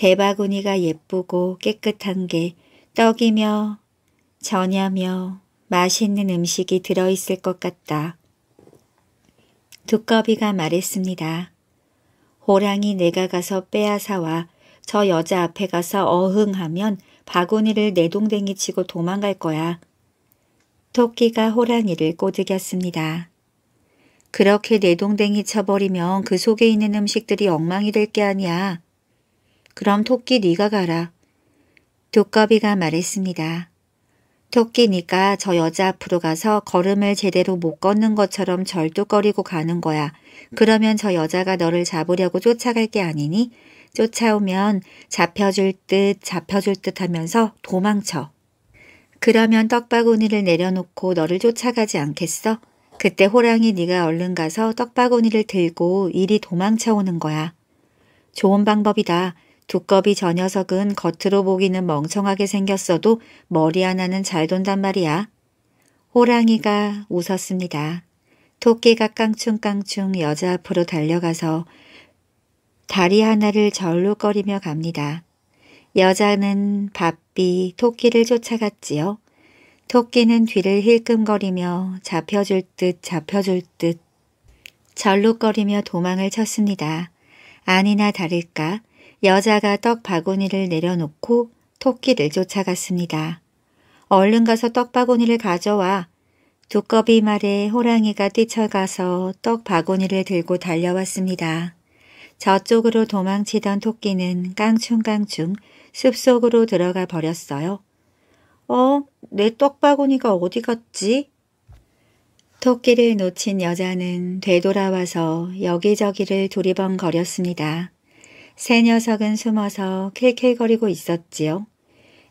대바구니가 예쁘고 깨끗한 게 떡이며 전야며 맛있는 음식이 들어있을 것 같다. 두꺼비가 말했습니다. 호랑이 내가 가서 빼앗아와 저 여자 앞에 가서 어흥하면 바구니를 내동댕이 치고 도망갈 거야. 토끼가 호랑이를 꼬드겼습니다. 그렇게 내동댕이 쳐버리면 그 속에 있는 음식들이 엉망이 될 게 아니야. 그럼 토끼 네가 가라. 도거비가 말했습니다. 토끼 니까 저 여자 앞으로 가서 걸음을 제대로 못 걷는 것처럼 절뚝거리고 가는 거야. 그러면 저 여자가 너를 잡으려고 쫓아갈 게 아니니 쫓아오면 잡혀줄 듯 잡혀줄 듯 하면서 도망쳐. 그러면 떡바구니를 내려놓고 너를 쫓아가지 않겠어? 그때 호랑이 네가 얼른 가서 떡바구니를 들고 이리 도망쳐오는 거야. 좋은 방법이다. 두꺼비 저 녀석은 겉으로 보기는 멍청하게 생겼어도 머리 하나는 잘 돈단 말이야. 호랑이가 웃었습니다. 토끼가 깡충깡충 여자 앞으로 달려가서 다리 하나를 절룩거리며 갑니다. 여자는 바삐 토끼를 쫓아갔지요. 토끼는 뒤를 힐끔거리며 잡혀줄 듯 잡혀줄 듯 절룩거리며 도망을 쳤습니다. 아니나 다를까 여자가 떡 바구니를 내려놓고 토끼를 쫓아갔습니다. 얼른 가서 떡 바구니를 가져와 두꺼비 말에 호랑이가 뛰쳐가서 떡 바구니를 들고 달려왔습니다. 저쪽으로 도망치던 토끼는 깡충깡충 숲속으로 들어가 버렸어요. 어? 내 떡바구니가 어디 갔지? 토끼를 놓친 여자는 되돌아와서 여기저기를 두리번거렸습니다. 새 녀석은 숨어서 쾌쾌거리고 있었지요.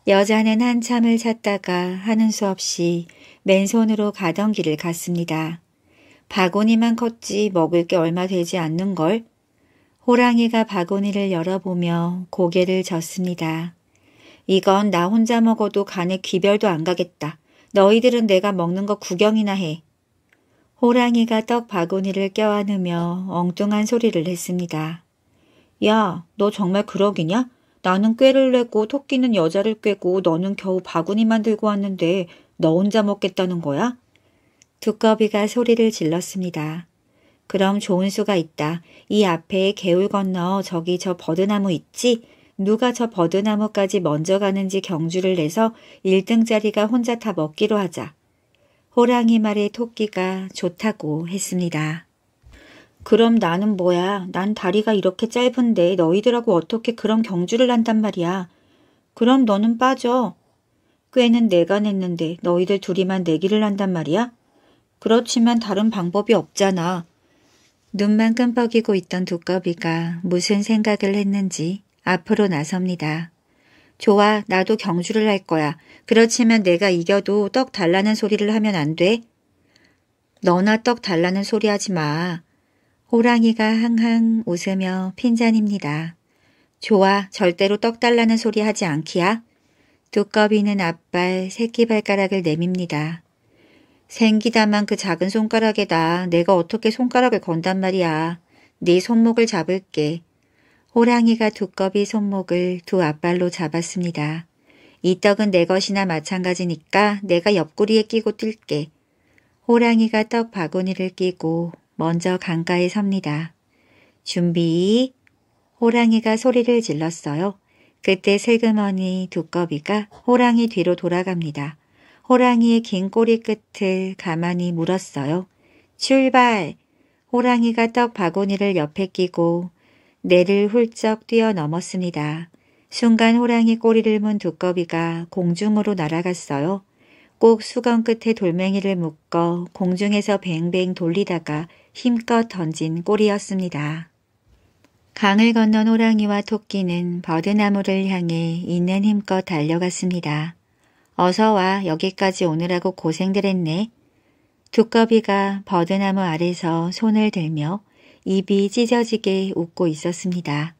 여자는 한참을 찾다가 하는 수 없이 맨손으로 가던 길을 갔습니다. 바구니만 컸지 먹을 게 얼마 되지 않는걸. 호랑이가 바구니를 열어보며 고개를 젓습니다. 이건 나 혼자 먹어도 간에 귀별도 안 가겠다. 너희들은 내가 먹는 거 구경이나 해. 호랑이가 떡 바구니를 껴안으며 엉뚱한 소리를 했습니다. 야, 너 정말 그러기냐? 나는 꾀를 내고 토끼는 여자를 꿰고 너는 겨우 바구니만 들고 왔는데 너 혼자 먹겠다는 거야? 두꺼비가 소리를 질렀습니다. 그럼 좋은 수가 있다. 이 앞에 개울 건너 저기 저 버드나무 있지? 누가 저 버드나무까지 먼저 가는지 경주를 내서 1등짜리가 혼자 다 먹기로 하자. 호랑이 말에 토끼가 좋다고 했습니다. 그럼 나는 뭐야. 난 다리가 이렇게 짧은데 너희들하고 어떻게 그런 경주를 한단 말이야. 그럼 너는 빠져. 꾀는 내가 냈는데 너희들 둘이만 내기를 한단 말이야? 그렇지만 다른 방법이 없잖아. 눈만 깜빡이고 있던 두꺼비가 무슨 생각을 했는지 앞으로 나섭니다. 좋아, 나도 경주를 할 거야. 그렇지만 내가 이겨도 떡 달라는 소리를 하면 안 돼. 너나 떡 달라는 소리 하지 마. 호랑이가 항항 웃으며 핀잔입니다. 좋아, 절대로 떡 달라는 소리 하지 않기야. 두꺼비는 앞발, 새끼발가락을 내밉니다. 생기다만 그 작은 손가락에다 내가 어떻게 손가락을 건단 말이야. 네 손목을 잡을게. 호랑이가 두꺼비 손목을 두 앞발로 잡았습니다. 이 떡은 내 것이나 마찬가지니까 내가 옆구리에 끼고 뛸게. 호랑이가 떡 바구니를 끼고 먼저 강가에 섭니다. 준비. 호랑이가 소리를 질렀어요. 그때 슬그머니 두꺼비가 호랑이 뒤로 돌아갑니다. 호랑이의 긴 꼬리 끝을 가만히 물었어요. 출발! 호랑이가 떡 바구니를 옆에 끼고 내를 훌쩍 뛰어넘었습니다. 순간 호랑이 꼬리를 문 두꺼비가 공중으로 날아갔어요. 꼭 수건 끝에 돌멩이를 묶어 공중에서 뱅뱅 돌리다가 힘껏 던진 꼴이었습니다. 강을 건넌 호랑이와 토끼는 버드나무를 향해 있는 힘껏 달려갔습니다. 어서 와 여기까지 오느라고 고생들 했네. 두꺼비가 버드나무 아래서 손을 들며 입이 찢어지게 웃고 있었습니다.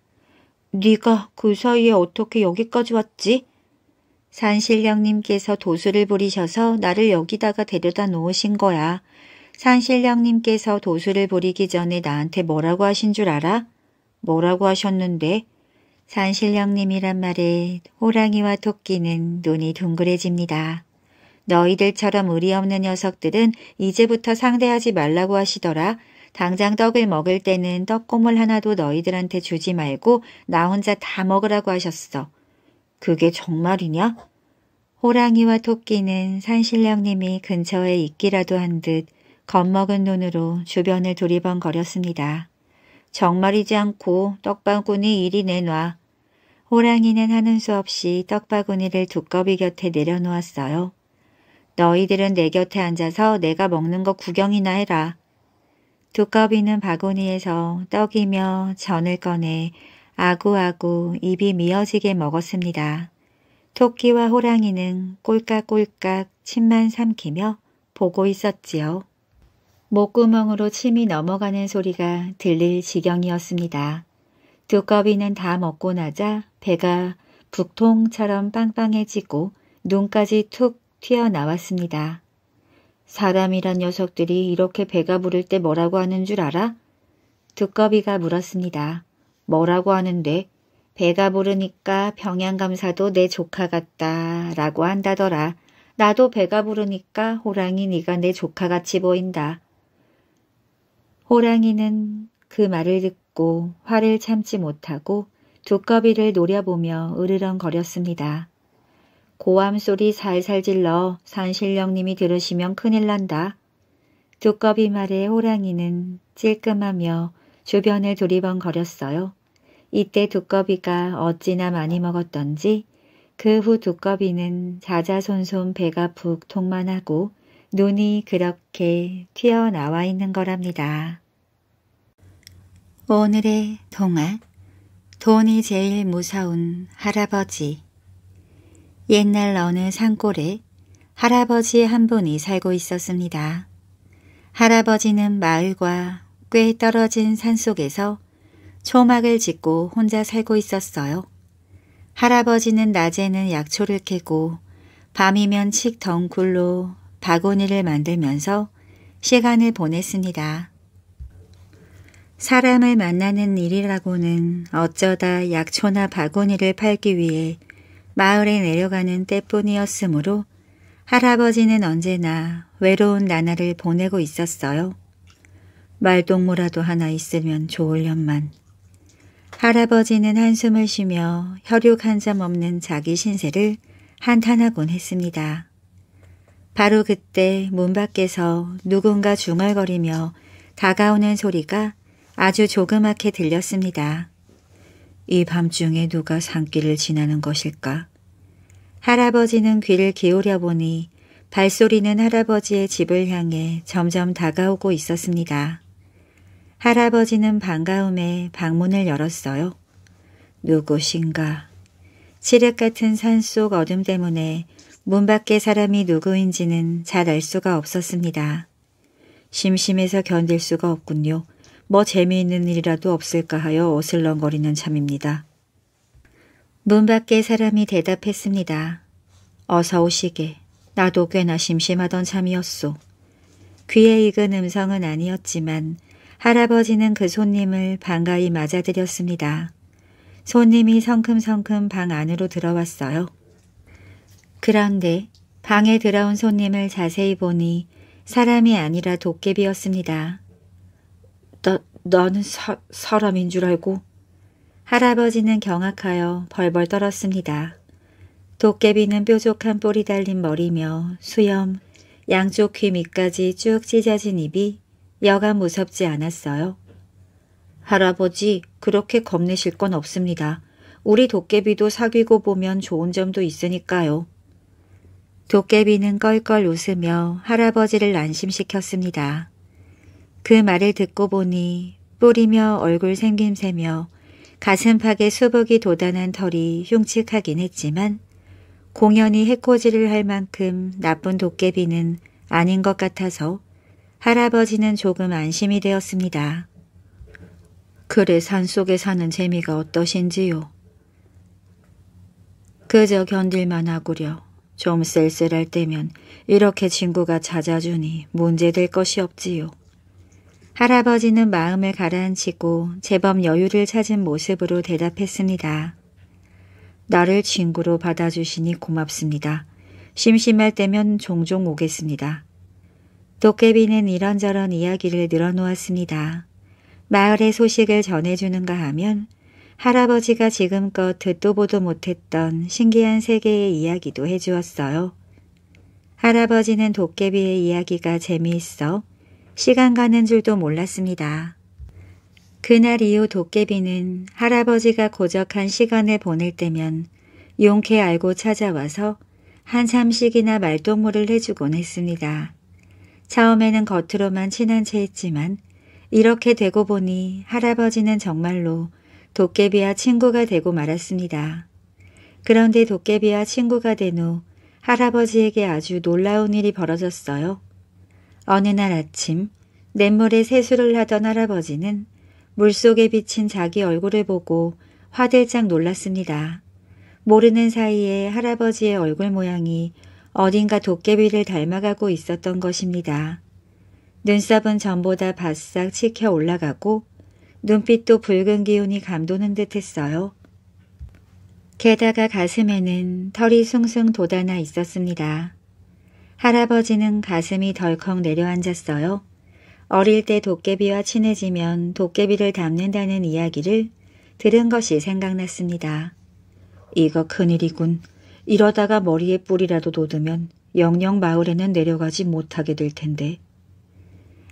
네가 그 사이에 어떻게 여기까지 왔지? 산신령님께서 도수를 부리셔서 나를 여기다가 데려다 놓으신 거야. 산신령님께서 도수를 부리기 전에 나한테 뭐라고 하신 줄 알아? 뭐라고 하셨는데? 산신령님이란 말에 호랑이와 토끼는 눈이 둥그레집니다. 너희들처럼 의리 없는 녀석들은 이제부터 상대하지 말라고 하시더라. 당장 떡을 먹을 때는 떡고물 하나도 너희들한테 주지 말고 나 혼자 다 먹으라고 하셨어. 그게 정말이냐? 호랑이와 토끼는 산신령님이 근처에 있기라도 한 듯 겁먹은 눈으로 주변을 두리번거렸습니다. 정말이지 않고 떡바구니 이리 내놔. 호랑이는 하는 수 없이 떡바구니를 두꺼비 곁에 내려놓았어요. 너희들은 내 곁에 앉아서 내가 먹는 거 구경이나 해라. 두꺼비는 바구니에서 떡이며 전을 꺼내 아구아구 입이 미어지게 먹었습니다. 토끼와 호랑이는 꼴깍꼴깍 침만 삼키며 보고 있었지요. 목구멍으로 침이 넘어가는 소리가 들릴 지경이었습니다. 두꺼비는 다 먹고 나자 배가 북통처럼 빵빵해지고 눈까지 툭 튀어나왔습니다. 사람이란 녀석들이 이렇게 배가 부를 때 뭐라고 하는 줄 알아? 두꺼비가 물었습니다. 뭐라고 하는데 배가 부르니까 병양감사도 내 조카 같다 라고 한다더라. 나도 배가 부르니까 호랑이 네가 내 조카같이 보인다. 호랑이는 그 말을 듣고 화를 참지 못하고 두꺼비를 노려보며 으르렁거렸습니다. 고함 소리 살살 질러 산신령님이 들으시면 큰일 난다. 두꺼비 말에 호랑이는 찔끔하며 주변을 두리번거렸어요. 이때 두꺼비가 어찌나 많이 먹었던지 그 후 두꺼비는 자자손손 배가 푹 통만 하고 눈이 그렇게 튀어나와 있는 거랍니다. 오늘의 동화 돈이 제일 무서운 할아버지 옛날 어느 산골에 할아버지 한 분이 살고 있었습니다. 할아버지는 마을과 꽤 떨어진 산속에서 초막을 짓고 혼자 살고 있었어요. 할아버지는 낮에는 약초를 캐고 밤이면 칡 덩굴로 바구니를 만들면서 시간을 보냈습니다. 사람을 만나는 일이라고는 어쩌다 약초나 바구니를 팔기 위해 마을에 내려가는 때뿐이었으므로 할아버지는 언제나 외로운 나날을 보내고 있었어요. 말동무라도 하나 있으면 좋을련만. 할아버지는 한숨을 쉬며 혈육 한 점 없는 자기 신세를 한탄하곤 했습니다. 바로 그때 문 밖에서 누군가 중얼거리며 다가오는 소리가 아주 조그맣게 들렸습니다. 이 밤중에 누가 산길을 지나는 것일까? 할아버지는 귀를 기울여 보니 발소리는 할아버지의 집을 향해 점점 다가오고 있었습니다. 할아버지는 반가움에 방문을 열었어요. 누구신가. 칠흑 같은 산속 어둠 때문에 문밖에 사람이 누구인지는 잘 알 수가 없었습니다. 심심해서 견딜 수가 없군요. 뭐 재미있는 일이라도 없을까 하여 어슬렁거리는 참입니다. 문밖에 사람이 대답했습니다. 어서 오시게. 나도 꽤나 심심하던 참이었소. 귀에 익은 음성은 아니었지만 할아버지는 그 손님을 반가이 맞아들였습니다. 손님이 성큼성큼 방 안으로 들어왔어요. 그런데 방에 들어온 손님을 자세히 보니 사람이 아니라 도깨비였습니다. 너, 나는 서, 사람인 줄 알고 할아버지는 경악하여 벌벌 떨었습니다. 도깨비는 뾰족한 뿔이 달린 머리며 수염, 양쪽 귀 밑까지 쭉 찢어진 입이 여간 무섭지 않았어요. 할아버지, 그렇게 겁내실 건 없습니다. 우리 도깨비도 사귀고 보면 좋은 점도 있으니까요. 도깨비는 껄껄 웃으며 할아버지를 안심시켰습니다. 그 말을 듣고 보니 뿌리며 얼굴 생김새며 가슴팍에 수북이 돋아난 털이 흉측하긴 했지만 공연히 해코지를 할 만큼 나쁜 도깨비는 아닌 것 같아서 할아버지는 조금 안심이 되었습니다. 그래 산속에 사는 재미가 어떠신지요? 그저 견딜만 하구려. 좀 쓸쓸할 때면 이렇게 친구가 찾아주니 문제될 것이 없지요. 할아버지는 마음을 가라앉히고 제법 여유를 찾은 모습으로 대답했습니다. 나를 친구로 받아주시니 고맙습니다. 심심할 때면 종종 오겠습니다. 도깨비는 이런저런 이야기를 늘어놓았습니다. 마을의 소식을 전해주는가 하면 할아버지가 지금껏 듣도 보도 못했던 신기한 세계의 이야기도 해주었어요. 할아버지는 도깨비의 이야기가 재미있어 시간 가는 줄도 몰랐습니다. 그날 이후 도깨비는 할아버지가 고적한 시간을 보낼 때면 용케 알고 찾아와서 한삼씩이나 말동무를 해주곤 했습니다. 처음에는 겉으로만 친한 채 했지만 이렇게 되고 보니 할아버지는 정말로 도깨비와 친구가 되고 말았습니다. 그런데 도깨비와 친구가 된 후 할아버지에게 아주 놀라운 일이 벌어졌어요. 어느 날 아침 냇물에 세수를 하던 할아버지는 물속에 비친 자기 얼굴을 보고 화들짝 놀랐습니다. 모르는 사이에 할아버지의 얼굴 모양이 어딘가 도깨비를 닮아가고 있었던 것입니다. 눈썹은 전보다 바싹 치켜 올라가고 눈빛도 붉은 기운이 감도는 듯했어요. 게다가 가슴에는 털이 숭숭 돋아나 있었습니다. 할아버지는 가슴이 덜컥 내려앉았어요. 어릴 때 도깨비와 친해지면 도깨비를 닮는다는 이야기를 들은 것이 생각났습니다. 이거 큰일이군. 이러다가 머리에 뿔이라도 돋으면 영영 마을에는 내려가지 못하게 될 텐데.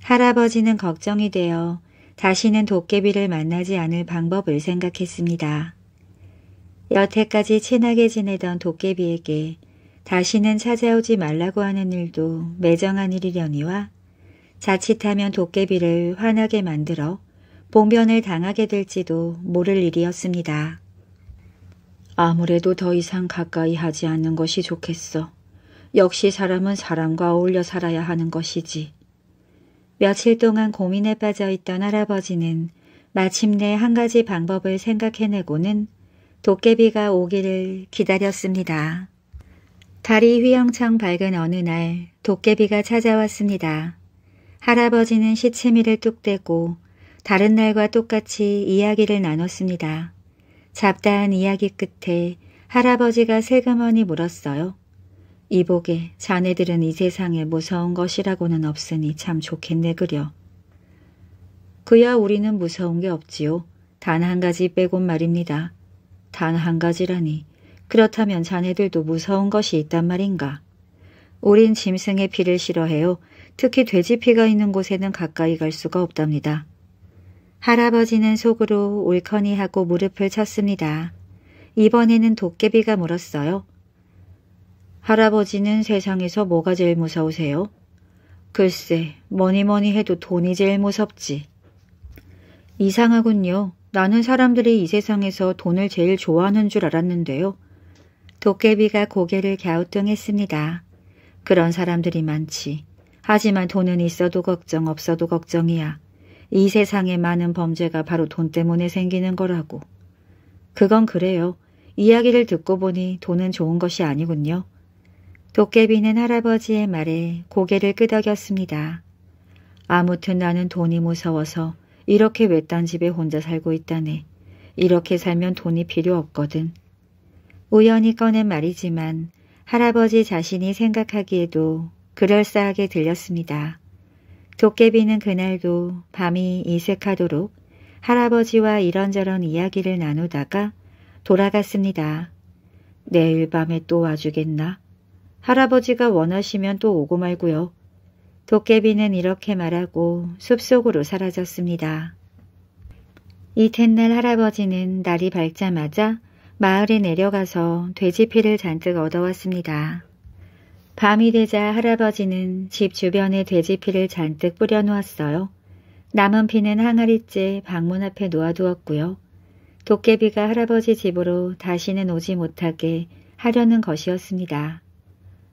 할아버지는 걱정이 되어 다시는 도깨비를 만나지 않을 방법을 생각했습니다. 여태까지 친하게 지내던 도깨비에게 다시는 찾아오지 말라고 하는 일도 매정한 일이려니와 자칫하면 도깨비를 화나게 만들어 봉변을 당하게 될지도 모를 일이었습니다. 아무래도 더 이상 가까이 하지 않는 것이 좋겠어. 역시 사람은 사람과 어울려 살아야 하는 것이지. 며칠 동안 고민에 빠져 있던 할아버지는 마침내 한 가지 방법을 생각해내고는 도깨비가 오기를 기다렸습니다. 달이 휘영창 밝은 어느 날 도깨비가 찾아왔습니다. 할아버지는 시치미를 뚝 떼고 다른 날과 똑같이 이야기를 나눴습니다. 잡다한 이야기 끝에 할아버지가 세그머니 물었어요. 이복에 자네들은 이 세상에 무서운 것이라고는 없으니 참 좋겠네 그려. 그야 우리는 무서운 게 없지요. 단 한 가지 빼곤 말입니다. 단 한 가지라니. 그렇다면 자네들도 무서운 것이 있단 말인가. 우린 짐승의 피를 싫어해요. 특히 돼지 피가 있는 곳에는 가까이 갈 수가 없답니다. 할아버지는 속으로 울커니 하고 무릎을 쳤습니다. 이번에는 도깨비가 물었어요. 할아버지는 세상에서 뭐가 제일 무서우세요? 글쎄, 뭐니 뭐니 해도 돈이 제일 무섭지. 이상하군요. 나는 사람들이 이 세상에서 돈을 제일 좋아하는 줄 알았는데요. 도깨비가 고개를 갸우뚱했습니다. 그런 사람들이 많지. 하지만 돈은 있어도 걱정 없어도 걱정이야. 이세상에 많은 범죄가 바로 돈 때문에 생기는 거라고. 그건 그래요. 이야기를 듣고 보니 돈은 좋은 것이 아니군요. 도깨비는 할아버지의 말에 고개를 끄덕였습니다. 아무튼 나는 돈이 무서워서 이렇게 외딴 집에 혼자 살고 있다네. 이렇게 살면 돈이 필요 없거든. 우연히 꺼낸 말이지만 할아버지 자신이 생각하기에도 그럴싸하게 들렸습니다. 도깨비는 그날도 밤이 이색하도록 할아버지와 이런저런 이야기를 나누다가 돌아갔습니다. 내일 밤에 또 와주겠나? 할아버지가 원하시면 또 오고 말고요. 도깨비는 이렇게 말하고 숲속으로 사라졌습니다. 이튿날 할아버지는 날이 밝자마자 마을에 내려가서 돼지피를 잔뜩 얻어왔습니다. 밤이 되자 할아버지는 집 주변에 돼지피를 잔뜩 뿌려놓았어요. 남은 피는 항아리째 방문 앞에 놓아두었고요. 도깨비가 할아버지 집으로 다시는 오지 못하게 하려는 것이었습니다.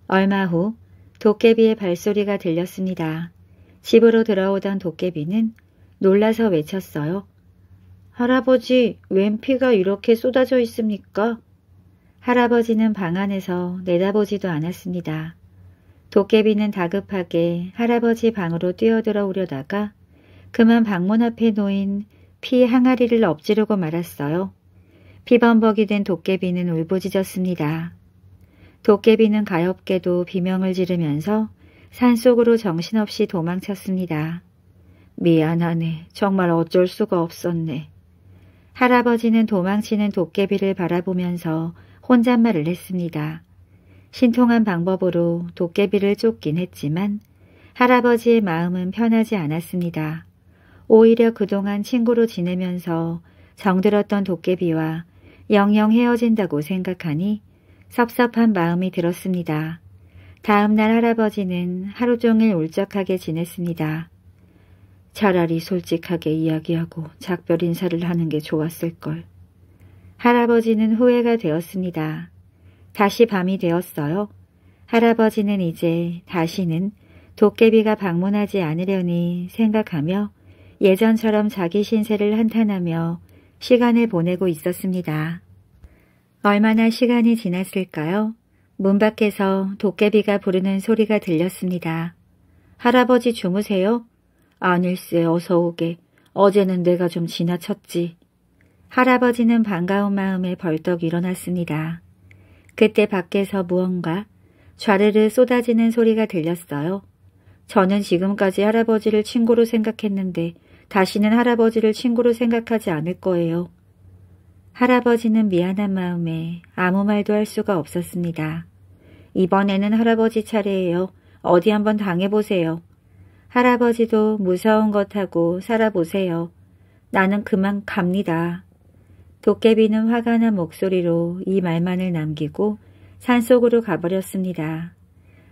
얼마 후 도깨비의 발소리가 들렸습니다. 집으로 들어오던 도깨비는 놀라서 외쳤어요. 할아버지, 웬 피가 이렇게 쏟아져 있습니까? 할아버지는 방 안에서 내다보지도 않았습니다. 도깨비는 다급하게 할아버지 방으로 뛰어들어 오려다가 그만 방문 앞에 놓인 피 항아리를 엎지르고 말았어요. 피범벅이 된 도깨비는 울부짖었습니다. 도깨비는 가엾게도 비명을 지르면서 산속으로 정신없이 도망쳤습니다. 미안하네. 정말 어쩔 수가 없었네. 할아버지는 도망치는 도깨비를 바라보면서 혼잣말을 했습니다. 신통한 방법으로 도깨비를 쫓긴 했지만 할아버지의 마음은 편하지 않았습니다. 오히려 그동안 친구로 지내면서 정들었던 도깨비와 영영 헤어진다고 생각하니 섭섭한 마음이 들었습니다. 다음 날 할아버지는 하루 종일 울적하게 지냈습니다. 차라리 솔직하게 이야기하고 작별 인사를 하는 게 좋았을 걸. 할아버지는 후회가 되었습니다. 다시 밤이 되었어요. 할아버지는 이제 다시는 도깨비가 방문하지 않으려니 생각하며 예전처럼 자기 신세를 한탄하며 시간을 보내고 있었습니다. 얼마나 시간이 지났을까요? 문 밖에서 도깨비가 부르는 소리가 들렸습니다. 할아버지 주무세요? 아닐세 어서 오게. 어제는 내가 좀 지나쳤지. 할아버지는 반가운 마음에 벌떡 일어났습니다. 그때 밖에서 무언가 좌르르 쏟아지는 소리가 들렸어요. 저는 지금까지 할아버지를 친구로 생각했는데 다시는 할아버지를 친구로 생각하지 않을 거예요. 할아버지는 미안한 마음에 아무 말도 할 수가 없었습니다. 이번에는 할아버지 차례예요. 어디 한번 당해보세요. 할아버지도 무서운 것하고 살아보세요. 나는 그만 갑니다. 도깨비는 화가 난 목소리로 이 말만을 남기고 산속으로 가버렸습니다.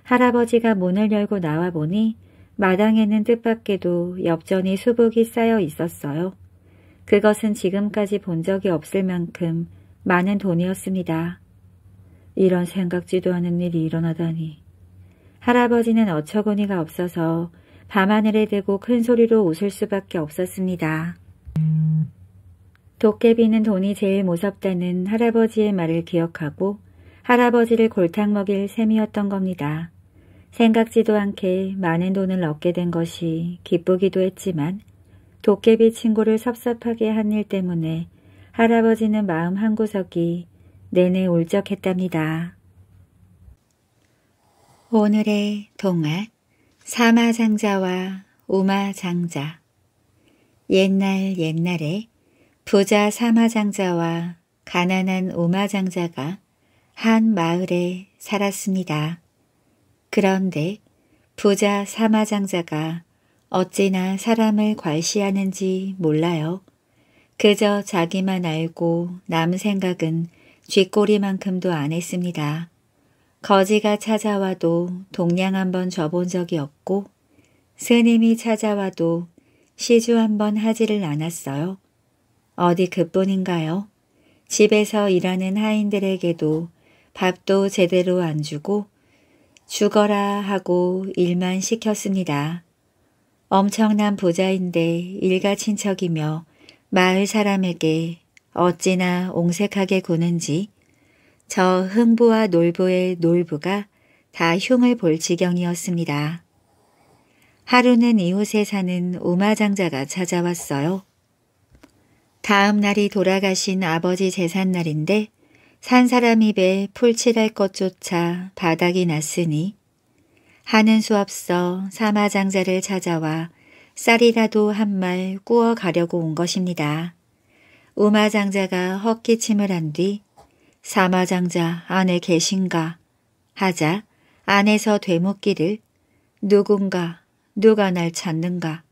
할아버지가 문을 열고 나와 보니 마당에는 뜻밖에도 엽전이 수북이 쌓여 있었어요. 그것은 지금까지 본 적이 없을 만큼 많은 돈이었습니다. 이런 생각지도 않은 일이 일어나다니. 할아버지는 어처구니가 없어서 밤하늘에 대고 큰 소리로 웃을 수밖에 없었습니다. 음. 도깨비는 돈이 제일 무섭다는 할아버지의 말을 기억하고 할아버지를 골탕 먹일 셈이었던 겁니다. 생각지도 않게 많은 돈을 얻게 된 것이 기쁘기도 했지만 도깨비 친구를 섭섭하게 한 일 때문에 할아버지는 마음 한구석이 내내 울적했답니다. 오늘의 동화 사마장자와 우마장자 옛날 옛날에 부자 사마장자와 가난한 오마장자가 한 마을에 살았습니다. 그런데 부자 사마장자가 어찌나 사람을 괄시하는지 몰라요. 그저 자기만 알고 남 생각은 쥐꼬리만큼도 안 했습니다. 거지가 찾아와도 동냥 한번 져본 적이 없고 스님이 찾아와도 시주 한번 하지를 않았어요. 어디 그뿐인가요? 집에서 일하는 하인들에게도 밥도 제대로 안 주고 죽어라 하고 일만 시켰습니다. 엄청난 부자인데 일가 친척이며 마을 사람에게 어찌나 옹색하게 구는지 저 흥부와 놀부의 놀부가 다 흉을 볼 지경이었습니다. 하루는 이웃에 사는 우마장자가 찾아왔어요. 다음 날이 돌아가신 아버지 재산날인데 산 사람 입에 풀칠할 것조차 바닥이 났으니 하는 수 없어 사마장자를 찾아와 쌀이라도 한 말 꾸어 가려고 온 것입니다. 우마장자가 헛기침을 한 뒤 사마장자 안에 계신가 하자 안에서 되묻기를 누군가 누가 날 찾는가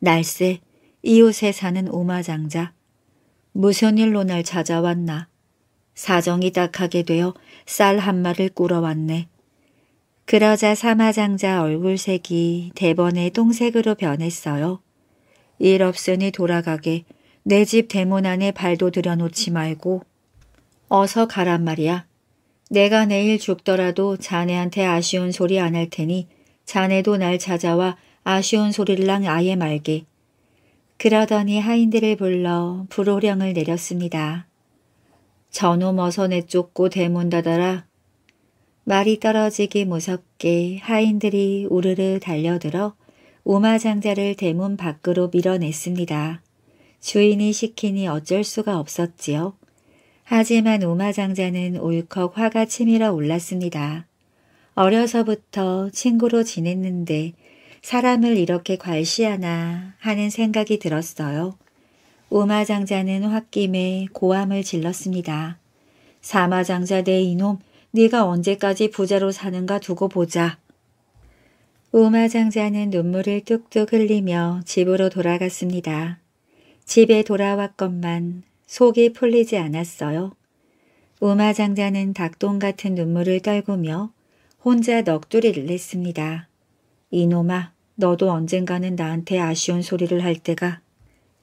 날세 이웃에 사는 오마장자. 무슨 일로 날 찾아왔나. 사정이 딱하게 되어 쌀 한 마를 꾸러왔네. 그러자 사마장자 얼굴색이 대번에 똥색으로 변했어요. 일 없으니 돌아가게 내 집 대문 안에 발도 들여놓지 말고 어서 가란 말이야. 내가 내일 죽더라도 자네한테 아쉬운 소리 안 할 테니 자네도 날 찾아와 아쉬운 소리랑 를 아예 말게. 그러더니 하인들을 불러 불호령을 내렸습니다. 저놈 어서 내쫓고 대문 닫아라. 말이 떨어지기 무섭게 하인들이 우르르 달려들어 오마장자를 대문 밖으로 밀어냈습니다. 주인이 시키니 어쩔 수가 없었지요. 하지만 오마장자는 울컥 화가 치밀어 올랐습니다. 어려서부터 친구로 지냈는데 사람을 이렇게 괄시하나 하는 생각이 들었어요. 우마장자는 홧김에 고함을 질렀습니다. 사마장자 내 이놈, 네가 언제까지 부자로 사는가 두고 보자. 우마장자는 눈물을 뚝뚝 흘리며 집으로 돌아갔습니다. 집에 돌아왔건만 속이 풀리지 않았어요. 우마장자는 닭똥 같은 눈물을 떨구며 혼자 넋두리를 냈습니다. 이놈아, 너도 언젠가는 나한테 아쉬운 소리를 할 때가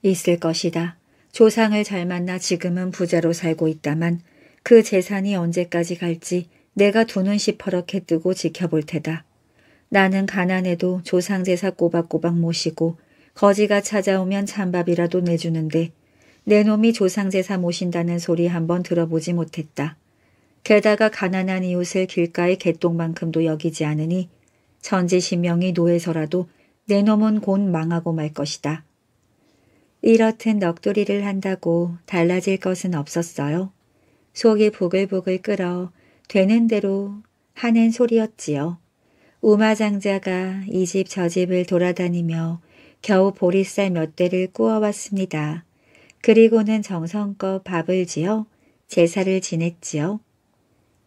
있을 것이다. 조상을 잘 만나 지금은 부자로 살고 있다만 그 재산이 언제까지 갈지 내가 두눈 시퍼렇게 뜨고 지켜볼 테다. 나는 가난해도 조상제사 꼬박꼬박 모시고 거지가 찾아오면 찬밥이라도 내주는데 내 놈이 조상제사 모신다는 소리 한번 들어보지 못했다. 게다가 가난한 이웃을 길가의 개똥만큼도 여기지 않으니 천지신명이 노해서라도 내 놈은 곧 망하고 말 것이다. 이렇듯 넋두리를 한다고 달라질 것은 없었어요. 속이 보글보글 끓어 되는 대로 하는 소리였지요. 우마장자가 이 집 저 집을 돌아다니며 겨우 보리쌀 몇 대를 구워왔습니다. 그리고는 정성껏 밥을 지어 제사를 지냈지요.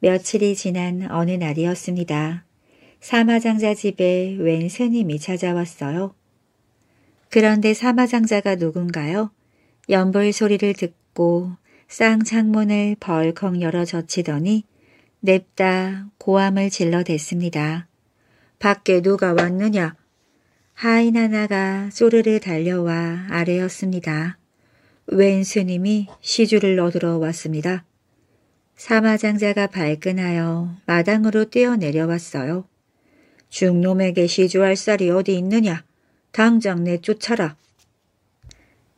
며칠이 지난 어느 날이었습니다. 사마장자 집에 웬 스님이 찾아왔어요. 그런데 사마장자가 누군가요? 연불 소리를 듣고 쌍창문을 벌컥 열어 젖히더니 냅다 고함을 질러댔습니다. 밖에 누가 왔느냐? 하인 하나가 쪼르르 달려와 아래였습니다. 웬 스님이 시주를 얻으러 왔습니다. 사마장자가 발끈하여 마당으로 뛰어내려왔어요. 중놈에게 시주할 쌀이 어디 있느냐? 당장 내쫓아라.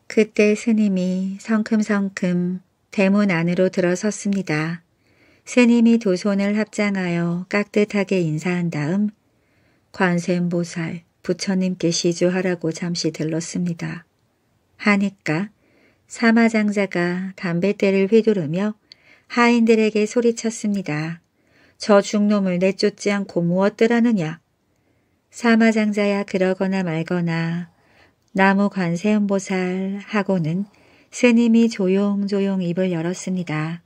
그때 스님이 성큼성큼 대문 안으로 들어섰습니다. 스님이 두 손을 합장하여 깍듯하게 인사한 다음 관세음보살 부처님께 시주하라고 잠시 들렀습니다. 하니까 사마장자가 담뱃대를 휘두르며 하인들에게 소리쳤습니다. 저 중놈을 내쫓지 않고 무엇들 하느냐. 사마장자야 그러거나 말거나 나무 관세음보살 하고는 스님이 조용조용 입을 열었습니다.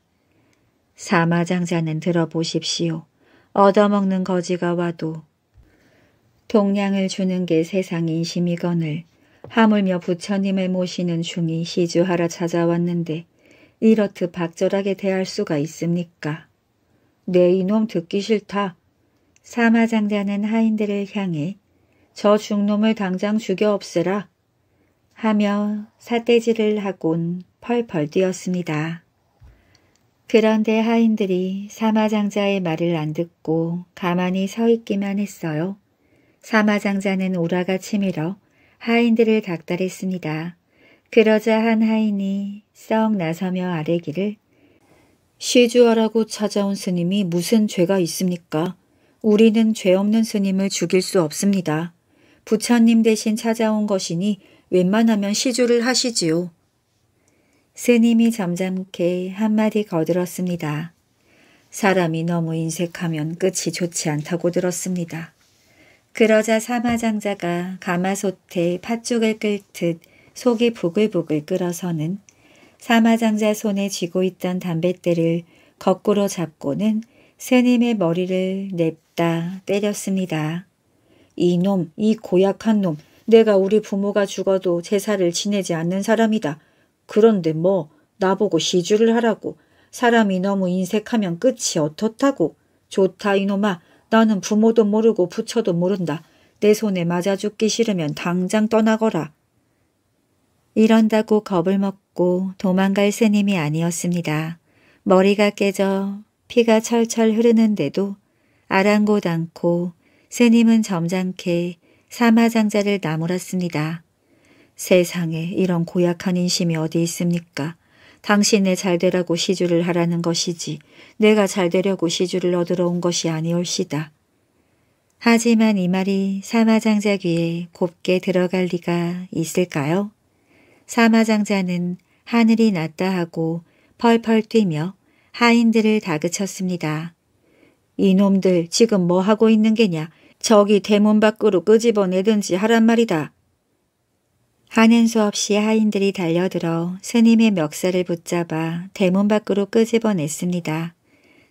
사마장자는 들어보십시오. 얻어먹는 거지가 와도 동량을 주는 게 세상 인심이거늘 하물며 부처님을 모시는 중이 시주하러 찾아왔는데 이렇듯 박절하게 대할 수가 있습니까? 내 이놈 듣기 싫다. 사마장자는 하인들을 향해 저 중놈을 당장 죽여 없으라 하며 사대질을 하곤 펄펄 뛰었습니다. 그런데 하인들이 사마장자의 말을 안 듣고 가만히 서 있기만 했어요. 사마장자는 오라가 치밀어 하인들을 닥달했습니다. 그러자 한 하인이 썩 나서며 아래기를 시주하라고 찾아온 스님이 무슨 죄가 있습니까? 우리는 죄 없는 스님을 죽일 수 없습니다. 부처님 대신 찾아온 것이니 웬만하면 시주를 하시지요. 스님이 잠잠케 한마디 거들었습니다. 사람이 너무 인색하면 끝이 좋지 않다고 들었습니다. 그러자 사마장자가 가마솥에 팥죽을 끓듯 속이 부글부글 끓어서는 사마장자 손에 쥐고 있던 담뱃대를 거꾸로 잡고는 스님의 머리를 냅다 때렸습니다. 이놈, 이 고약한 놈, 내가 우리 부모가 죽어도 제사를 지내지 않는 사람이다. 그런데 뭐 나보고 시주를 하라고. 사람이 너무 인색하면 끝이 어떻다고. 좋다 이놈아, 나는 부모도 모르고 부처도 모른다. 내 손에 맞아 죽기 싫으면 당장 떠나거라. 이런다고 겁을 먹고 도망갈 새님이 아니었습니다. 머리가 깨져 피가 철철 흐르는데도 아랑곳 않고 새님은 점잖게 사마장자를 나무랐습니다. 세상에 이런 고약한 인심이 어디 있습니까? 당신의 잘되라고 시주를 하라는 것이지 내가 잘되려고 시주를 얻으러 온 것이 아니올시다. 하지만 이 말이 사마장자 귀에 곱게 들어갈 리가 있을까요? 사마장자는 하늘이 났다 하고 펄펄 뛰며 하인들을 다그쳤습니다. 이놈들 지금 뭐 하고 있는 게냐. 저기 대문 밖으로 끄집어내든지 하란 말이다. 하는 수 없이 하인들이 달려들어 스님의 멱살을 붙잡아 대문 밖으로 끄집어냈습니다.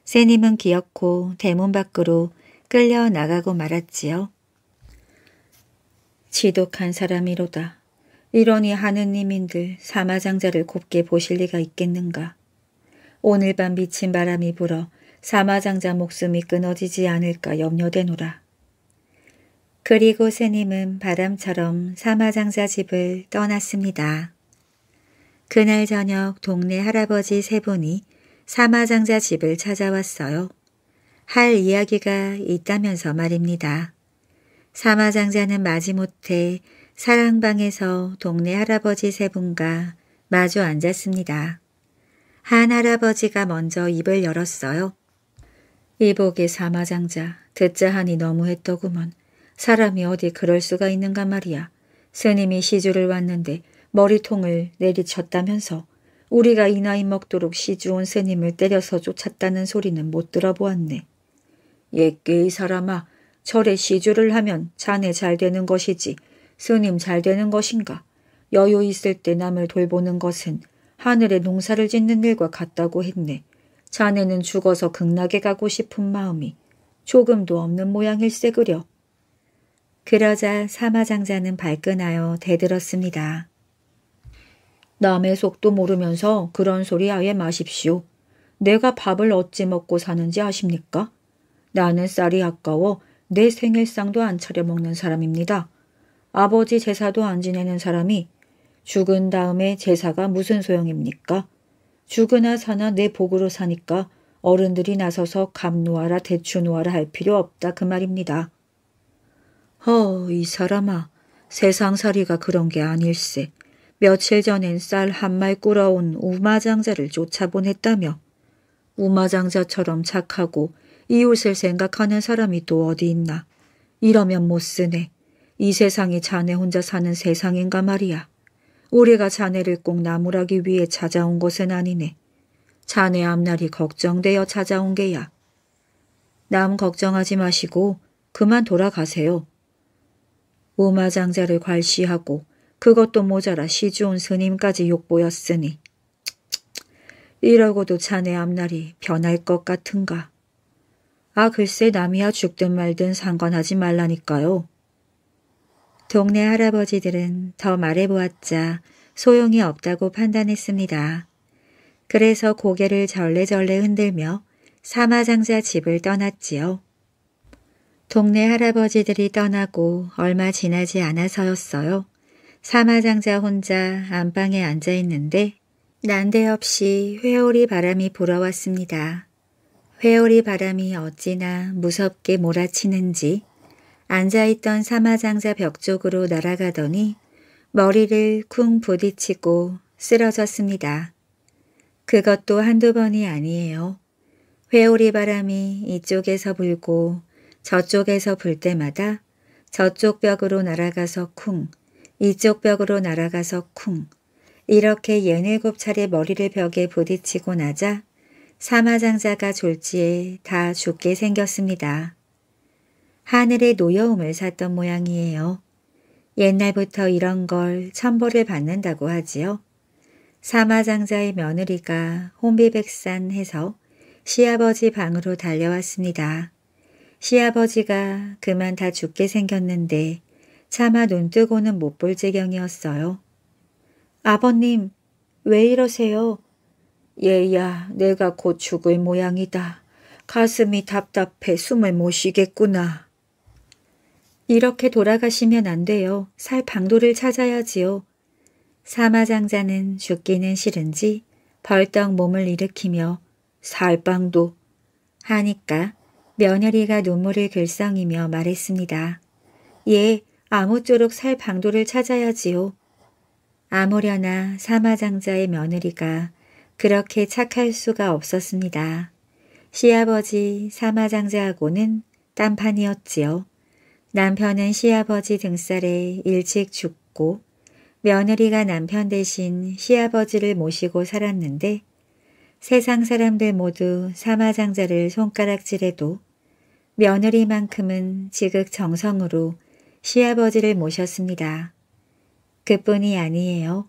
스님은 기어코 대문 밖으로 끌려 나가고 말았지요. 지독한 사람이로다. 이러니 하느님인들 사마장자를 곱게 보실 리가 있겠는가. 오늘 밤 미친 바람이 불어 사마장자 목숨이 끊어지지 않을까 염려되노라. 그리고 새님은 바람처럼 사마장자 집을 떠났습니다. 그날 저녁 동네 할아버지 세 분이 사마장자 집을 찾아왔어요. 할 이야기가 있다면서 말입니다. 사마장자는 마지못해 사랑방에서 동네 할아버지 세 분과 마주 앉았습니다. 한 할아버지가 먼저 입을 열었어요. 이복이 사마장자 듣자 하니 너무했더구먼. 사람이 어디 그럴 수가 있는가 말이야. 스님이 시주를 왔는데 머리통을 내리쳤다면서 우리가 이 나이 먹도록 시주 온 스님을 때려서 쫓았다는 소리는 못 들어보았네. 예끼 이 사람아, 절에 시주를 하면 자네 잘 되는 것이지 스님 잘 되는 것인가? 여유 있을 때 남을 돌보는 것은 하늘에 농사를 짓는 일과 같다고 했네. 자네는 죽어서 극락에 가고 싶은 마음이 조금도 없는 모양일세 그려. 그러자 사마장자는 발끈하여 대들었습니다. 남의 속도 모르면서 그런 소리 아예 마십시오. 내가 밥을 어찌 먹고 사는지 아십니까? 나는 쌀이 아까워 내 생일상도 안 차려 먹는 사람입니다. 아버지 제사도 안 지내는 사람이 죽은 다음에 제사가 무슨 소용입니까? 죽으나 사나 내 복으로 사니까 어른들이 나서서 감노하라 대추노하라 할 필요 없다 그 말입니다. 허, 이 사람아. 세상살이가 그런 게 아닐세. 며칠 전엔 쌀 한 마리 꾸러온 우마장자를 쫓아보냈다며. 우마장자처럼 착하고 이웃을 생각하는 사람이 또 어디 있나. 이러면 못 쓰네. 이 세상이 자네 혼자 사는 세상인가 말이야. 우리가 자네를 꼭 나무라기 위해 찾아온 것은 아니네. 자네 앞날이 걱정되어 찾아온 게야. 남 걱정하지 마시고 그만 돌아가세요. 우마장자를 괄시하고 그것도 모자라 시주온 스님까지 욕보였으니 이러고도 자네 앞날이 변할 것 같은가. 아 글쎄 남이야 죽든 말든 상관하지 말라니까요. 동네 할아버지들은 더 말해보았자 소용이 없다고 판단했습니다. 그래서 고개를 절레절레 흔들며 사마장자 집을 떠났지요. 동네 할아버지들이 떠나고 얼마 지나지 않아서였어요. 사마장자 혼자 안방에 앉아있는데 난데없이 회오리 바람이 불어왔습니다. 회오리 바람이 어찌나 무섭게 몰아치는지 앉아있던 사마장자 벽 쪽으로 날아가더니 머리를 쿵 부딪히고 쓰러졌습니다. 그것도 한두 번이 아니에요. 회오리 바람이 이쪽에서 불고 저쪽에서 불 때마다 저쪽 벽으로 날아가서 쿵, 이쪽 벽으로 날아가서 쿵, 이렇게 예닐곱 차례 머리를 벽에 부딪히고 나자 사마장자가 졸지에 다 죽게 생겼습니다. 하늘의 노여움을 샀던 모양이에요. 옛날부터 이런 걸천벌을 받는다고 하지요. 사마장자의 며느리가 혼비백산해서 시아버지 방으로 달려왔습니다. 시아버지가 그만 다 죽게 생겼는데 차마 눈뜨고는 못 볼 지경이었어요. 아버님, 왜 이러세요? 얘야, 내가 곧 죽을 모양이다. 가슴이 답답해 숨을 못 쉬겠구나. 이렇게 돌아가시면 안 돼요. 살 방도를 찾아야지요. 사마장자는 죽기는 싫은지 벌떡 몸을 일으키며 살방도 하니까 며느리가 눈물을 글썽이며 말했습니다. 예, 아무쪼록 살 방도를 찾아야지요. 아무려나 사마장자의 며느리가 그렇게 착할 수가 없었습니다. 시아버지 사마장자하고는 딴판이었지요. 남편은 시아버지 등살에 일찍 죽고 며느리가 남편 대신 시아버지를 모시고 살았는데 세상 사람들 모두 사마장자를 손가락질해도 며느리만큼은 지극정성으로 시아버지를 모셨습니다. 그뿐이 아니에요.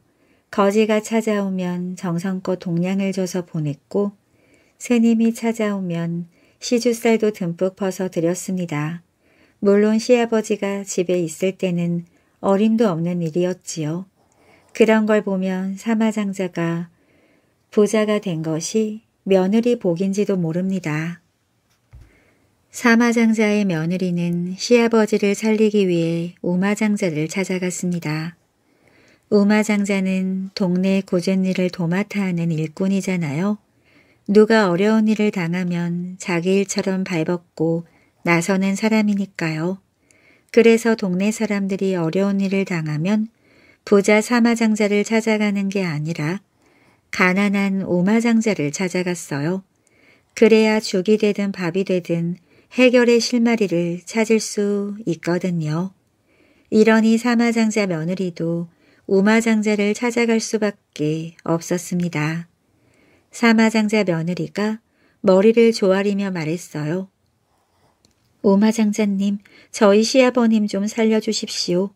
거지가 찾아오면 정성껏 동량을 줘서 보냈고 스님이 찾아오면 시주살도 듬뿍 퍼서 드렸습니다. 물론 시아버지가 집에 있을 때는 어림도 없는 일이었지요. 그런 걸 보면 사마장자가 부자가 된 것이 며느리 복인지도 모릅니다. 사마장자의 며느리는 시아버지를 살리기 위해 우마장자를 찾아갔습니다. 우마장자는 동네 고전일을 도맡아 하는 일꾼이잖아요. 누가 어려운 일을 당하면 자기 일처럼 발벗고 나서는 사람이니까요. 그래서 동네 사람들이 어려운 일을 당하면 부자 사마장자를 찾아가는 게 아니라 가난한 오마장자를 찾아갔어요. 그래야 죽이 되든 밥이 되든 해결의 실마리를 찾을 수 있거든요. 이러니 사마장자 며느리도 오마장자를 찾아갈 수밖에 없었습니다. 사마장자 며느리가 머리를 조아리며 말했어요. 오마장자님, 저희 시아버님 좀 살려주십시오.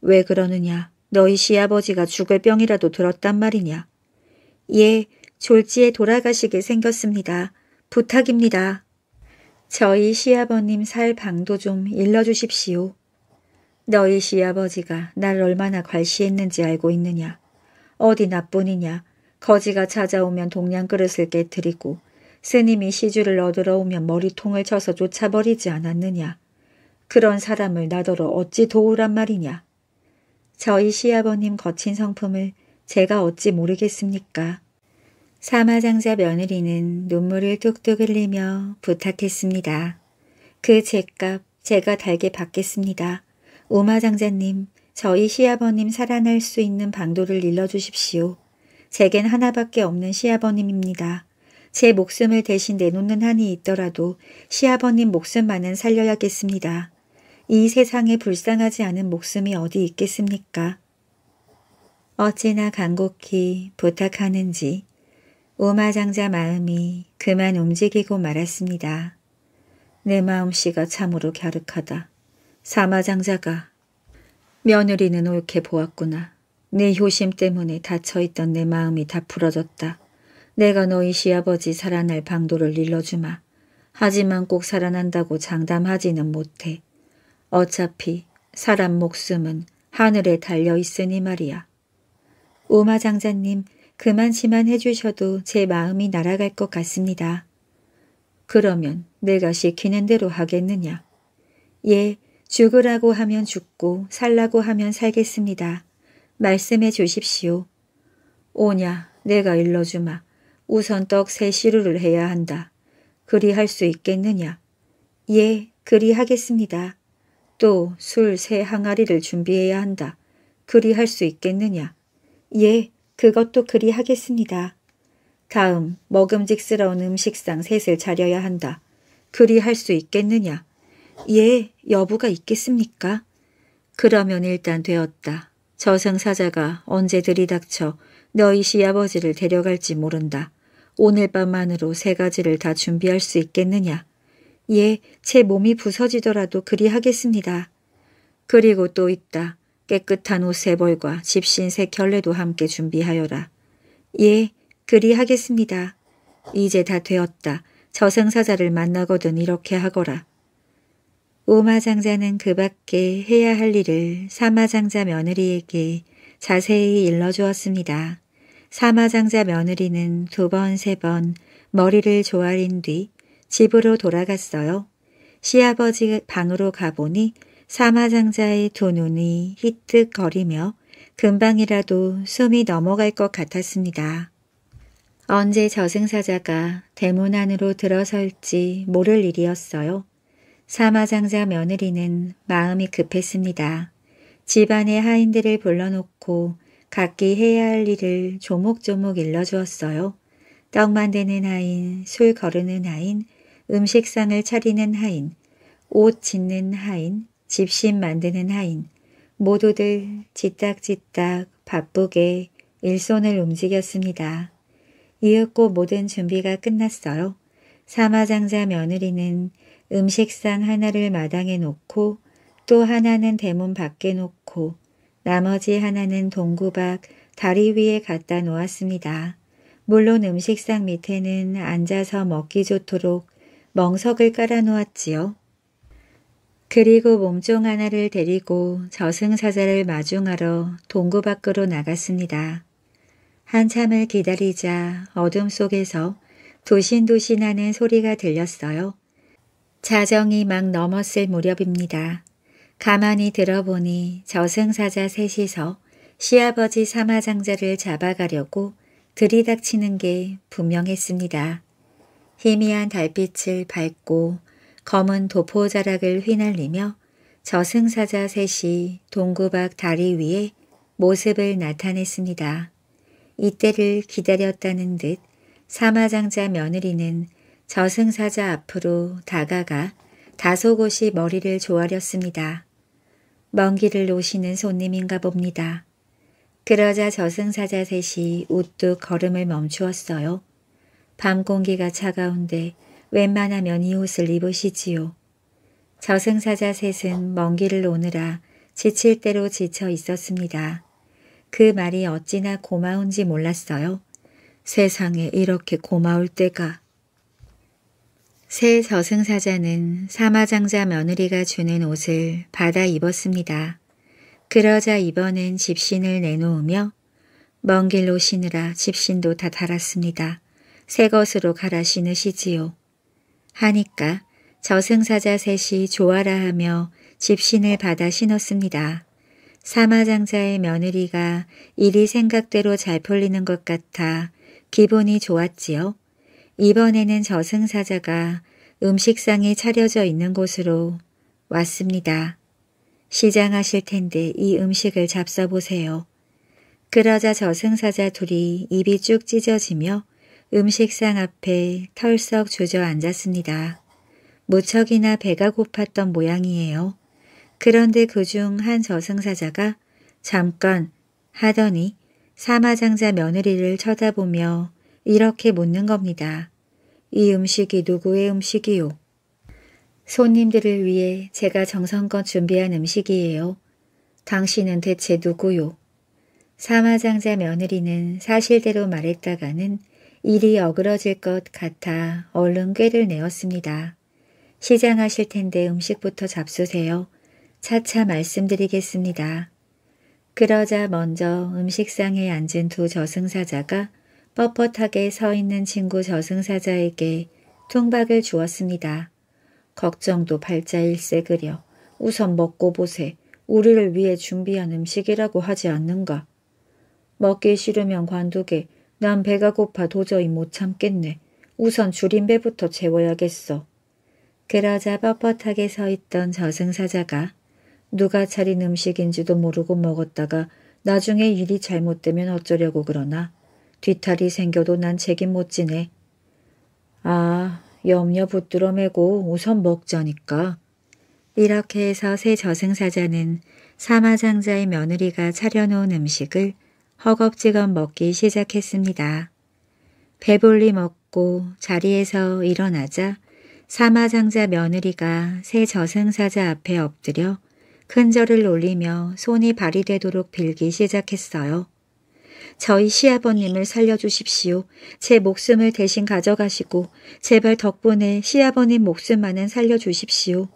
왜 그러느냐? 너희 시아버지가 죽을 병이라도 들었단 말이냐? 예, 졸지에 돌아가시게 생겼습니다. 부탁입니다. 저희 시아버님 살 방도 좀 일러주십시오. 너희 시아버지가 날 얼마나 괄시했는지 알고 있느냐? 어디 나뿐이냐? 거지가 찾아오면 동냥 그릇을 깨뜨리고 스님이 시주를 얻으러 오면 머리통을 쳐서 쫓아버리지 않았느냐. 그런 사람을 나더러 어찌 도우란 말이냐. 저희 시아버님 거친 성품을 제가 어찌 모르겠습니까. 사마장자 며느리는 눈물을 뚝뚝 흘리며 부탁했습니다. 그 죗값 제가 달게 받겠습니다. 우마장자님 저희 시아버님 살아날 수 있는 방도를 일러주십시오. 제겐 하나밖에 없는 시아버님입니다. 제 목숨을 대신 내놓는 한이 있더라도 시아버님 목숨만은 살려야겠습니다. 이 세상에 불쌍하지 않은 목숨이 어디 있겠습니까? 어찌나 간곡히 부탁하는지 우마장자 마음이 그만 움직이고 말았습니다. 내 마음씨가 참으로 갸륵하다. 사마장자가 며느리는 옳게 보았구나. 내 효심 때문에 닫혀있던 내 마음이 다 풀어졌다. 내가 너희 시아버지 살아날 방도를 일러주마. 하지만 꼭 살아난다고 장담하지는 못해. 어차피 사람 목숨은 하늘에 달려 있으니 말이야. 오마장자님, 그만 치만해 주셔도 제 마음이 날아갈 것 같습니다. 그러면 내가 시키는 대로 하겠느냐? 예, 죽으라고 하면 죽고 살라고 하면 살겠습니다. 말씀해 주십시오. 오냐, 내가 일러주마. 우선 떡 세 시루를 해야 한다. 그리할 수 있겠느냐? 예, 그리하겠습니다. 또 술 세 항아리를 준비해야 한다. 그리할 수 있겠느냐? 예, 그것도 그리하겠습니다. 다음, 먹음직스러운 음식상 셋을 차려야 한다. 그리할 수 있겠느냐? 예, 여부가 있겠습니까? 그러면 일단 되었다. 저승사자가 언제 들이닥쳐 너희 시아버지를 데려갈지 모른다. 오늘 밤만으로 세 가지를 다 준비할 수 있겠느냐. 예, 제 몸이 부서지더라도 그리하겠습니다. 그리고 또 있다. 깨끗한 옷 세 벌과 집신 세 결례도 함께 준비하여라. 예, 그리하겠습니다. 이제 다 되었다. 저승사자를 만나거든 이렇게 하거라. 오마장자는 그 밖에 해야 할 일을 사마장자 며느리에게 자세히 일러주었습니다. 사마장자 며느리는 두 번, 세 번 머리를 조아린 뒤 집으로 돌아갔어요. 시아버지 방으로 가보니 사마장자의 두 눈이 희뜩거리며 금방이라도 숨이 넘어갈 것 같았습니다. 언제 저승사자가 대문 안으로 들어설지 모를 일이었어요. 사마장자 며느리는 마음이 급했습니다. 집안의 하인들을 불러놓고 각기 해야 할 일을 조목조목 일러주었어요. 떡 만드는 하인, 술 거르는 하인, 음식상을 차리는 하인, 옷 짓는 하인, 집신 만드는 하인, 모두들 짓딱짓딱 바쁘게 일손을 움직였습니다. 이윽고 모든 준비가 끝났어요. 사마장자 며느리는 음식상 하나를 마당에 놓고 또 하나는 대문 밖에 놓고 나머지 하나는 동구 밖 다리 위에 갖다 놓았습니다. 물론 음식상 밑에는 앉아서 먹기 좋도록 멍석을 깔아 놓았지요. 그리고 몸종 하나를 데리고 저승사자를 마중하러 동구 밖으로 나갔습니다. 한참을 기다리자 어둠 속에서 도신도신하는 소리가 들렸어요. 자정이 막 넘었을 무렵입니다. 가만히 들어보니 저승사자 셋이서 시아버지 사마장자를 잡아가려고 들이닥치는 게 분명했습니다. 희미한 달빛을 밟고 검은 도포자락을 휘날리며 저승사자 셋이 동구박 다리 위에 모습을 나타냈습니다. 이때를 기다렸다는 듯 사마장자 며느리는 저승사자 앞으로 다가가 다소곳이 머리를 조아렸습니다. 먼 길을 오시는 손님인가 봅니다. 그러자 저승사자 셋이 우뚝 걸음을 멈추었어요. 밤 공기가 차가운데 웬만하면 이 옷을 입으시지요. 저승사자 셋은 먼 길을 오느라 지칠 대로 지쳐 있었습니다. 그 말이 어찌나 고마운지 몰랐어요. 세상에 이렇게 고마울 때가 새 저승사자는 사마장자 며느리가 주는 옷을 받아 입었습니다. 그러자 이번엔 집신을 내놓으며 먼 길로 시느라 집신도 다 달았습니다. 새 것으로 갈아 신으시지요. 하니까 저승사자 셋이 좋아라 하며 집신을 받아 신었습니다. 사마장자의 며느리가 일이 생각대로 잘 풀리는 것 같아 기분이 좋았지요. 이번에는 저승사자가 음식상이 차려져 있는 곳으로 왔습니다. 시장하실 텐데 이 음식을 잡숴보세요. 그러자 저승사자 둘이 입이 쭉 찢어지며 음식상 앞에 털썩 주저앉았습니다. 무척이나 배가 고팠던 모양이에요. 그런데 그 중 한 저승사자가 잠깐 하더니 사마장자 며느리를 쳐다보며 이렇게 묻는 겁니다. 이 음식이 누구의 음식이요? 손님들을 위해 제가 정성껏 준비한 음식이에요. 당신은 대체 누구요? 사마장자 며느리는 사실대로 말했다가는 일이 어그러질 것 같아 얼른 꾀를 내었습니다. 시장하실 텐데 음식부터 잡수세요. 차차 말씀드리겠습니다. 그러자 먼저 음식상에 앉은 두 저승사자가 뻣뻣하게 서 있는 친구 저승사자에게 통박을 주었습니다. 걱정도 발자 일색그려 우선 먹고 보세. 우리를 위해 준비한 음식이라고 하지 않는가. 먹기 싫으면 관두게. 난 배가 고파 도저히 못 참겠네. 우선 줄임배부터 재워야겠어. 그러자 뻣뻣하게 서 있던 저승사자가 누가 차린 음식인지도 모르고 먹었다가 나중에 일이 잘못되면 어쩌려고 그러나 뒤탈이 생겨도 난 책임 못 지네. 아, 염려 붙들어 매고 우선 먹자니까. 이렇게 해서 새 저승사자는 사마장자의 며느리가 차려놓은 음식을 허겁지겁 먹기 시작했습니다. 배불리 먹고 자리에서 일어나자 사마장자 며느리가 새 저승사자 앞에 엎드려 큰절을 올리며 손이 발이 되도록 빌기 시작했어요. 저희 시아버님을 살려주십시오. 제 목숨을 대신 가져가시고 제발 덕분에 시아버님 목숨만은 살려주십시오.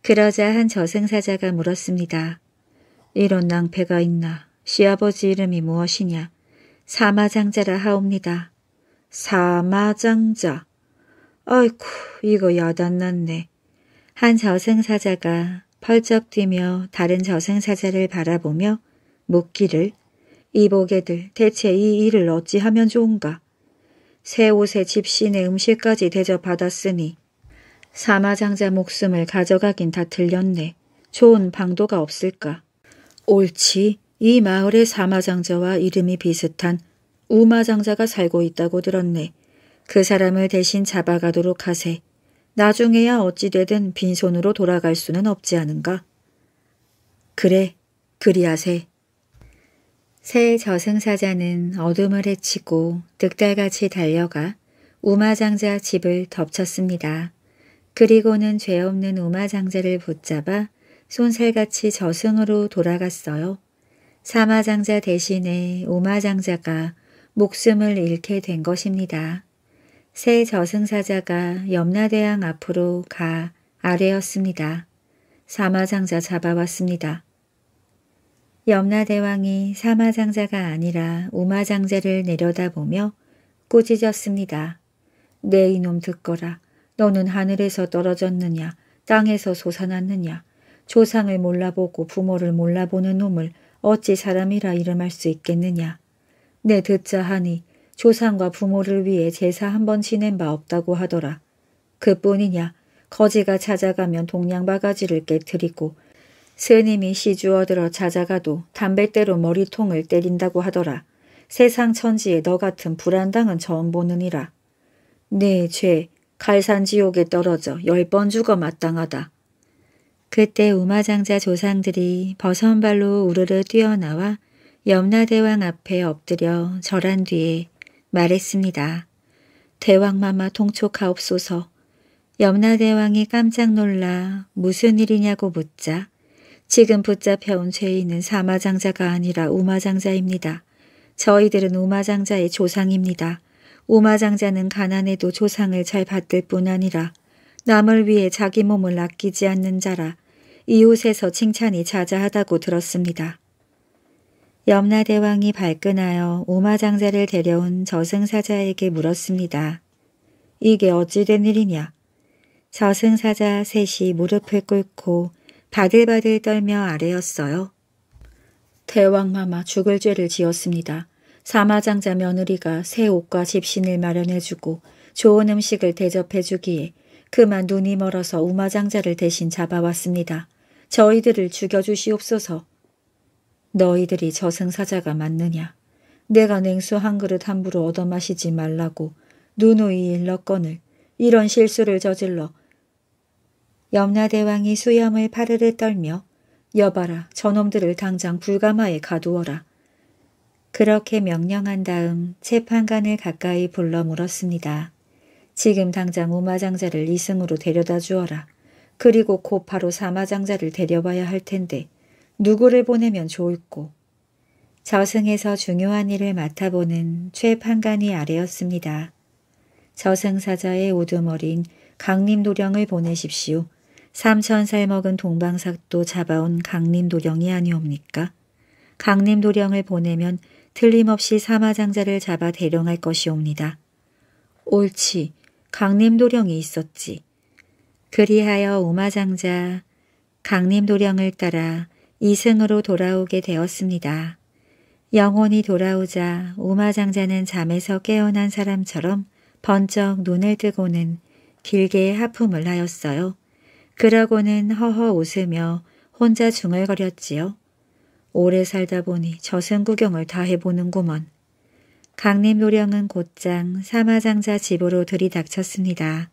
그러자 한 저승사자가 물었습니다. 이런 낭패가 있나? 시아버지 이름이 무엇이냐? 사마장자라 하옵니다. 사마장자. 아이쿠 이거 야단났네. 한 저승사자가 펄쩍 뛰며 다른 저승사자를 바라보며 묻기를 이보게들 대체 이 일을 어찌하면 좋은가. 새 옷에 집신의 음식까지 대접받았으니 사마장자 목숨을 가져가긴 다틀렸네 좋은 방도가 없을까. 옳지. 이마을에 사마장자와 이름이 비슷한 우마장자가 살고 있다고 들었네. 그 사람을 대신 잡아가도록 하세. 나중에야 어찌되든 빈손으로 돌아갈 수는 없지 않은가. 그래, 그리하세. 새 저승사자는 어둠을 헤치고 득달같이 달려가 우마장자 집을 덮쳤습니다. 그리고는 죄 없는 우마장자를 붙잡아 손살같이 저승으로 돌아갔어요. 사마장자 대신에 우마장자가 목숨을 잃게 된 것입니다. 새 저승사자가 염라대왕 앞으로 가 아래였습니다. 사마장자 잡아왔습니다. 염라대왕이 사마장자가 아니라 우마장자를 내려다보며 꾸짖었습니다. 내 네, 이놈 듣거라. 너는 하늘에서 떨어졌느냐 땅에서 솟아났느냐 조상을 몰라보고 부모를 몰라보는 놈을 어찌 사람이라 이름할 수 있겠느냐. 내 네, 듣자 하니 조상과 부모를 위해 제사 한 번 지낸 바 없다고 하더라. 그뿐이냐 거지가 찾아가면 동양 바가지를 깨뜨리고 스님이 시주어 들어 찾아가도 담뱃대로 머리통을 때린다고 하더라. 세상 천지에 너 같은 불안당은 처음 보느니라. 네 죄, 갈산지옥에 떨어져 열 번 죽어 마땅하다. 그때 우마장자 조상들이 버선발로 우르르 뛰어나와 염라대왕 앞에 엎드려 절한 뒤에 말했습니다. 대왕마마 통촉하옵소서 염라대왕이 깜짝 놀라 무슨 일이냐고 묻자 지금 붙잡혀온 죄인은 사마장자가 아니라 우마장자입니다. 저희들은 우마장자의 조상입니다. 우마장자는 가난해도 조상을 잘받을뿐 아니라 남을 위해 자기 몸을 아끼지 않는 자라 이웃에서 칭찬이 자자하다고 들었습니다. 염라대왕이 발끈하여 우마장자를 데려온 저승사자에게 물었습니다. 이게 어찌된 일이냐? 저승사자 셋이 무릎을 꿇고 바들바들 떨며 아래였어요 대왕마마 죽을 죄를 지었습니다. 사마장자 며느리가 새 옷과 집신을 마련해주고 좋은 음식을 대접해주기에 그만 눈이 멀어서 우마장자를 대신 잡아왔습니다. 저희들을 죽여주시옵소서. 너희들이 저승사자가 맞느냐. 내가 냉수 한 그릇 함부로 얻어마시지 말라고 누누이 일렀건을 이런 실수를 저질러 염라대왕이 수염을 파르르 떨며 여봐라 저놈들을 당장 불가마에 가두어라. 그렇게 명령한 다음 재판관을 가까이 불러 물었습니다. 지금 당장 우마장자를 이승으로 데려다 주어라. 그리고 곧 바로 사마장자를 데려와야 할 텐데 누구를 보내면 좋을꼬. 저승에서 중요한 일을 맡아보는 최판관이 아래였습니다. 저승사자의 우두머린 강림도령을 보내십시오. 삼천사에 먹은 동방삭도 잡아온 강림도령이 아니옵니까? 강림도령을 보내면 틀림없이 사마장자를 잡아 대령할 것이옵니다. 옳지, 강림도령이 있었지. 그리하여 오마장자, 강림도령을 따라 이승으로 돌아오게 되었습니다. 영혼이 돌아오자 오마장자는 잠에서 깨어난 사람처럼 번쩍 눈을 뜨고는 길게 하품을 하였어요. 그러고는 허허 웃으며 혼자 중얼거렸지요. 오래 살다 보니 저승 구경을 다 해보는구먼. 강림 노령은 곧장 사마장자 집으로 들이닥쳤습니다.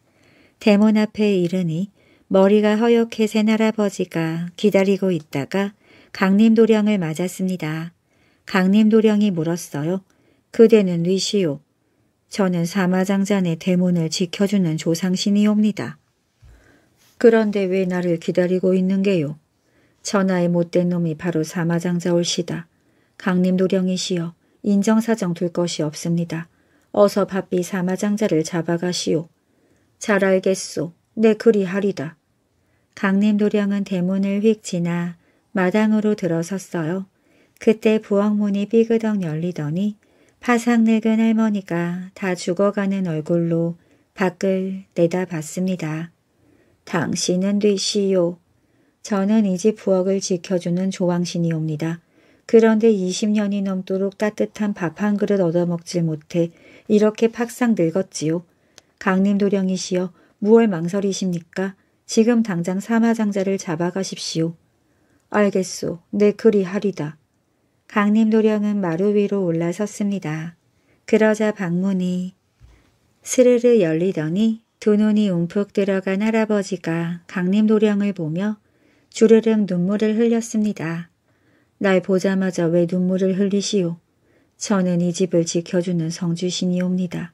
대문 앞에 이르니 머리가 허옇게 새 할아버지가 기다리고 있다가 강림 도령을 맞았습니다. 강림 도령이 물었어요. 그대는 위시오. 저는 사마장자네 대문을 지켜주는 조상신이옵니다. 그런데 왜 나를 기다리고 있는게요? 천하의 못된 놈이 바로 사마장자 올시다. 강림 노령이시여 인정사정 둘 것이 없습니다. 어서 바삐 사마장자를 잡아가시오. 잘 알겠소. 내 그리 하리다. 강림 노령은 대문을 휙 지나 마당으로 들어섰어요. 그때 부엌문이 삐그덕 열리더니 파상 늙은 할머니가 다 죽어가는 얼굴로 밖을 내다봤습니다. 당신은 되시요. 저는 이 집 부엌을 지켜주는 조왕신이옵니다. 그런데 20년이 넘도록 따뜻한 밥 한 그릇 얻어먹질 못해 이렇게 팍상 늙었지요. 강림 도령이시여 무얼 망설이십니까? 지금 당장 사마장자를 잡아가십시오. 알겠소. 내 그리 하리다. 강림 도령은 마루 위로 올라섰습니다. 그러자 방문이 스르르 열리더니 두 눈이 움푹 들어간 할아버지가 강림도령을 보며 주르륵 눈물을 흘렸습니다. 날 보자마자 왜 눈물을 흘리시오? 저는 이 집을 지켜주는 성주신이옵니다.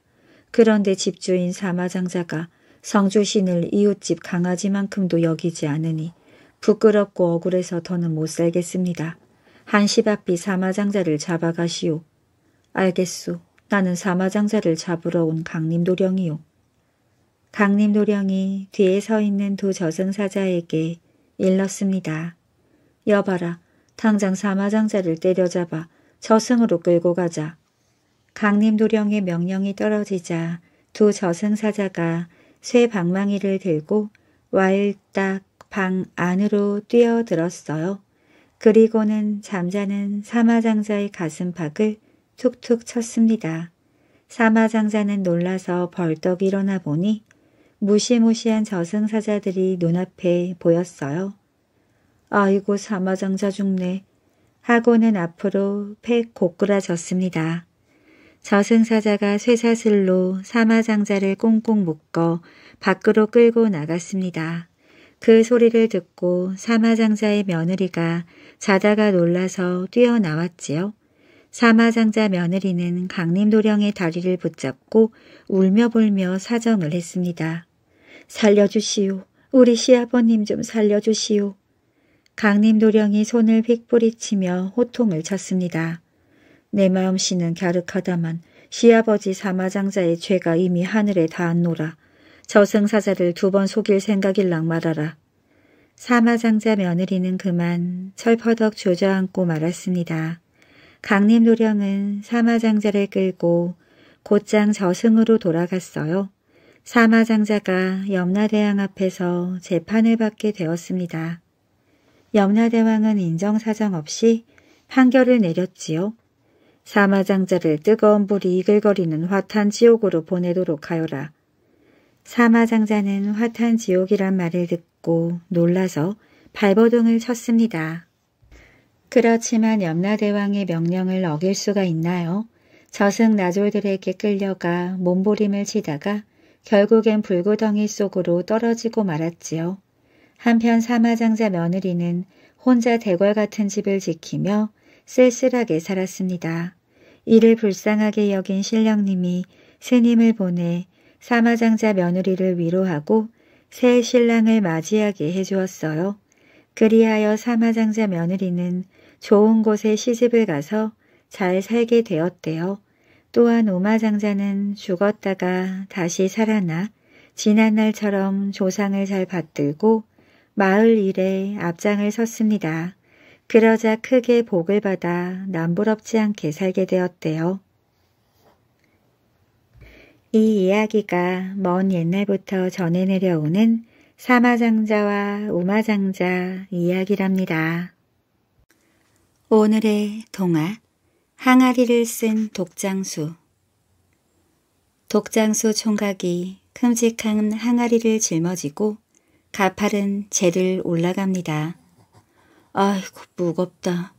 그런데 집주인 사마장자가 성주신을 이웃집 강아지만큼도 여기지 않으니 부끄럽고 억울해서 더는 못 살겠습니다. 한시 앞이 사마장자를 잡아가시오. 알겠소. 나는 사마장자를 잡으러 온강림도령이오 강림 도령이 뒤에 서 있는 두 저승사자에게 일렀습니다. 여봐라, 당장 사마장자를 때려잡아 저승으로 끌고 가자. 강림 도령의 명령이 떨어지자 두 저승사자가 쇠 방망이를 들고 와일딱 방 안으로 뛰어들었어요. 그리고는 잠자는 사마장자의 가슴팍을 툭툭 쳤습니다. 사마장자는 놀라서 벌떡 일어나 보니 무시무시한 저승사자들이 눈앞에 보였어요. 아이고 사마장자 죽네 하고는 앞으로 팩 고꾸라졌습니다. 저승사자가 쇠사슬로 사마장자를 꽁꽁 묶어 밖으로 끌고 나갔습니다. 그 소리를 듣고 사마장자의 며느리가 자다가 놀라서 뛰어나왔지요. 사마장자 며느리는 강림도령의 다리를 붙잡고 울며불며 사정을 했습니다. 살려주시오. 우리 시아버님 좀 살려주시오. 강림 노령이 손을 휙뿌리치며 호통을 쳤습니다. 내 마음씨는 갸륵하다만 시아버지 사마장자의 죄가 이미 하늘에 닿았노라. 저승사자를 두 번 속일 생각일랑 말아라. 사마장자 며느리는 그만 철퍼덕 조져앉고 말았습니다. 강림 노령은 사마장자를 끌고 곧장 저승으로 돌아갔어요. 사마장자가 염라대왕 앞에서 재판을 받게 되었습니다. 염라대왕은 인정사정 없이 판결을 내렸지요. 사마장자를 뜨거운 불이 이글거리는 화탄지옥으로 보내도록 하여라. 사마장자는 화탄지옥이란 말을 듣고 놀라서 발버둥을 쳤습니다. 그렇지만 염라대왕의 명령을 어길 수가 있나요? 저승 나졸들에게 끌려가 몸부림을 치다가 결국엔 불구덩이 속으로 떨어지고 말았지요. 한편 사마장자 며느리는 혼자 대궐 같은 집을 지키며 쓸쓸하게 살았습니다. 이를 불쌍하게 여긴 신령님이 스님을 보내 사마장자 며느리를 위로하고 새 신랑을 맞이하게 해주었어요. 그리하여 사마장자 며느리는 좋은 곳에 시집을 가서 잘 살게 되었대요. 또한 오마장자는 죽었다가 다시 살아나 지난날처럼 조상을 잘 받들고 마을 일에 앞장을 섰습니다. 그러자 크게 복을 받아 남부럽지 않게 살게 되었대요. 이 이야기가 먼 옛날부터 전해 내려오는 사마장자와 우마장자 이야기랍니다. 오늘의 동화 항아리를 쓴 독장수 독장수 총각이 큼직한 항아리를 짊어지고 가파른 재를 올라갑니다. 아이고 무겁다.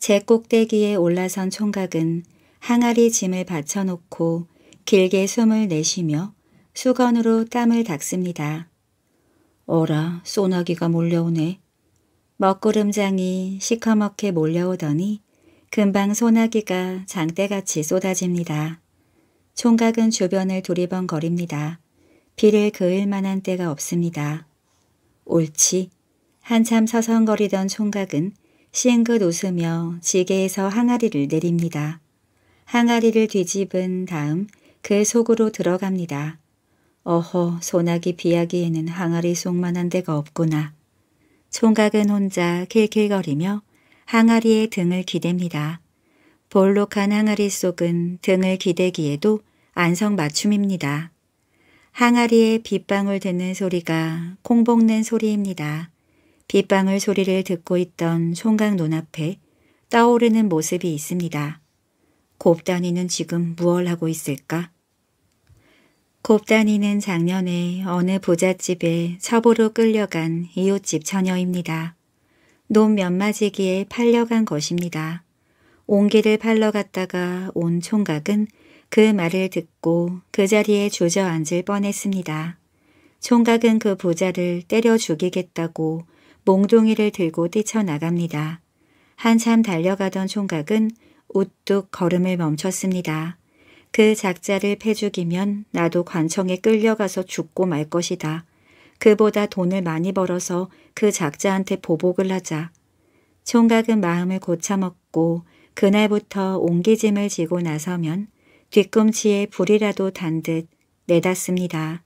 재 꼭대기에 올라선 총각은 항아리 짐을 받쳐놓고 길게 숨을 내쉬며 수건으로 땀을 닦습니다. 어라 소나기가 몰려오네. 먹구름장이 시커멓게 몰려오더니 금방 소나기가 장대같이 쏟아집니다. 총각은 주변을 두리번거립니다. 비를 그을 만한 때가 없습니다. 옳지. 한참 서성거리던 총각은 싱긋 웃으며 지게에서 항아리를 내립니다. 항아리를 뒤집은 다음 그 속으로 들어갑니다. 어허 소나기 비하기에는 항아리 속만한 데가 없구나. 총각은 혼자 킬킬거리며 항아리에 등을 기댑니다. 볼록한 항아리 속은 등을 기대기에도 안성맞춤입니다. 항아리에 빗방울 듣는 소리가 콩 볶는 소리입니다. 빗방울 소리를 듣고 있던 송강 눈앞에 떠오르는 모습이 있습니다. 곱다니는 지금 무얼 하고 있을까? 곱다니는 작년에 어느 부잣집에 서보로 끌려간 이웃집 처녀입니다. 논 면마지기에 팔려간 것입니다. 옹기를 팔러 갔다가 온 총각은 그 말을 듣고 그 자리에 주저앉을 뻔했습니다. 총각은 그 부자를 때려 죽이겠다고 몽둥이를 들고 뛰쳐나갑니다. 한참 달려가던 총각은 우뚝 걸음을 멈췄습니다. 그 작자를 패 죽이면 나도 관청에 끌려가서 죽고 말 것이다. 그보다 돈을 많이 벌어서 그 작자한테 보복을 하자. 총각은 마음을 고쳐먹고 그날부터 옹기짐을 지고 나서면 뒤꿈치에 불이라도 단 듯 내닫습니다.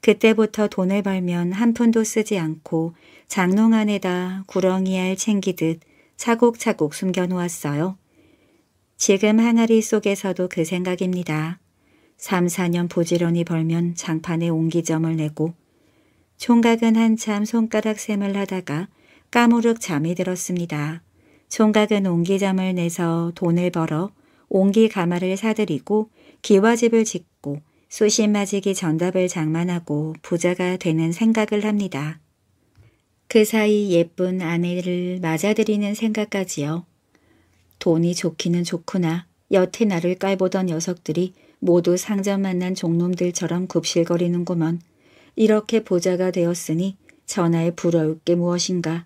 그때부터 돈을 벌면 한 푼도 쓰지 않고 장롱 안에다 구렁이알 챙기듯 차곡차곡 숨겨놓았어요. 지금 항아리 속에서도 그 생각입니다. 3, 4년 부지런히 벌면 장판에 옹기점을 내고 총각은 한참 손가락샘을 하다가 까무룩 잠이 들었습니다. 총각은 옹기잠을 내서 돈을 벌어 옹기 가마를 사들이고 기와집을 짓고 수신맞이기 전답을 장만하고 부자가 되는 생각을 합니다. 그 사이 예쁜 아내를 맞아들이는 생각까지요. 돈이 좋기는 좋구나. 여태 나를 깔보던 녀석들이 모두 상점 만난 종놈들처럼 굽실거리는구먼. 이렇게 보좌가 되었으니 전하의 부러울 게 무엇인가.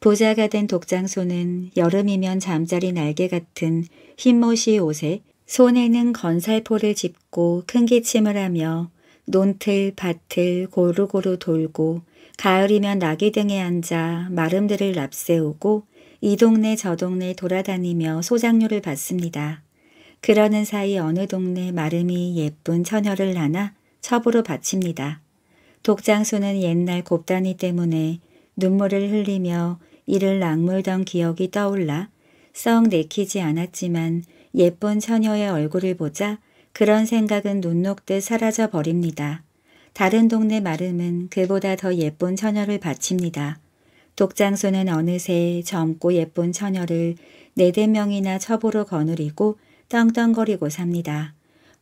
보좌가 된 독장소는 여름이면 잠자리 날개 같은 흰못이 옷에 손에는 건살포를 짚고 큰 기침을 하며 논틀, 밭을 고루고루 돌고 가을이면 나귀 등에 앉아 마름들을 납세우고 이 동네 저 동네 돌아다니며 소장료를 받습니다. 그러는 사이 어느 동네 마름이 예쁜 처녀를 낳나 첩으로 바칩니다. 독장수는 옛날 곱다니 때문에 눈물을 흘리며 이를 낙물던 기억이 떠올라 썩 내키지 않았지만 예쁜 처녀의 얼굴을 보자 그런 생각은 눈녹듯 사라져 버립니다. 다른 동네 마름은 그보다 더 예쁜 처녀를 바칩니다. 독장수는 어느새 젊고 예쁜 처녀를 네댓 명이나 첩으로 거느리고 떵떵거리고 삽니다.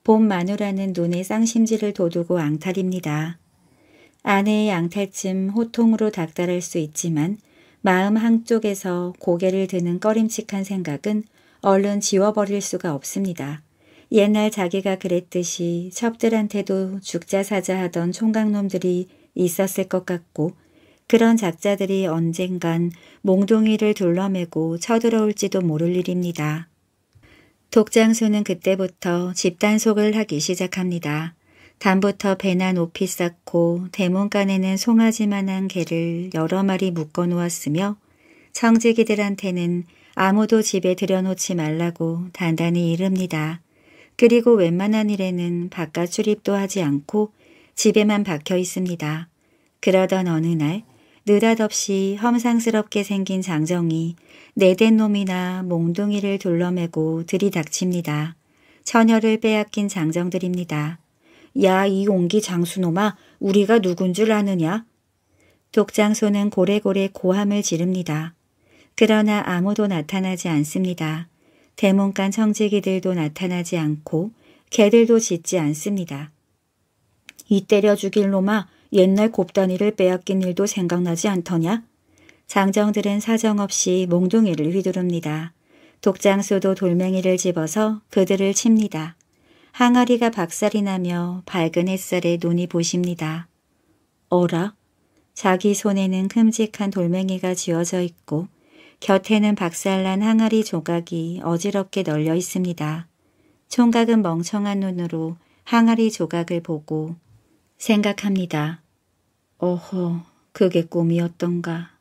봄 마누라는 눈에 쌍심지를 돋우고 앙탈입니다. 아내의 앙탈쯤 호통으로 닥달할 수 있지만 마음 한쪽에서 고개를 드는 꺼림칙한 생각은 얼른 지워버릴 수가 없습니다. 옛날 자기가 그랬듯이 첩들한테도 죽자 사자 하던 총각놈들이 있었을 것 같고 그런 작자들이 언젠간 몽둥이를 둘러매고 쳐들어올지도 모를 일입니다. 독장수는 그때부터 집단속을 하기 시작합니다. 담부터 배나 높이 쌓고 대문간에는 송아지만한 개를 여러 마리 묶어 놓았으며 청지기들한테는 아무도 집에 들여놓지 말라고 단단히 이릅니다. 그리고 웬만한 일에는 바깥 출입도 하지 않고 집에만 박혀 있습니다. 그러던 어느 날 느닷없이 험상스럽게 생긴 장정이 내댄 놈이나 몽둥이를 둘러매고 들이닥칩니다. 처녀를 빼앗긴 장정들입니다. 야이 옹기 장수놈아 우리가 누군 줄 아느냐? 독장소는 고래고래 고함을 지릅니다. 그러나 아무도 나타나지 않습니다. 대문간 청지기들도 나타나지 않고 개들도 짖지 않습니다. 이 때려 죽일 놈아 옛날 곱다니를 빼앗긴 일도 생각나지 않더냐? 장정들은 사정없이 몽둥이를 휘두릅니다. 독장수도 돌멩이를 집어서 그들을 칩니다. 항아리가 박살이 나며 밝은 햇살에 눈이 보십니다. 어라? 자기 손에는 큼직한 돌멩이가 쥐어져 있고 곁에는 박살난 항아리 조각이 어지럽게 널려 있습니다. 총각은 멍청한 눈으로 항아리 조각을 보고 생각합니다. 어허, 그게 꿈이었던가.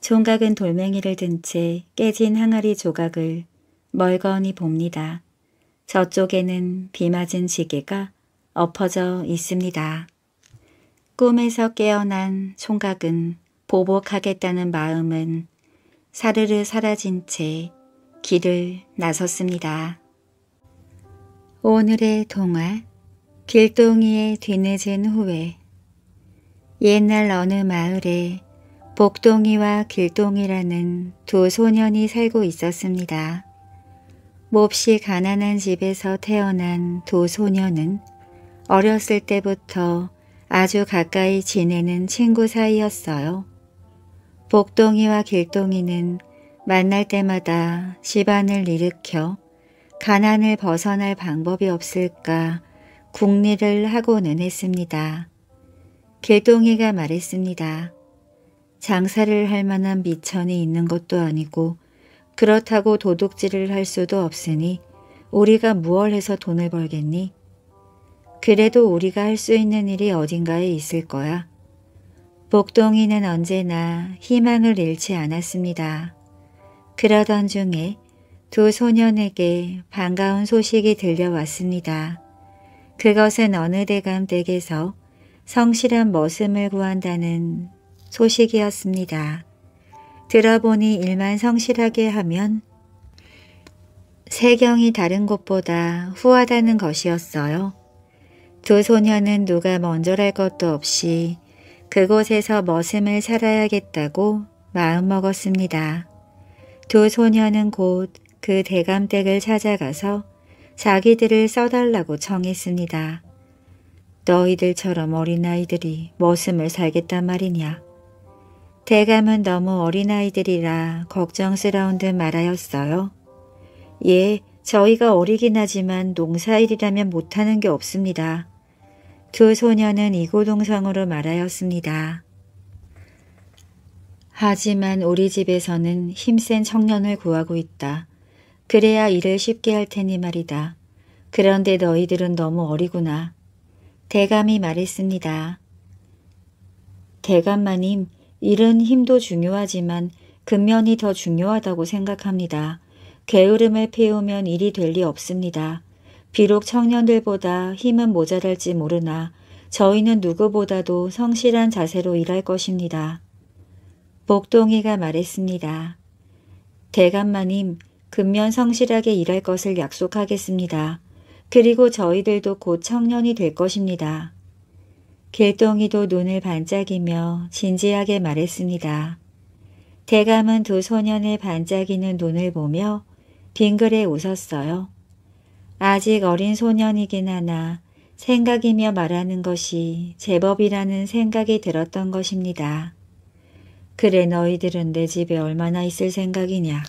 총각은 돌멩이를 든 채 깨진 항아리 조각을 멀거니 봅니다. 저쪽에는 비 맞은 지게가 엎어져 있습니다. 꿈에서 깨어난 총각은 보복하겠다는 마음은 사르르 사라진 채 길을 나섰습니다. 오늘의 동화 길동이에 뒤늦은 후에 옛날 어느 마을에 복동이와 길동이라는 두 소년이 살고 있었습니다. 몹시 가난한 집에서 태어난 두 소년은 어렸을 때부터 아주 가까이 지내는 친구 사이였어요. 복동이와 길동이는 만날 때마다 집안을 일으켜 가난을 벗어날 방법이 없을까 국리를 하고는 했습니다. 길동이가 말했습니다. 장사를 할 만한 미천이 있는 것도 아니고 그렇다고 도둑질을 할 수도 없으니 우리가 무얼 해서 돈을 벌겠니? 그래도 우리가 할 수 있는 일이 어딘가에 있을 거야. 복동이는 언제나 희망을 잃지 않았습니다. 그러던 중에 두 소년에게 반가운 소식이 들려왔습니다. 그것은 어느 대감댁에서 성실한 머슴을 구한다는 소식이었습니다. 들어보니 일만 성실하게 하면 세경이 다른 곳보다 후하다는 것이었어요. 두 소녀는 누가 먼저랄 것도 없이 그곳에서 머슴을 살아야겠다고 마음먹었습니다. 두 소녀는 곧 그 대감댁을 찾아가서 자기들을 써달라고 정했습니다 너희들처럼 어린아이들이 머슴을 살겠단 말이냐. 대감은 너무 어린아이들이라 걱정스러운 듯 말하였어요. 예, 저희가 어리긴 하지만 농사일이라면 못하는 게 없습니다. 두 소녀는 이고동성으로 말하였습니다. 하지만 우리 집에서는 힘센 청년을 구하고 있다. 그래야 일을 쉽게 할 테니 말이다. 그런데 너희들은 너무 어리구나. 대감이 말했습니다. 대감마님, 일은 힘도 중요하지만 근면이 더 중요하다고 생각합니다. 게으름을 피우면 일이 될 리 없습니다. 비록 청년들보다 힘은 모자랄지 모르나 저희는 누구보다도 성실한 자세로 일할 것입니다. 목동이가 말했습니다. 대감마님, 근면 성실하게 일할 것을 약속하겠습니다. 그리고 저희들도 곧 청년이 될 것입니다. 길동이도 눈을 반짝이며 진지하게 말했습니다. 대감은 두 소년의 반짝이는 눈을 보며 빙그레 웃었어요. 아직 어린 소년이긴 하나 생각이며 말하는 것이 제법이라는 생각이 들었던 것입니다. 그래 너희들은 내 집에 얼마나 있을 생각이냐.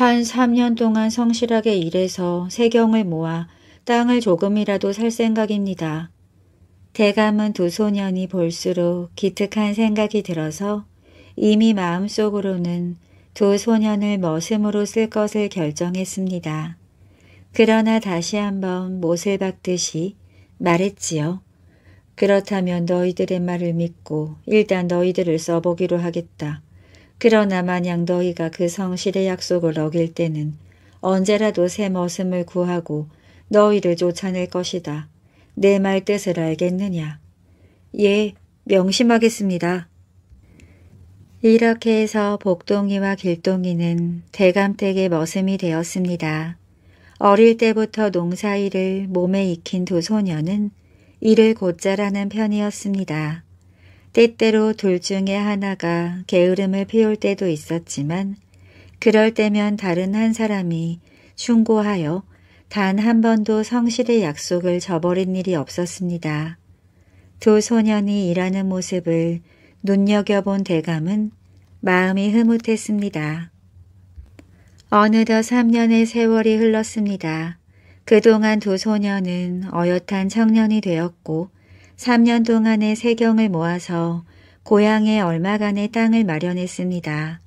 한 3년 동안 성실하게 일해서 세경을 모아 땅을 조금이라도 살 생각입니다. 대감은 두 소년이 볼수록 기특한 생각이 들어서 이미 마음속으로는 두 소년을 머슴으로 쓸 것을 결정했습니다. 그러나 다시 한번 못을 박듯이 말했지요. 그렇다면 너희들의 말을 믿고 일단 너희들을 써보기로 하겠다. 그러나 만약 너희가 그 성실의 약속을 어길 때는 언제라도 새 머슴을 구하고 너희를 쫓아낼 것이다. 내 말 뜻을 알겠느냐? 예, 명심하겠습니다. 이렇게 해서 복동이와 길동이는 대감댁의 머슴이 되었습니다. 어릴 때부터 농사일을 몸에 익힌 두 소녀는 이를 곧잘하는 편이었습니다. 때때로 둘 중에 하나가 게으름을 피울 때도 있었지만 그럴 때면 다른 한 사람이 충고하여 단 한 번도 성실의 약속을 저버린 일이 없었습니다. 두 소년이 일하는 모습을 눈여겨본 대감은 마음이 흐뭇했습니다. 어느덧 3년의 세월이 흘렀습니다. 그동안 두 소년은 어엿한 청년이 되었고 3년 동안의 세경을 모아서 고향에 얼마간의 땅을 마련했습니다.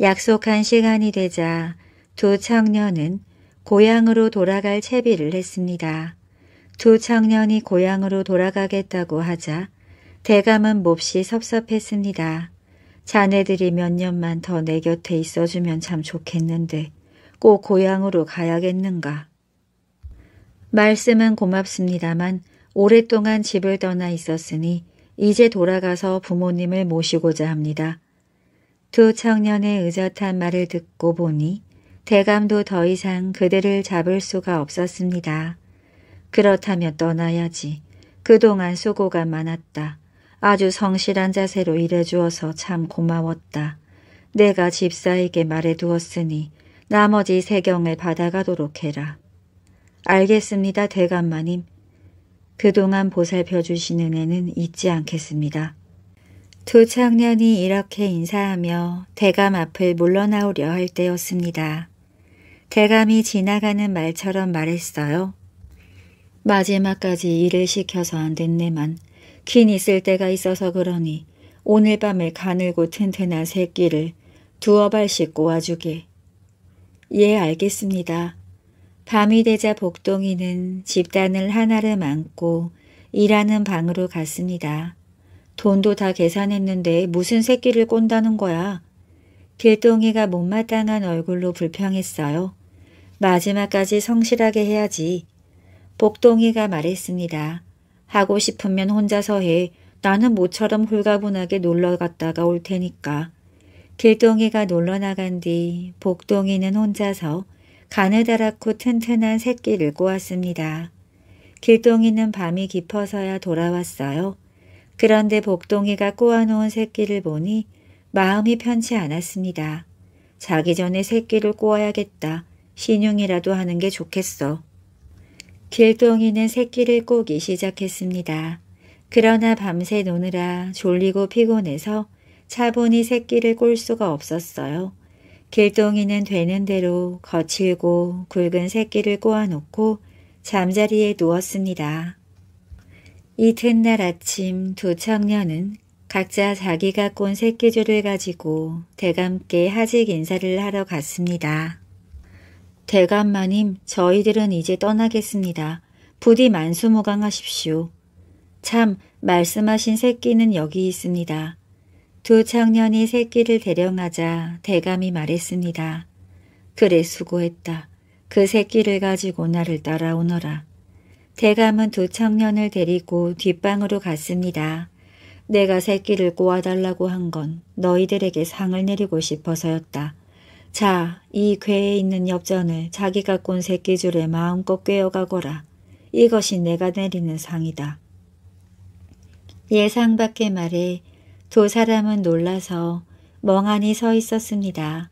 약속한 시간이 되자 두 청년은 고향으로 돌아갈 채비를 했습니다. 두 청년이 고향으로 돌아가겠다고 하자 대감은 몹시 섭섭했습니다. 자네들이 몇 년만 더 내 곁에 있어주면 참 좋겠는데 꼭 고향으로 가야겠는가. 말씀은 고맙습니다만 오랫동안 집을 떠나 있었으니 이제 돌아가서 부모님을 모시고자 합니다. 두 청년의 의젓한 말을 듣고 보니 대감도 더 이상 그들을 잡을 수가 없었습니다. 그렇다면 떠나야지. 그동안 수고가 많았다. 아주 성실한 자세로 일해주어서 참 고마웠다. 내가 집사에게 말해두었으니 나머지 세경을 받아가도록 해라. 알겠습니다, 대감마님. 그동안 보살펴 주신 은혜는 잊지 않겠습니다. 두 청년이 이렇게 인사하며 대감 앞을 물러나오려 할 때였습니다. 대감이 지나가는 말처럼 말했어요. 마지막까지 일을 시켜서 안 됐네만 긴 있을 때가 있어서 그러니 오늘 밤을 가늘고 튼튼한 새끼를 두어 발씩 꼬아주게. 예 알겠습니다. 밤이 되자 복동이는 집단을 하나를 안고 일하는 방으로 갔습니다. 돈도 다 계산했는데 무슨 새끼를 꼰다는 거야. 길동이가 못마땅한 얼굴로 불평했어요. 마지막까지 성실하게 해야지. 복동이가 말했습니다. 하고 싶으면 혼자서 해. 나는 모처럼 홀가분하게 놀러 갔다가 올 테니까. 길동이가 놀러 나간 뒤 복동이는 혼자서 가느다랗고 튼튼한 새끼를고 왔습니다. 길동이는 밤이 깊어서야 돌아왔어요. 그런데 복동이가 꼬아놓은 새끼를 보니 마음이 편치 않았습니다. 자기 전에 새끼를 꼬아야겠다. 신용이라도 하는 게 좋겠어. 길동이는 새끼를 꼬기 시작했습니다. 그러나 밤새 노느라 졸리고 피곤해서 차분히 새끼를 꼴 수가 없었어요. 길동이는 되는 대로 거칠고 굵은 새끼를 꼬아놓고 잠자리에 누웠습니다. 이튿날 아침 두 청년은 각자 자기가 꼰 새끼줄을 가지고 대감께 하직 인사를 하러 갔습니다. 대감마님, 저희들은 이제 떠나겠습니다. 부디 만수무강하십시오. 참, 말씀하신 새끼는 여기 있습니다. 두 청년이 새끼를 데려가자 대감이 말했습니다. 그래 수고했다. 그 새끼를 가지고 나를 따라오너라. 대감은 두 청년을 데리고 뒷방으로 갔습니다. 내가 새끼를 꼬아달라고 한 건 너희들에게 상을 내리고 싶어서였다. 자, 이 궤에 있는 엽전을 자기가 꼰 새끼줄에 마음껏 꿰어가거라. 이것이 내가 내리는 상이다. 예상 밖의 말에 두 사람은 놀라서 멍하니 서 있었습니다.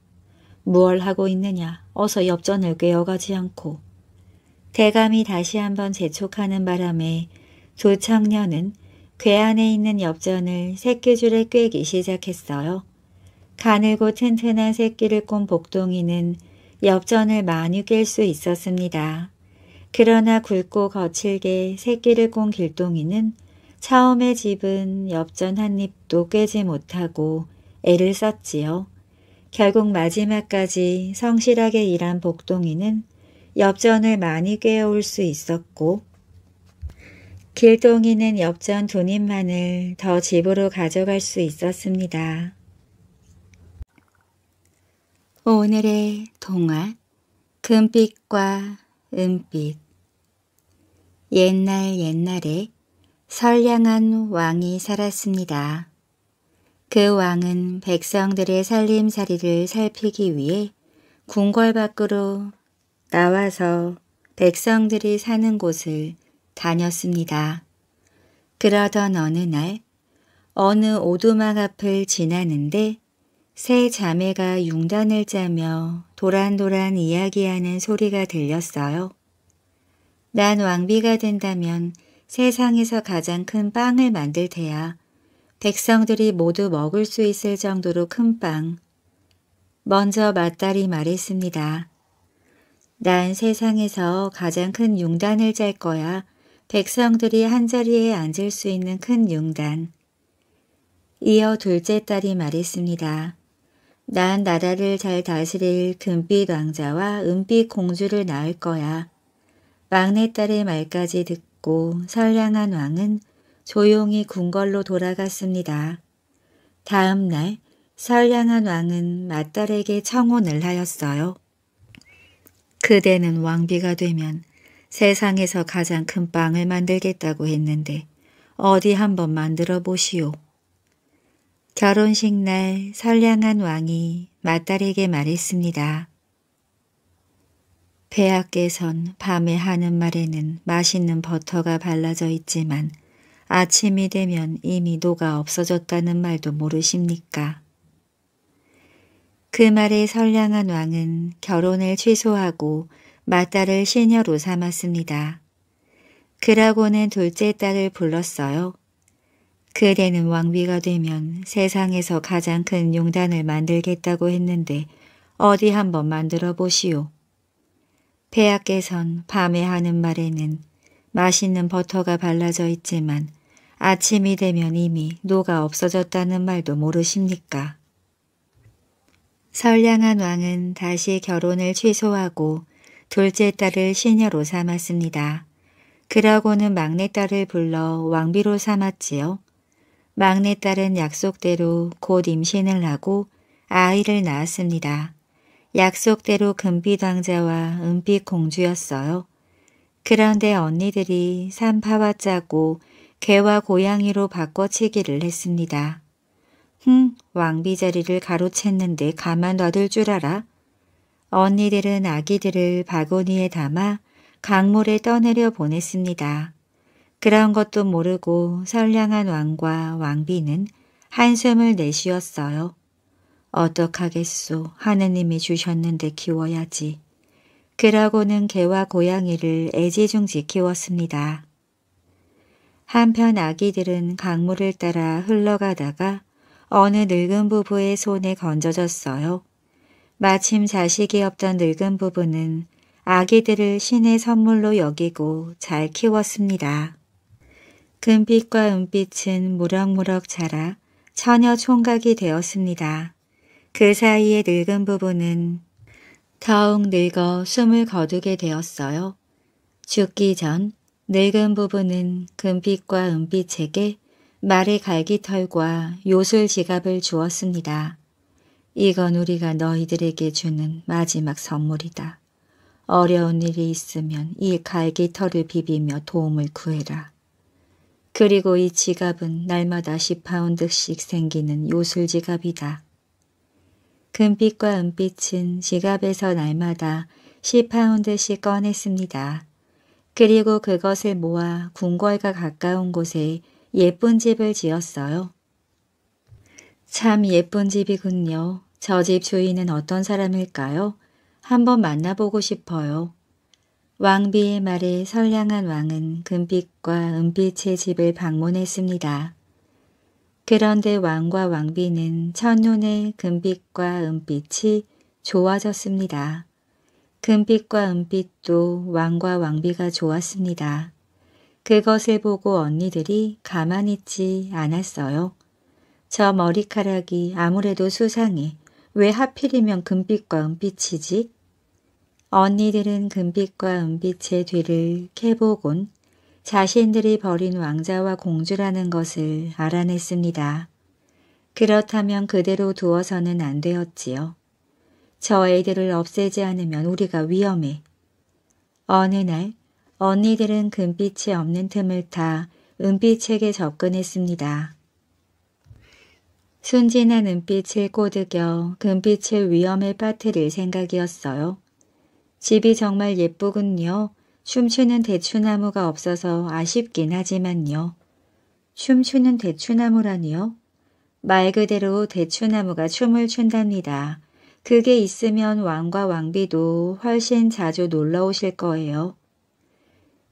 무얼 하고 있느냐 어서 엽전을 꿰어가지 않고 대감이 다시 한번 재촉하는 바람에 두 청년은 괴 안에 있는 엽전을 새끼줄에 꿰기 시작했어요. 가늘고 튼튼한 새끼를 꼰 복동이는 엽전을 많이 깰수 있었습니다. 그러나 굵고 거칠게 새끼를 꼰 길동이는 처음에 집은 엽전 한 입도 깨지 못하고 애를 썼지요. 결국 마지막까지 성실하게 일한 복동이는 엽전을 많이 꿰어올 수 있었고 길동이는 엽전 돈입만을 더 집으로 가져갈 수 있었습니다. 오늘의 동화 금빛과 은빛 옛날 옛날에 선량한 왕이 살았습니다. 그 왕은 백성들의 살림살이를 살피기 위해 궁궐 밖으로 나와서 백성들이 사는 곳을 다녔습니다. 그러던 어느 날 어느 오두막 앞을 지나는데 세 자매가 융단을 짜며 도란도란 이야기하는 소리가 들렸어요. 난 왕비가 된다면 세상에서 가장 큰 빵을 만들 테야. 백성들이 모두 먹을 수 있을 정도로 큰 빵. 먼저 맞다리 말했습니다. 난 세상에서 가장 큰 융단을 짤 거야. 백성들이 한자리에 앉을 수 있는 큰 융단. 이어 둘째 딸이 말했습니다. 난 나라를 잘 다스릴 금빛 왕자와 은빛 공주를 낳을 거야. 막내딸의 말까지 듣고 받고 선량한 왕은 조용히 궁궐로 돌아갔습니다. 다음 날 선량한 왕은 맏딸에게 청혼을 하였어요. 그대는 왕비가 되면 세상에서 가장 큰 빵을 만들겠다고 했는데 어디 한번 만들어 보시오. 결혼식 날 선량한 왕이 맏딸에게 말했습니다. 폐하께선 밤에 하는 말에는 맛있는 버터가 발라져 있지만 아침이 되면 이미 녹아 없어졌다는 말도 모르십니까? 그 말에 선량한 왕은 결혼을 취소하고 맏딸을 시녀로 삼았습니다. 그라고는 둘째 딸을 불렀어요. 그대는 왕비가 되면 세상에서 가장 큰 용단을 만들겠다고 했는데 어디 한번 만들어 보시오. 폐하께선 밤에 하는 말에는 맛있는 버터가 발라져 있지만 아침이 되면 이미 노가 없어졌다는 말도 모르십니까? 선량한 왕은 다시 결혼을 취소하고 둘째 딸을 시녀로 삼았습니다. 그러고는 막내딸을 불러 왕비로 삼았지요. 막내딸은 약속대로 곧 임신을 하고 아이를 낳았습니다. 약속대로 금비당자와 은빛 공주였어요. 그런데 언니들이 산파와 짜고 개와 고양이로 바꿔치기를 했습니다. 흥, 왕비 자리를 가로챘는데 가만 놔둘 줄 알아? 언니들은 아기들을 바구니에 담아 강물에 떠내려 보냈습니다. 그런 것도 모르고 선량한 왕과 왕비는 한숨을 내쉬었어요. 어떡하겠소 하느님이 주셨는데 키워야지. 그러고는 개와 고양이를 애지중지 키웠습니다. 한편 아기들은 강물을 따라 흘러가다가 어느 늙은 부부의 손에 건져졌어요. 마침 자식이 없던 늙은 부부는 아기들을 신의 선물로 여기고 잘 키웠습니다. 금빛과 은빛은 무럭무럭 자라 처녀 총각이 되었습니다. 그 사이에 늙은 부부는 더욱 늙어 숨을 거두게 되었어요. 죽기 전 늙은 부부는 금빛과 은빛에게 말의 갈기털과 요술 지갑을 주었습니다. 이건 우리가 너희들에게 주는 마지막 선물이다. 어려운 일이 있으면 이 갈기털을 비비며 도움을 구해라. 그리고 이 지갑은 날마다 10파운드씩 생기는 요술 지갑이다. 금빛과 은빛은 지갑에서 날마다 10파운드씩 꺼냈습니다. 그리고 그것을 모아 궁궐과 가까운 곳에 예쁜 집을 지었어요. 참 예쁜 집이군요. 저 집 주인은 어떤 사람일까요? 한번 만나보고 싶어요. 왕비의 말에 선량한 왕은 금빛과 은빛의 집을 방문했습니다. 그런데 왕과 왕비는 천눈의 금빛과 은빛이 좋아졌습니다. 금빛과 은빛도 왕과 왕비가 좋았습니다. 그것을 보고 언니들이 가만히 있지 않았어요. 저 머리카락이 아무래도 수상해. 왜 하필이면 금빛과 은빛이지? 언니들은 금빛과 은빛의 뒤를 캐보곤 자신들이 버린 왕자와 공주라는 것을 알아냈습니다. 그렇다면 그대로 두어서는 안 되었지요. 저 애들을 없애지 않으면 우리가 위험해. 어느 날 언니들은 금빛이 없는 틈을 타 은빛에게 접근했습니다. 순진한 은빛을 꼬드겨 금빛을 위험에 빠뜨릴 생각이었어요. 집이 정말 예쁘군요. 춤추는 대추나무가 없어서 아쉽긴 하지만요. 춤추는 대추나무라니요? 말 그대로 대추나무가 춤을 춘답니다. 그게 있으면 왕과 왕비도 훨씬 자주 놀러 오실 거예요.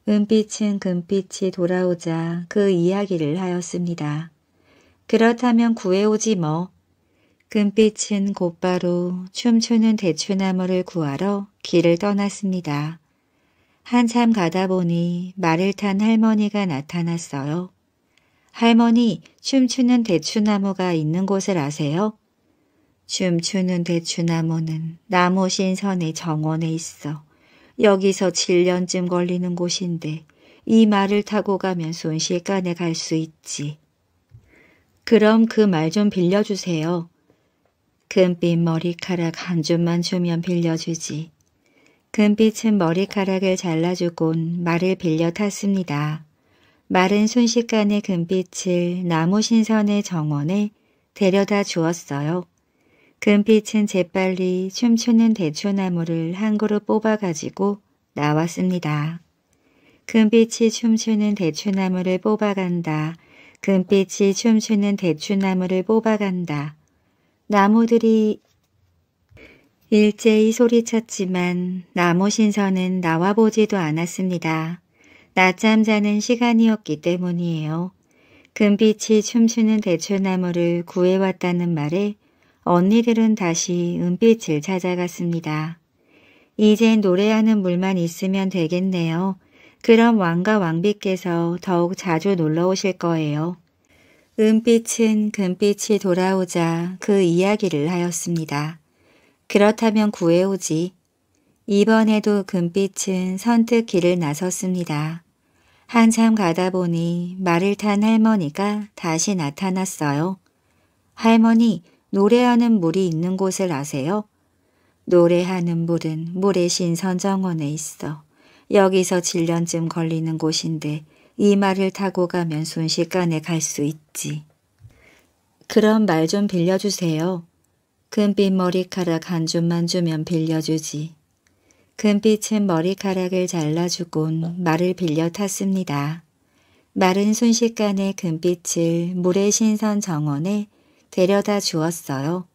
은빛은 금빛이 돌아오자 그 이야기를 하였습니다. 그렇다면 구해오지 뭐. 금빛은 곧바로 춤추는 대추나무를 구하러 길을 떠났습니다. 한참 가다 보니 말을 탄 할머니가 나타났어요. 할머니, 춤추는 대추나무가 있는 곳을 아세요? 춤추는 대추나무는 나무신선의 정원에 있어. 여기서 7년쯤 걸리는 곳인데 이 말을 타고 가면 순식간에 갈 수 있지. 그럼 그 말 좀 빌려주세요. 금빛 머리카락 한 줌만 주면 빌려주지. 금빛은 머리카락을 잘라주곤 말을 빌려 탔습니다. 말은 순식간에 금빛을 나무 신선의 정원에 데려다 주었어요. 금빛은 재빨리 춤추는 대추나무를 한 그루 뽑아가지고 나왔습니다. 금빛이 춤추는 대추나무를 뽑아간다. 금빛이 춤추는 대추나무를 뽑아간다. 나무들이 일제히 소리쳤지만 나무 신선은 나와보지도 않았습니다. 낮잠 자는 시간이었기 때문이에요. 금빛이 춤추는 대추나무를 구해왔다는 말에 언니들은 다시 은빛을 찾아갔습니다. 이젠 노래하는 물만 있으면 되겠네요. 그럼 왕과 왕비께서 더욱 자주 놀러 오실 거예요. 은빛은 금빛이 돌아오자 그 이야기를 하였습니다. 그렇다면 구해오지. 이번에도 금빛은 선뜻 길을 나섰습니다. 한참 가다 보니 말을 탄 할머니가 다시 나타났어요. 할머니, 노래하는 물이 있는 곳을 아세요? 노래하는 물은 물의 신선 정원에 있어. 여기서 7년쯤 걸리는 곳인데 이 말을 타고 가면 순식간에 갈 수 있지. 그런 말 좀 빌려주세요. 금빛 머리카락 한 줌만 주면 빌려주지. 금빛은 머리카락을 잘라주곤 말을 빌려 탔습니다. 말은 순식간에 금빛을 물의 신선 정원에 데려다 주었어요.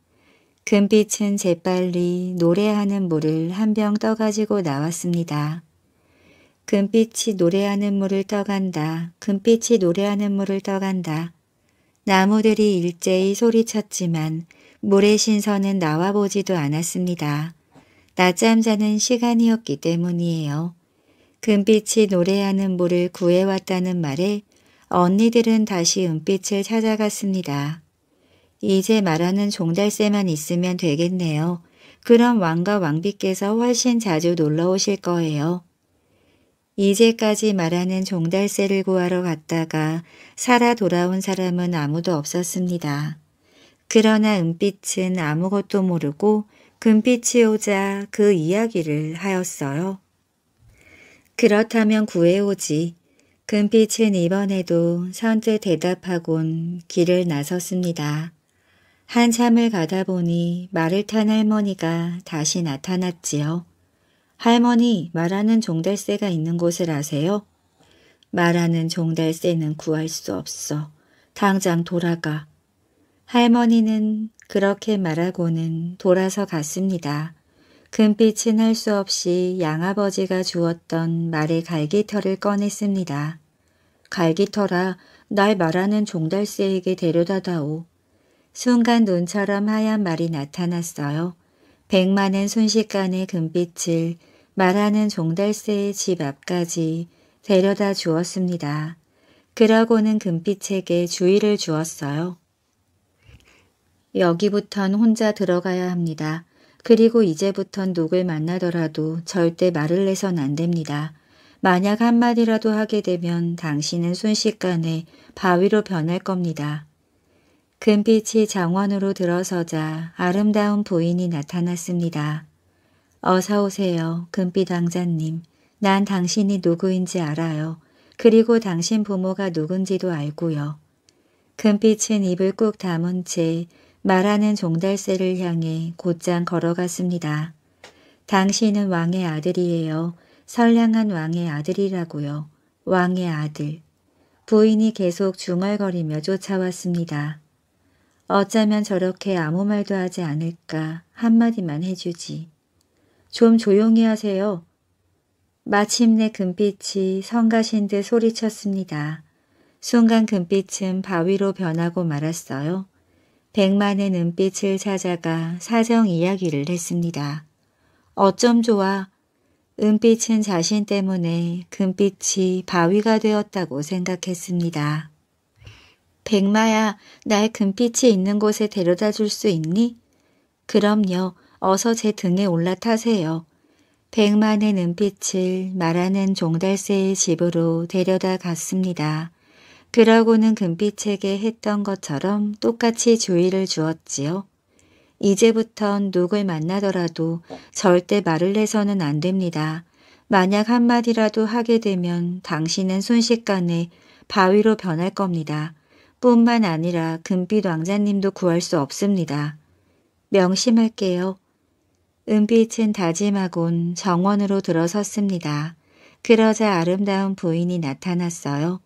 금빛은 재빨리 노래하는 물을 한 병 떠가지고 나왔습니다. 금빛이 노래하는 물을 떠간다. 금빛이 노래하는 물을 떠간다. 나무들이 일제히 소리쳤지만 모래신선은 나와보지도 않았습니다. 낮잠 자는 시간이었기 때문이에요. 금빛이 노래하는 물을 구해왔다는 말에 언니들은 다시 은빛을 찾아갔습니다. 이제 말하는 종달새만 있으면 되겠네요. 그럼 왕과 왕비께서 훨씬 자주 놀러 오실 거예요. 이제까지 말하는 종달새를 구하러 갔다가 살아 돌아온 사람은 아무도 없었습니다. 그러나 은빛은 아무것도 모르고 금빛이 오자 그 이야기를 하였어요. 그렇다면 구해오지. 금빛은 이번에도 선뜻 대답하곤 길을 나섰습니다. 한참을 가다 보니 말을 탄 할머니가 다시 나타났지요. 할머니 말하는 종달새가 있는 곳을 아세요? 말하는 종달새는 구할 수 없어. 당장 돌아가. 할머니는 그렇게 말하고는 돌아서 갔습니다. 금빛은 할 수 없이 양아버지가 주었던 말의 갈기털을 꺼냈습니다. 갈기털아 날 말하는 종달새에게 데려다다오. 순간 눈처럼 하얀 말이 나타났어요. 백만은 순식간에 금빛을 말하는 종달새의 집 앞까지 데려다 주었습니다. 그러고는 금빛에게 주의를 주었어요. 여기부턴 혼자 들어가야 합니다. 그리고 이제부턴 누굴 만나더라도 절대 말을 내선 안 됩니다. 만약 한마디라도 하게 되면 당신은 순식간에 바위로 변할 겁니다. 금빛이 장원으로 들어서자 아름다운 부인이 나타났습니다. 어서 오세요, 금빛 왕자님. 난 당신이 누구인지 알아요. 그리고 당신 부모가 누군지도 알고요. 금빛은 입을 꾹 다문 채 말하는 종달새를 향해 곧장 걸어갔습니다. 당신은 왕의 아들이에요. 선량한 왕의 아들이라고요. 왕의 아들. 부인이 계속 중얼거리며 쫓아왔습니다. 어쩌면 저렇게 아무 말도 하지 않을까 한마디만 해주지. 좀 조용히 하세요. 마침내 금빛이 성가신 듯 소리쳤습니다. 순간 금빛은 바위로 변하고 말았어요. 백만의 눈빛을 찾아가 사정 이야기를 했습니다. 어쩜 좋아. 은빛은 자신 때문에 금빛이 바위가 되었다고 생각했습니다. 백마야, 날 금빛이 있는 곳에 데려다 줄 수 있니? 그럼요. 어서 제 등에 올라타세요. 백만의 눈빛을 말하는 종달새의 집으로 데려다 갔습니다. 그러고는 금빛에게 했던 것처럼 똑같이 주의를 주었지요. 이제부턴 누굴 만나더라도 절대 말을 해서는 안 됩니다. 만약 한마디라도 하게 되면 당신은 순식간에 바위로 변할 겁니다. 뿐만 아니라 금빛 왕자님도 구할 수 없습니다. 명심할게요. 은빛은 다짐하곤 정원으로 들어섰습니다. 그러자 아름다운 부인이 나타났어요.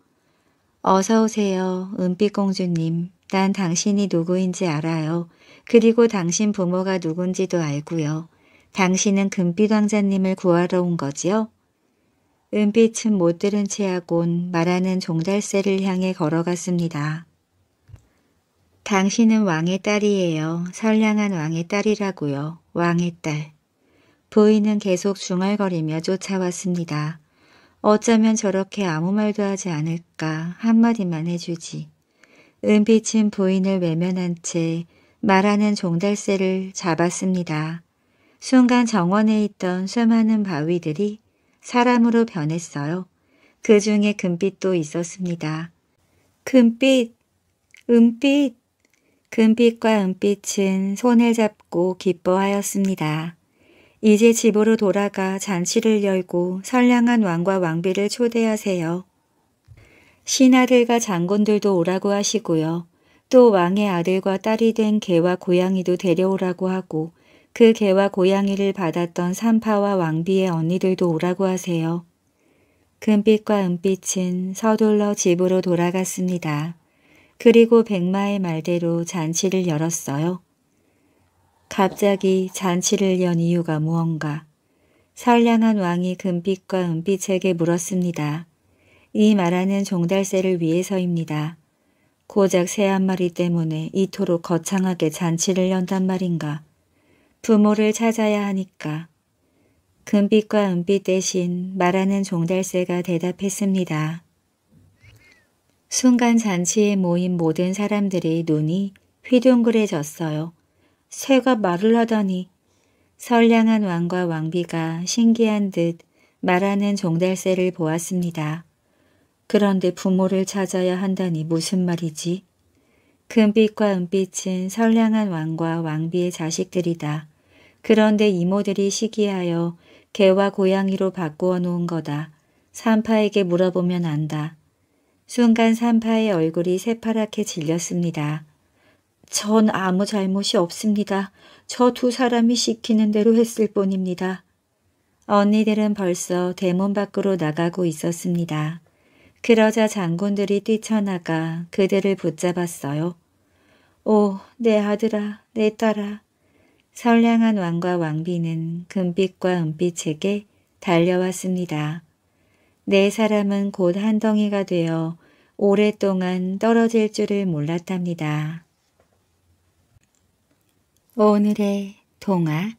어서오세요. 은빛공주님. 난 당신이 누구인지 알아요. 그리고 당신 부모가 누군지도 알고요. 당신은 금빛 왕자님을 구하러 온 거지요? 은빛은 못 들은 체하곤 말하는 종달새를 향해 걸어갔습니다. 당신은 왕의 딸이에요. 선량한 왕의 딸이라고요. 왕의 딸. 부인은 계속 중얼거리며 쫓아왔습니다. 어쩌면 저렇게 아무 말도 하지 않을까 한마디만 해주지. 은빛은 부인을 외면한 채 말하는 종달새를 잡았습니다. 순간 정원에 있던 수많은 바위들이 사람으로 변했어요. 그 중에 금빛도 있었습니다. 금빛, 은빛, 금빛과 은빛은 손을 잡고 기뻐하였습니다. 이제 집으로 돌아가 잔치를 열고 선량한 왕과 왕비를 초대하세요. 신하들과 장군들도 오라고 하시고요. 또 왕의 아들과 딸이 된 개와 고양이도 데려오라고 하고 그 개와 고양이를 받았던 산파와 왕비의 언니들도 오라고 하세요. 금빛과 은빛은 서둘러 집으로 돌아갔습니다. 그리고 백마의 말대로 잔치를 열었어요. 갑자기 잔치를 연 이유가 무언가. 선량한 왕이 금빛과 은빛에게 물었습니다. 이 말하는 종달새를 위해서입니다. 고작 새 한 마리 때문에 이토록 거창하게 잔치를 연단 말인가. 부모를 찾아야 하니까. 금빛과 은빛 대신 말하는 종달새가 대답했습니다. 순간 잔치에 모인 모든 사람들의 눈이 휘둥그레졌어요. 새가 말을 하다니 선량한 왕과 왕비가 신기한 듯 말하는 종달새를 보았습니다. 그런데 부모를 찾아야 한다니 무슨 말이지? 금빛과 은빛은 선량한 왕과 왕비의 자식들이다. 그런데 이모들이 시기하여 개와 고양이로 바꾸어 놓은 거다. 산파에게 물어보면 안다. 순간 산파의 얼굴이 새파랗게 질렸습니다. 전 아무 잘못이 없습니다. 저 두 사람이 시키는 대로 했을 뿐입니다. 언니들은 벌써 대문 밖으로 나가고 있었습니다. 그러자 장군들이 뛰쳐나가 그들을 붙잡았어요. 오, 내 아들아, 내 딸아. 선량한 왕과 왕비는 금빛과 은빛에게 달려왔습니다. 네 사람은 곧 한 덩이가 되어 오랫동안 떨어질 줄을 몰랐답니다. 오늘의 동화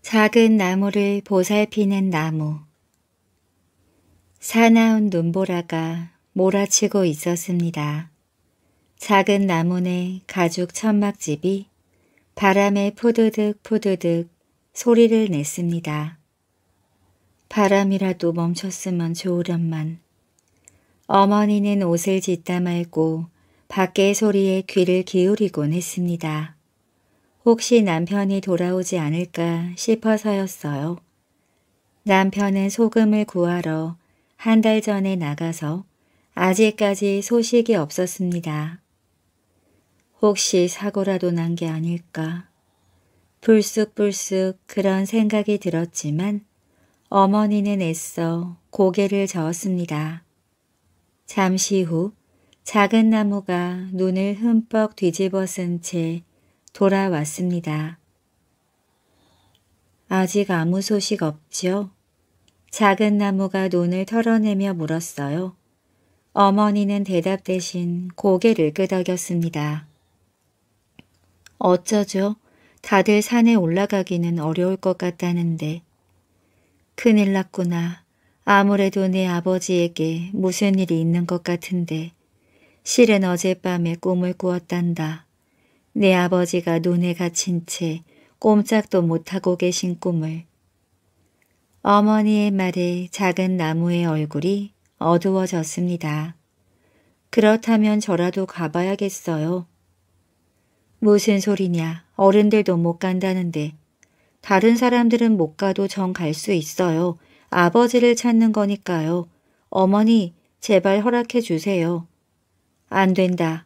작은 나무를 보살피는 나무 사나운 눈보라가 몰아치고 있었습니다. 작은 나무네 가죽 천막집이 바람에 푸드득 푸드득 소리를 냈습니다. 바람이라도 멈췄으면 좋으련만 어머니는 옷을 짓다 말고 밖의 소리에 귀를 기울이곤 했습니다. 혹시 남편이 돌아오지 않을까 싶어서였어요. 남편은 소금을 구하러 한 달 전에 나가서 아직까지 소식이 없었습니다. 혹시 사고라도 난 게 아닐까. 불쑥불쑥 그런 생각이 들었지만 어머니는 애써 고개를 저었습니다. 잠시 후 작은 나무가 눈을 흠뻑 뒤집어 쓴채 돌아왔습니다. 아직 아무 소식 없죠 작은 나무가 눈을 털어내며 물었어요. 어머니는 대답 대신 고개를 끄덕였습니다. 어쩌죠? 다들 산에 올라가기는 어려울 것 같다는데. 큰일 났구나. 아무래도 내 아버지에게 무슨 일이 있는 것 같은데. 실은 어젯밤에 꿈을 꾸었단다. 내 아버지가 눈에 갇힌 채 꼼짝도 못하고 계신 꿈을 어머니의 말에 작은 나무의 얼굴이 어두워졌습니다. 그렇다면 저라도 가봐야겠어요. 무슨 소리냐. 어른들도 못 간다는데. 다른 사람들은 못 가도 전 갈 수 있어요. 아버지를 찾는 거니까요. 어머니, 제발 허락해 주세요. 안 된다.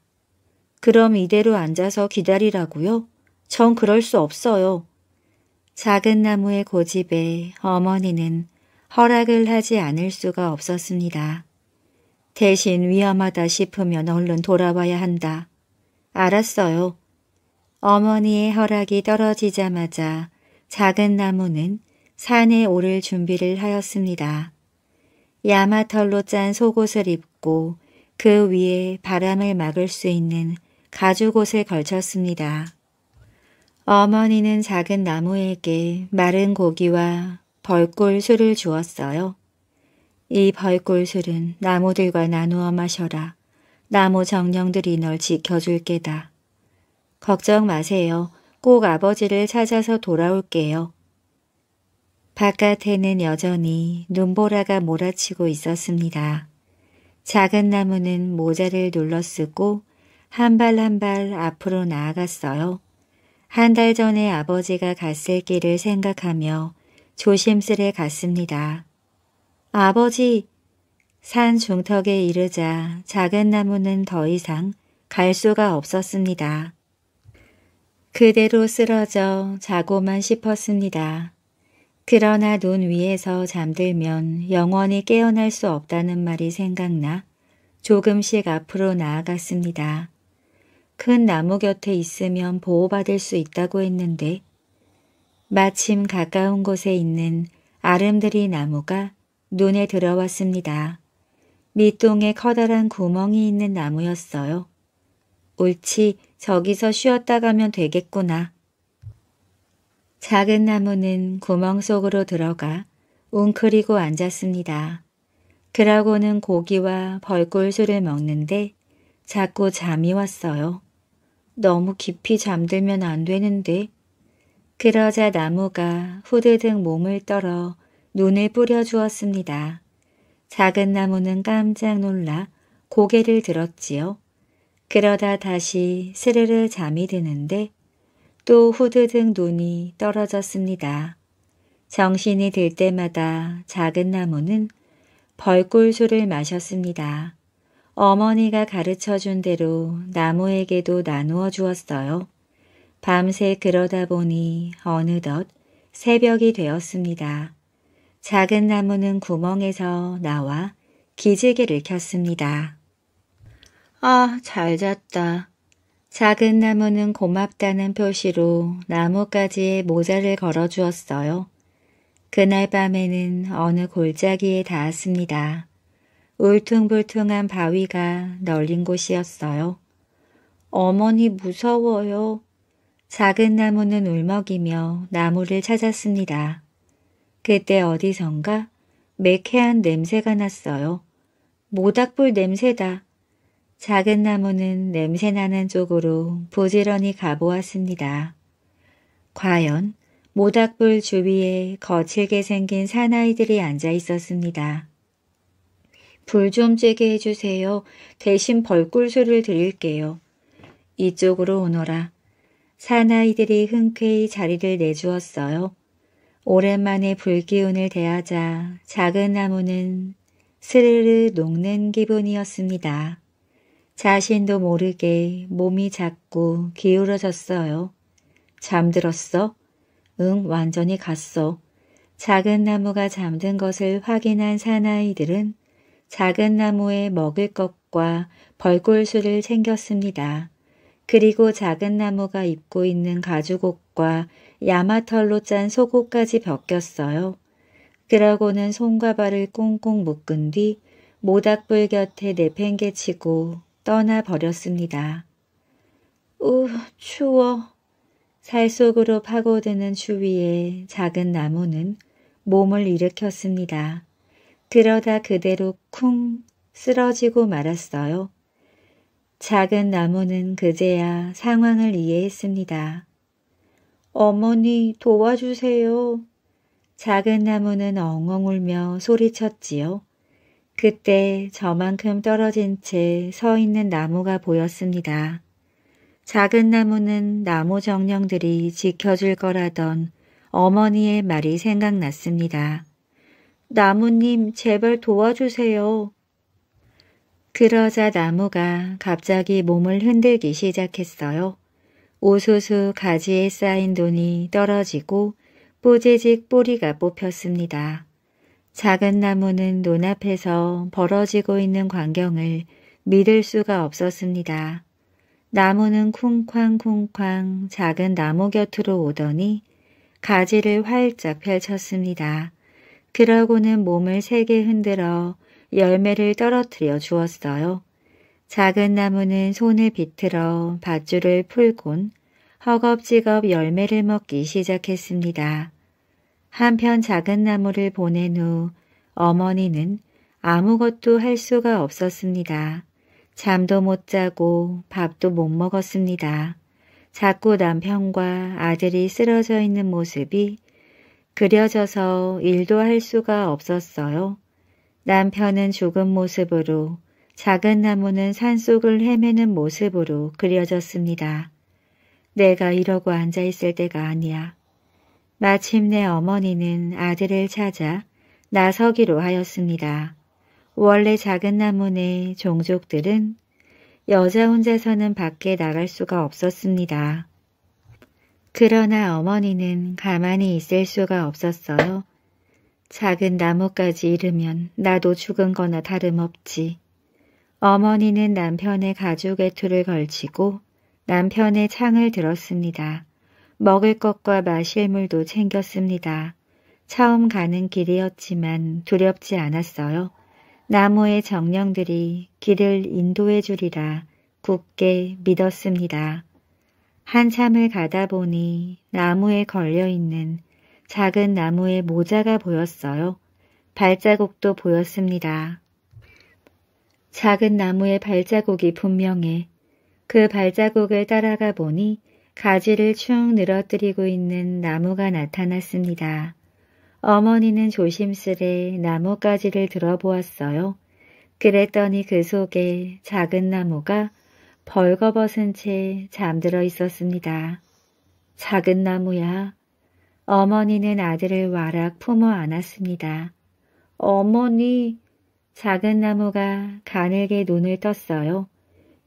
그럼 이대로 앉아서 기다리라고요? 전 그럴 수 없어요. 작은 나무의 고집에 어머니는 허락을 하지 않을 수가 없었습니다. 대신 위험하다 싶으면 얼른 돌아와야 한다. 알았어요. 어머니의 허락이 떨어지자마자 작은 나무는 산에 오를 준비를 하였습니다. 야마털로 짠 속옷을 입고 그 위에 바람을 막을 수 있는 가죽옷에 걸쳤습니다. 어머니는 작은 나무에게 마른 고기와 벌꿀술을 주었어요. 이 벌꿀술은 나무들과 나누어 마셔라. 나무 정령들이 널 지켜줄게다. 걱정 마세요. 꼭 아버지를 찾아서 돌아올게요. 바깥에는 여전히 눈보라가 몰아치고 있었습니다. 작은 나무는 모자를 눌러쓰고 한발한발 앞으로 나아갔어요. 한 달 전에 아버지가 갔을 길을 생각하며 조심스레 갔습니다. 아버지! 산 중턱에 이르자 작은 나무는 더 이상 갈 수가 없었습니다. 그대로 쓰러져 자고만 싶었습니다. 그러나 눈 위에서 잠들면 영원히 깨어날 수 없다는 말이 생각나 조금씩 앞으로 나아갔습니다. 큰 나무 곁에 있으면 보호받을 수 있다고 했는데 마침 가까운 곳에 있는 아름드리 나무가 눈에 들어왔습니다. 밑동에 커다란 구멍이 있는 나무였어요. 옳지 저기서 쉬었다 가면 되겠구나. 작은 나무는 구멍 속으로 들어가 웅크리고 앉았습니다. 그러고는 고기와 벌꿀술을 먹는데 자꾸 잠이 왔어요. 너무 깊이 잠들면 안 되는데. 그러자 나무가 후드등 몸을 떨어 눈을 뿌려주었습니다. 작은 나무는 깜짝 놀라 고개를 들었지요. 그러다 다시 스르르 잠이 드는데 또 후드등 눈이 떨어졌습니다. 정신이 들 때마다 작은 나무는 벌꿀술을 마셨습니다. 어머니가 가르쳐 준 대로 나무에게도 나누어 주었어요. 밤새 그러다 보니 어느덧 새벽이 되었습니다. 작은 나무는 구멍에서 나와 기지개를 켰습니다. 아, 잘 잤다. 작은 나무는 고맙다는 표시로 나뭇가지에 모자를 걸어주었어요. 그날 밤에는 어느 골짜기에 닿았습니다. 울퉁불퉁한 바위가 널린 곳이었어요. 어머니 무서워요. 작은 나무는 울먹이며 나무를 찾았습니다. 그때 어디선가 매캐한 냄새가 났어요. 모닥불 냄새다. 작은 나무는 냄새나는 쪽으로 부지런히 가보았습니다. 과연 모닥불 주위에 거칠게 생긴 사나이들이 앉아 있었습니다. 불좀 쬐게 해주세요. 대신 벌꿀수를 드릴게요. 이쪽으로 오너라. 사나이들이 흔쾌히 자리를 내주었어요. 오랜만에 불기운을 대하자 작은 나무는 스르르 녹는 기분이었습니다. 자신도 모르게 몸이 자꾸 기울어졌어요. 잠들었어? 응, 완전히 갔어. 작은 나무가 잠든 것을 확인한 사나이들은 작은 나무에 먹을 것과 벌꿀수를 챙겼습니다. 그리고 작은 나무가 입고 있는 가죽옷과 야마털로 짠 속옷까지 벗겼어요. 그러고는 손과 발을 꽁꽁 묶은 뒤 모닥불 곁에 내팽개치고 떠나버렸습니다. 우, 추워. 살 속으로 파고드는 추위에 작은 나무는 몸을 일으켰습니다. 그러다 그대로 쿵 쓰러지고 말았어요. 작은 나무는 그제야 상황을 이해했습니다. 어머니 도와주세요. 작은 나무는 엉엉 울며 소리쳤지요. 그때 저만큼 떨어진 채 서 있는 나무가 보였습니다. 작은 나무는 나무 정령들이 지켜줄 거라던 어머니의 말이 생각났습니다. 나무님, 제발 도와주세요. 그러자 나무가 갑자기 몸을 흔들기 시작했어요. 오소수 가지에 쌓인 돈이 떨어지고 뽀지직 뿌리가 뽑혔습니다. 작은 나무는 눈앞에서 벌어지고 있는 광경을 믿을 수가 없었습니다. 나무는 쿵쾅쿵쾅 작은 나무 곁으로 오더니 가지를 활짝 펼쳤습니다. 그러고는 몸을 세게 흔들어 열매를 떨어뜨려 주었어요. 작은 나무는 손을 비틀어 밧줄을 풀곤 허겁지겁 열매를 먹기 시작했습니다. 한편 작은 나무를 보낸 후 어머니는 아무것도 할 수가 없었습니다. 잠도 못 자고 밥도 못 먹었습니다. 자꾸 남편과 아들이 쓰러져 있는 모습이 그려져서 일도 할 수가 없었어요. 남편은 죽은 모습으로 작은 나무는 산속을 헤매는 모습으로 그려졌습니다. 내가 이러고 앉아있을 때가 아니야. 마침내 어머니는 아들을 찾아 나서기로 하였습니다. 원래 작은 나무네 종족들은 여자 혼자서는 밖에 나갈 수가 없었습니다. 그러나 어머니는 가만히 있을 수가 없었어요. 작은 나무까지 잃으면 나도 죽은 거나 다름없지. 어머니는 남편의 가죽의 틀을 걸치고 남편의 창을 들었습니다. 먹을 것과 마실 물도 챙겼습니다. 처음 가는 길이었지만 두렵지 않았어요. 나무의 정령들이 길을 인도해 주리라 굳게 믿었습니다. 한참을 가다 보니 나무에 걸려있는 작은 나무의 모자가 보였어요. 발자국도 보였습니다. 작은 나무의 발자국이 분명해 그 발자국을 따라가 보니 가지를 축 늘어뜨리고 있는 나무가 나타났습니다. 어머니는 조심스레 나뭇가지를 들어보았어요. 그랬더니 그 속에 작은 나무가 벌거벗은 채 잠들어 있었습니다. 작은 나무야. 어머니는 아들을 와락 품어 안았습니다. 어머니! 작은 나무가 가늘게 눈을 떴어요.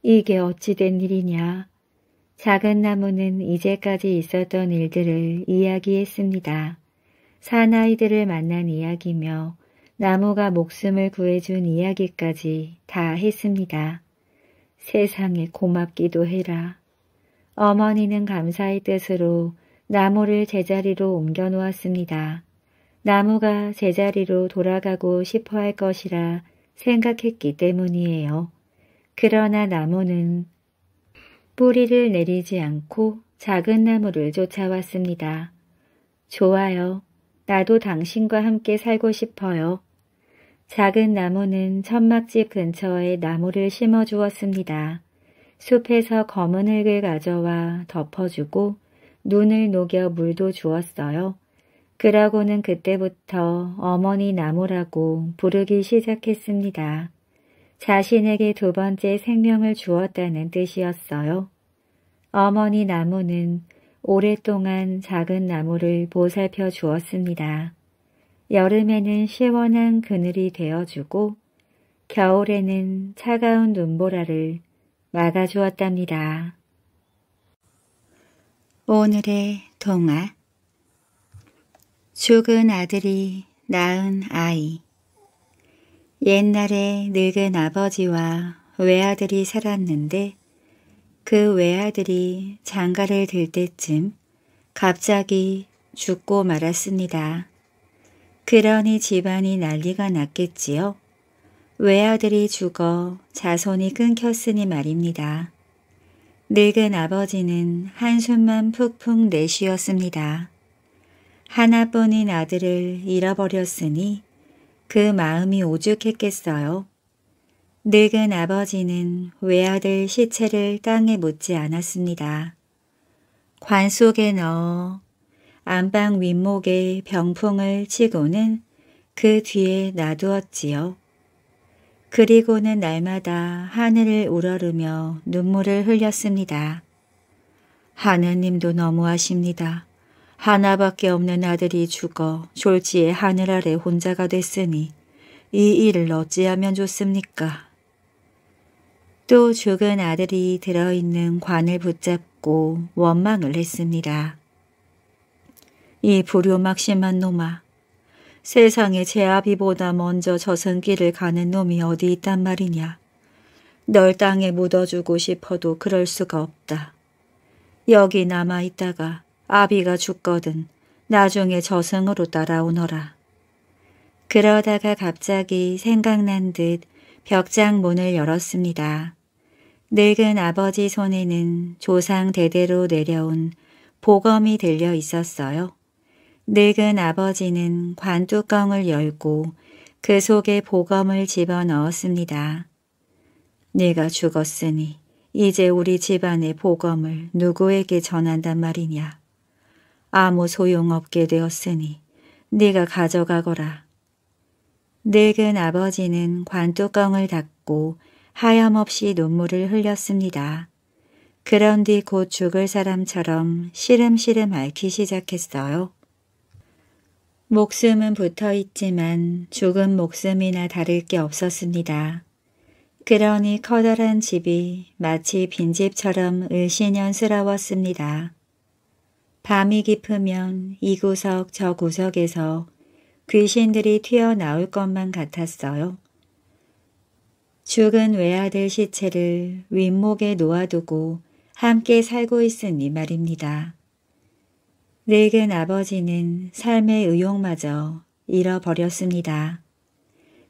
이게 어찌 된 일이냐. 작은 나무는 이제까지 있었던 일들을 이야기했습니다. 사나이들을 만난 이야기며 나무가 목숨을 구해준 이야기까지 다 했습니다. 세상에 고맙기도 해라. 어머니는 감사의 뜻으로 나무를 제자리로 옮겨 놓았습니다. 나무가 제자리로 돌아가고 싶어 할 것이라 생각했기 때문이에요. 그러나 나무는 뿌리를 내리지 않고 작은 나무를 쫓아왔습니다. 좋아요. 나도 당신과 함께 살고 싶어요. 작은 나무는 천막집 근처에 나무를 심어 주었습니다. 숲에서 검은 흙을 가져와 덮어주고 눈을 녹여 물도 주었어요. 그러고는 그때부터 어머니 나무라고 부르기 시작했습니다. 자신에게 두 번째 생명을 주었다는 뜻이었어요. 어머니 나무는 오랫동안 작은 나무를 보살펴 주었습니다. 여름에는 시원한 그늘이 되어주고 겨울에는 차가운 눈보라를 막아주었답니다. 오늘의 동화 죽은 아들이 낳은 아이 옛날에 늙은 아버지와 외아들이 살았는데 그 외아들이 장가를 들 때쯤 갑자기 죽고 말았습니다. 그러니 집안이 난리가 났겠지요. 외아들이 죽어 자손이 끊겼으니 말입니다. 늙은 아버지는 한숨만 푹푹 내쉬었습니다. 하나뿐인 아들을 잃어버렸으니 그 마음이 오죽했겠어요. 늙은 아버지는 외아들 시체를 땅에 묻지 않았습니다. 관 속에 넣어 안방 윗목에 병풍을 치고는 그 뒤에 놔두었지요. 그리고는 날마다 하늘을 우러르며 눈물을 흘렸습니다. 하느님도 너무하십니다. 하나밖에 없는 아들이 죽어 졸지에 하늘 아래 혼자가 됐으니 이 일을 어찌하면 좋습니까? 또 죽은 아들이 들어있는 관을 붙잡고 원망을 했습니다. 이 불효막심한 놈아. 세상에 제 아비보다 먼저 저승 길을 가는 놈이 어디 있단 말이냐. 널 땅에 묻어주고 싶어도 그럴 수가 없다. 여기 남아있다가 아비가 죽거든 나중에 저승으로 따라오너라. 그러다가 갑자기 생각난 듯 벽장 문을 열었습니다. 늙은 아버지 손에는 조상 대대로 내려온 보검이 들려 있었어요. 늙은 아버지는 관뚜껑을 열고 그 속에 보검을 집어넣었습니다. 네가 죽었으니 이제 우리 집안의 보검을 누구에게 전한단 말이냐. 아무 소용없게 되었으니 네가 가져가거라. 늙은 아버지는 관뚜껑을 닫고 하염없이 눈물을 흘렸습니다. 그런 뒤 곧 죽을 사람처럼 시름시름 앓기 시작했어요. 목숨은 붙어 있지만 죽은 목숨이나 다를 게 없었습니다. 그러니 커다란 집이 마치 빈집처럼 을신연스러웠습니다. 밤이 깊으면 이 구석 저 구석에서 귀신들이 튀어나올 것만 같았어요. 죽은 외아들 시체를 윗목에 놓아두고 함께 살고 있으니 말입니다. 늙은 아버지는 삶의 의욕마저 잃어버렸습니다.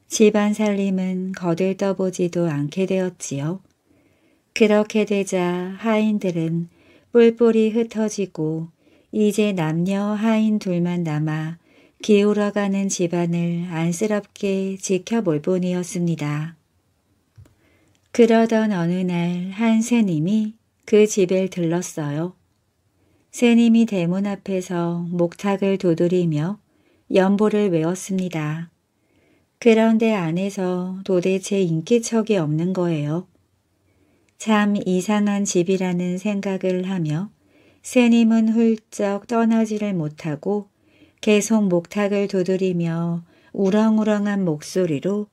집안 살림은 거들떠보지도 않게 되었지요. 그렇게 되자 하인들은 뿔뿔이 흩어지고 이제 남녀 하인 둘만 남아 기울어가는 집안을 안쓰럽게 지켜볼 뿐이었습니다. 그러던 어느 날한새님이그 집을 들렀어요. 스님이 대문 앞에서 목탁을 두드리며 연보를 외웠습니다. 그런데 안에서 도대체 인기척이 없는 거예요. 참 이상한 집이라는 생각을 하며 스님은 훌쩍 떠나지를 못하고 계속 목탁을 두드리며 우렁우렁한 목소리로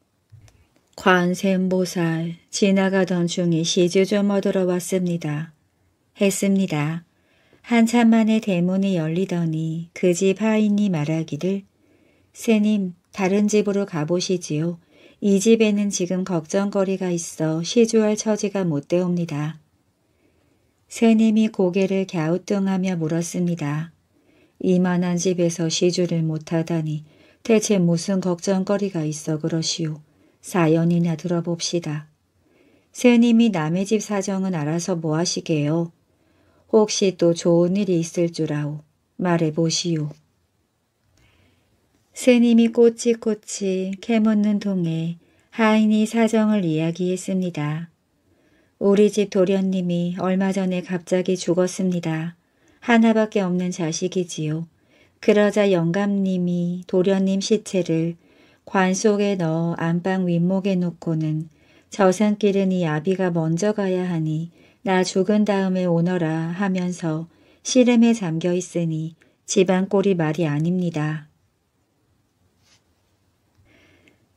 관세음보살 지나가던 중이 시주 좀 얻으러 왔습니다. 했습니다. 한참 만에 대문이 열리더니 그 집 하인이 말하기를 새님 다른 집으로 가보시지요. 이 집에는 지금 걱정거리가 있어 시주할 처지가 못 되옵니다. 새님이 고개를 갸우뚱하며 물었습니다. 이만한 집에서 시주를 못하다니 대체 무슨 걱정거리가 있어 그러시오. 사연이나 들어봅시다. 새님이 남의 집 사정은 알아서 뭐하시게요. 혹시 또 좋은 일이 있을 줄 아오. 말해보시오. 스님이 꼬치꼬치 캐묻는 동에 하인이 사정을 이야기했습니다. 우리 집 도련님이 얼마 전에 갑자기 죽었습니다. 하나밖에 없는 자식이지요. 그러자 영감님이 도련님 시체를 관 속에 넣어 안방 윗목에 놓고는 저산 길은 이 아비가 먼저 가야 하니 나 죽은 다음에 오너라 하면서 씨름에 잠겨 있으니 집안 꼴이 말이 아닙니다.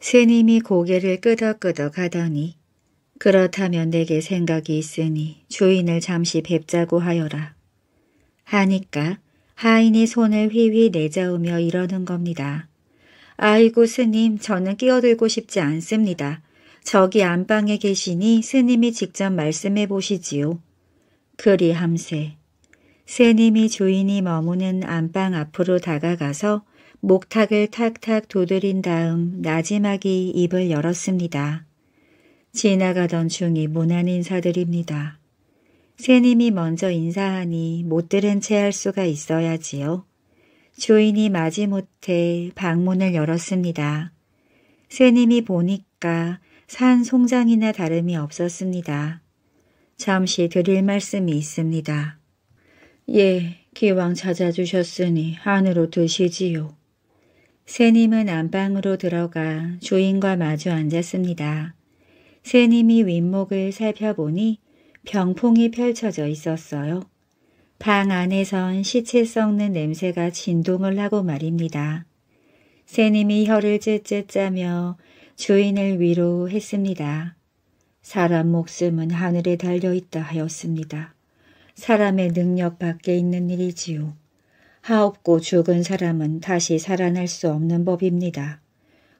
스님이 고개를 끄덕끄덕 하더니 그렇다면 내게 생각이 있으니 주인을 잠시 뵙자고 하여라. 하니까 하인이 손을 휘휘 내저으며 이러는 겁니다. 아이고 스님 저는 끼어들고 싶지 않습니다. 저기 안방에 계시니 스님이 직접 말씀해 보시지요. 그리함세. 스님이 주인이 머무는 안방 앞으로 다가가서 목탁을 탁탁 두드린 다음 나지막이 입을 열었습니다. 지나가던 중이 무난 인사드립니다. 스님이 먼저 인사하니 못 들은 채 할 수가 있어야지요. 주인이 마지못해 방문을 열었습니다. 스님이 보니까 산 송장이나 다름이 없었습니다. 잠시 드릴 말씀이 있습니다. 예, 기왕 찾아주셨으니 안으로 드시지요. 새님은 안방으로 들어가 주인과 마주 앉았습니다. 새님이 윗목을 살펴보니 병풍이 펼쳐져 있었어요. 방 안에선 시체 썩는 냄새가 진동을 하고 말입니다. 새님이 혀를 쯧쯧 짜며 주인을 위로했습니다. 사람 목숨은 하늘에 달려있다 하였습니다. 사람의 능력 밖에 있는 일이지요. 하옵고 죽은 사람은 다시 살아날 수 없는 법입니다.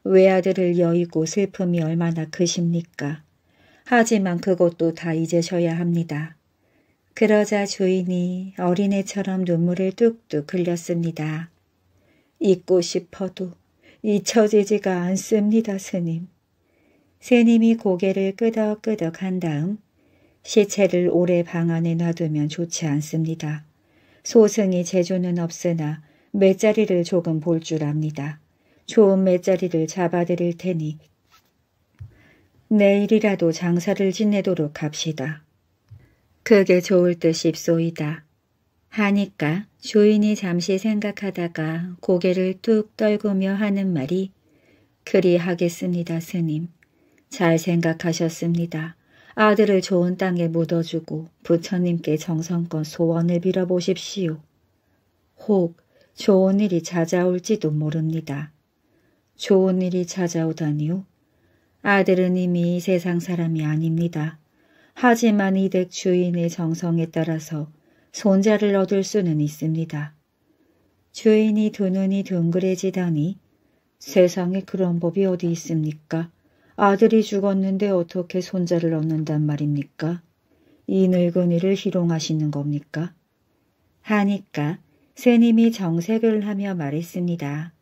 외아들을 여의고 슬픔이 얼마나 크십니까? 하지만 그것도 다 잊으셔야 합니다. 그러자 주인이 어린애처럼 눈물을 뚝뚝 흘렸습니다. 잊고 싶어도 잊혀지지가 않습니다, 스님. 스님이 고개를 끄덕끄덕 한 다음 시체를 오래 방 안에 놔두면 좋지 않습니다. 소승이 재주는 없으나 맷자리를 조금 볼 줄 압니다. 좋은 맷자리를 잡아드릴 테니 내일이라도 장사를 지내도록 합시다. 그게 좋을 듯 싶소이다. 하니까 주인이 잠시 생각하다가 고개를 뚝 떨구며 하는 말이 그리하겠습니다, 스님. 잘 생각하셨습니다. 아들을 좋은 땅에 묻어주고 부처님께 정성껏 소원을 빌어보십시오. 혹 좋은 일이 찾아올지도 모릅니다. 좋은 일이 찾아오다니요? 아들은 이미 세상 사람이 아닙니다. 하지만 이 댁 주인의 정성에 따라서 손자를 얻을 수는 있습니다. 주인이 두 눈이 둥그레지다니 세상에 그런 법이 어디 있습니까? 아들이 죽었는데 어떻게 손자를 얻는단 말입니까? 이 늙은이를 희롱하시는 겁니까? 하니까 새님이 정색을 하며 말했습니다.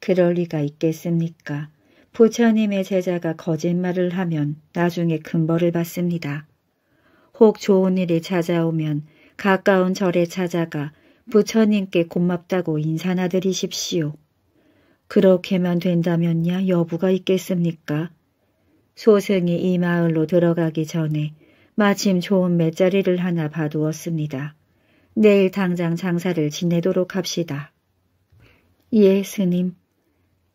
그럴 리가 있겠습니까? 부처님의 제자가 거짓말을 하면 나중에 큰 벌을 받습니다. 혹 좋은 일이 찾아오면 가까운 절에 찾아가 부처님께 고맙다고 인사나 드리십시오. 그렇게만 된다면야 여부가 있겠습니까? 소승이 이 마을로 들어가기 전에 마침 좋은 맷자리를 하나 봐두었습니다. 내일 당장 장사를 지내도록 합시다. 예, 스님.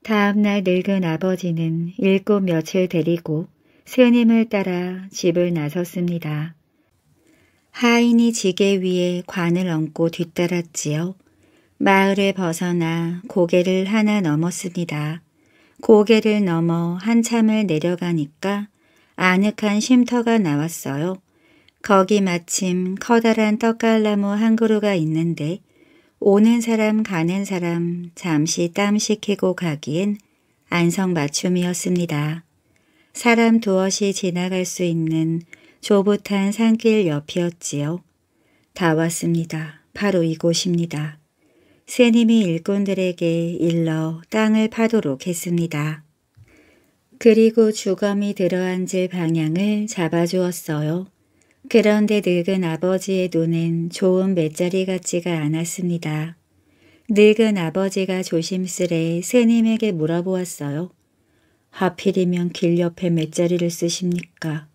다음날 늙은 아버지는 일곱 며칠 데리고 스님을 따라 집을 나섰습니다. 하인이 지게 위에 관을 얹고 뒤따랐지요. 마을을 벗어나 고개를 하나 넘었습니다. 고개를 넘어 한참을 내려가니까 아늑한 쉼터가 나왔어요. 거기 마침 커다란 떡갈나무 한 그루가 있는데 오는 사람 가는 사람 잠시 땀 식히고 가기엔 안성맞춤이었습니다. 사람 두엇이 지나갈 수 있는 조붓한 산길 옆이었지요. 다 왔습니다. 바로 이곳입니다. 스님이 일꾼들에게 일러 땅을 파도록 했습니다. 그리고 주검이 들어앉을 방향을 잡아주었어요. 그런데 늙은 아버지의 눈엔 좋은 맷자리 같지가 않았습니다. 늙은 아버지가 조심스레 스님에게 물어보았어요. 하필이면 길 옆에 맷자리를 쓰십니까?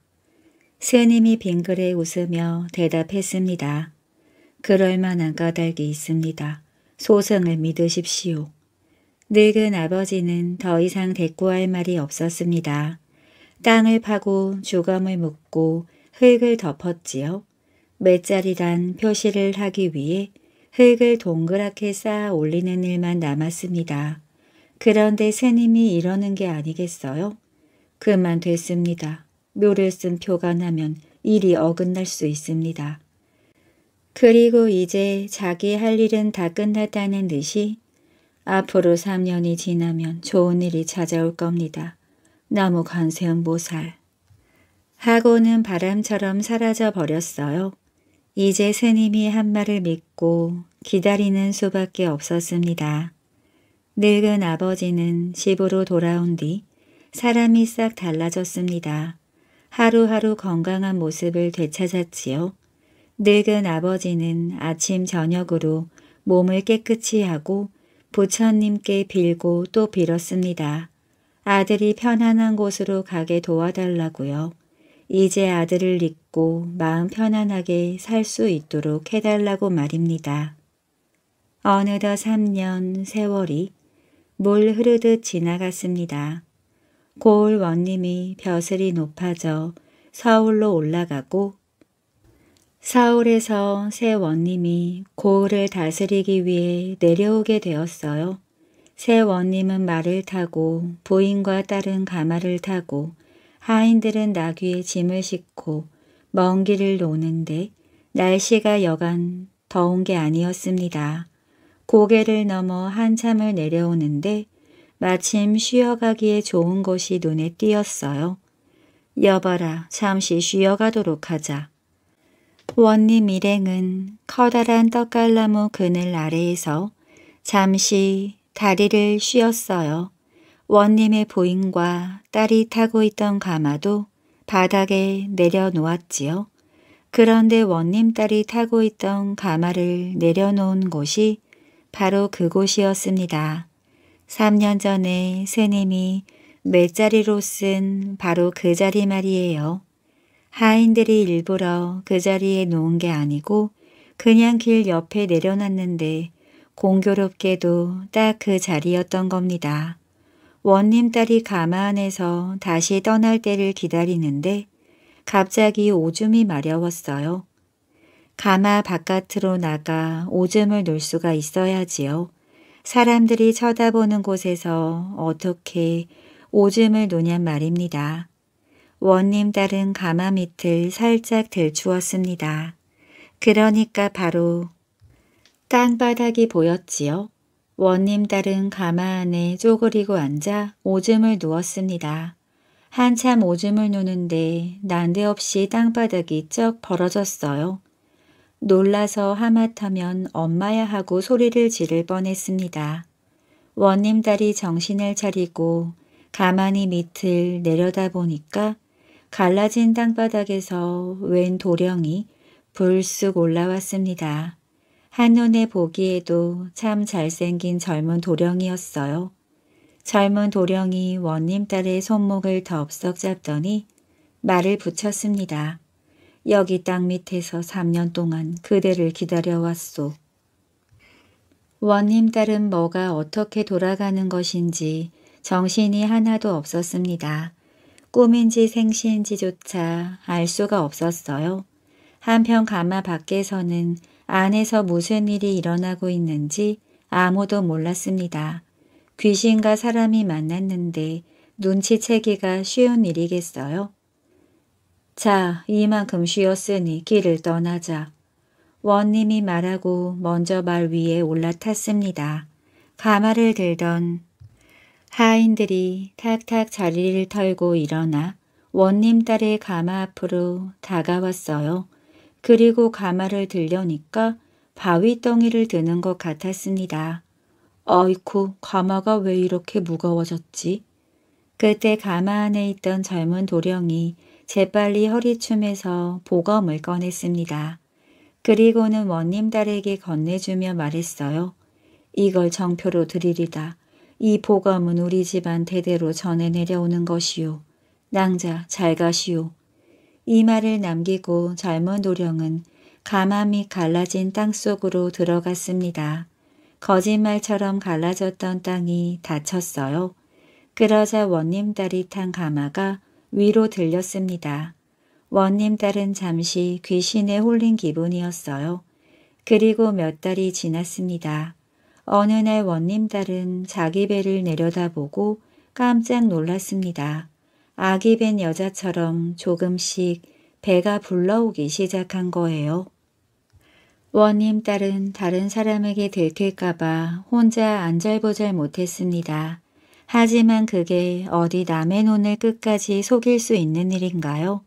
스님이 빙그레 웃으며 대답했습니다. 그럴 만한 까닭이 있습니다. 소승을 믿으십시오. 늙은 아버지는 더 이상 대꾸할 말이 없었습니다. 땅을 파고 주검을 묶고 흙을 덮었지요. 맷자리란 표시를 하기 위해 흙을 동그랗게 쌓아 올리는 일만 남았습니다. 그런데 스님이 이러는 게 아니겠어요? 그만 됐습니다. 묘를쓴 표가 나면 일이 어긋날 수 있습니다. 그리고 이제 자기 할 일은 다 끝났다는 듯이 앞으로 3년이 지나면 좋은 일이 찾아올 겁니다. 나무 관세음 보살 하고는 바람처럼 사라져 버렸어요. 이제 스님이 한 말을 믿고 기다리는 수밖에 없었습니다. 늙은 아버지는 집으로 돌아온 뒤 사람이 싹 달라졌습니다. 하루하루 건강한 모습을 되찾았지요. 늙은 아버지는 아침 저녁으로 몸을 깨끗이 하고 부처님께 빌고 또 빌었습니다. 아들이 편안한 곳으로 가게 도와달라고요. 이제 아들을 잊고 마음 편안하게 살 수 있도록 해달라고 말입니다. 어느덧 3년 세월이 물 흐르듯 지나갔습니다. 고을 원님이 벼슬이 높아져 서울로 올라가고 서울에서새 원님이 고을을 다스리기 위해 내려오게 되었어요. 새 원님은 말을 타고 부인과 딸은 가마를 타고 하인들은 나귀에 짐을 싣고 먼 길을 노는데 날씨가 여간 더운 게 아니었습니다. 고개를 넘어 한참을 내려오는데 마침 쉬어가기에 좋은 곳이 눈에 띄었어요. 여봐라, 잠시 쉬어가도록 하자. 원님 일행은 커다란 떡갈나무 그늘 아래에서 잠시 다리를 쉬었어요. 원님의 부인과 딸이 타고 있던 가마도 바닥에 내려놓았지요. 그런데 원님 딸이 타고 있던 가마를 내려놓은 곳이 바로 그곳이었습니다. 3년 전에 스님이 맷자리로쓴 바로 그 자리 말이에요. 하인들이 일부러 그 자리에 놓은 게 아니고 그냥 길 옆에 내려놨는데 공교롭게도 딱 그 자리였던 겁니다. 원님 딸이 가마 안에서 다시 떠날 때를 기다리는데 갑자기 오줌이 마려웠어요. 가마 바깥으로 나가 오줌을 놀 수가 있어야지요. 사람들이 쳐다보는 곳에서 어떻게 오줌을 노냔 말입니다. 원님 딸은 가마 밑을 살짝 들추었습니다. 그러니까 바로 땅바닥이 보였지요. 원님 딸은 가마 안에 쪼그리고 앉아 오줌을 누웠습니다. 한참 오줌을 누는데 난데없이 땅바닥이 쩍 벌어졌어요. 놀라서 하마터면 엄마야 하고 소리를 지를 뻔했습니다. 원님 딸이 정신을 차리고 가만히 밑을 내려다보니까 갈라진 땅바닥에서 웬 도령이 불쑥 올라왔습니다. 한눈에 보기에도 참 잘생긴 젊은 도령이었어요. 젊은 도령이 원님 딸의 손목을 덥석 잡더니 말을 붙였습니다. 여기 땅 밑에서 3년 동안 그대를 기다려왔소. 원님 딸은 뭐가 어떻게 돌아가는 것인지 정신이 하나도 없었습니다. 꿈인지 생시인지조차알 수가 없었어요. 한편 가마 밖에서는 안에서 무슨 일이 일어나고 있는지 아무도 몰랐습니다. 귀신과 사람이 만났는데 눈치채기가 쉬운 일이겠어요? 자, 이만큼 쉬었으니 길을 떠나자. 원님이 말하고 먼저 말 위에 올라탔습니다. 가마를 들던 하인들이 탁탁 자리를 털고 일어나 원님 딸의 가마 앞으로 다가왔어요. 그리고 가마를 들려니까 바위덩이를 드는 것 같았습니다. 어이쿠, 가마가 왜 이렇게 무거워졌지? 그때 가마 안에 있던 젊은 도령이 재빨리 허리춤에서 보검을 꺼냈습니다. 그리고는 원님 딸에게 건네주며 말했어요. 이걸 정표로 드리리다. 이 보검은 우리 집안 대대로 전해 내려오는 것이요. 낭자 잘 가시오. 이 말을 남기고 젊은 노령은 가마미 갈라진 땅속으로 들어갔습니다. 거짓말처럼 갈라졌던 땅이 다쳤어요 그러자 원님 딸이 탄 가마가 위로 들렸습니다. 원님 딸은 잠시 귀신에 홀린 기분이었어요. 그리고 몇 달이 지났습니다. 어느 날 원님 딸은 자기 배를 내려다보고 깜짝 놀랐습니다. 아기 밴 여자처럼 조금씩 배가 불러오기 시작한 거예요. 원님 딸은 다른 사람에게 들킬까봐 혼자 안절부절 못했습니다. 하지만 그게 어디 남의 눈을 끝까지 속일 수 있는 일인가요?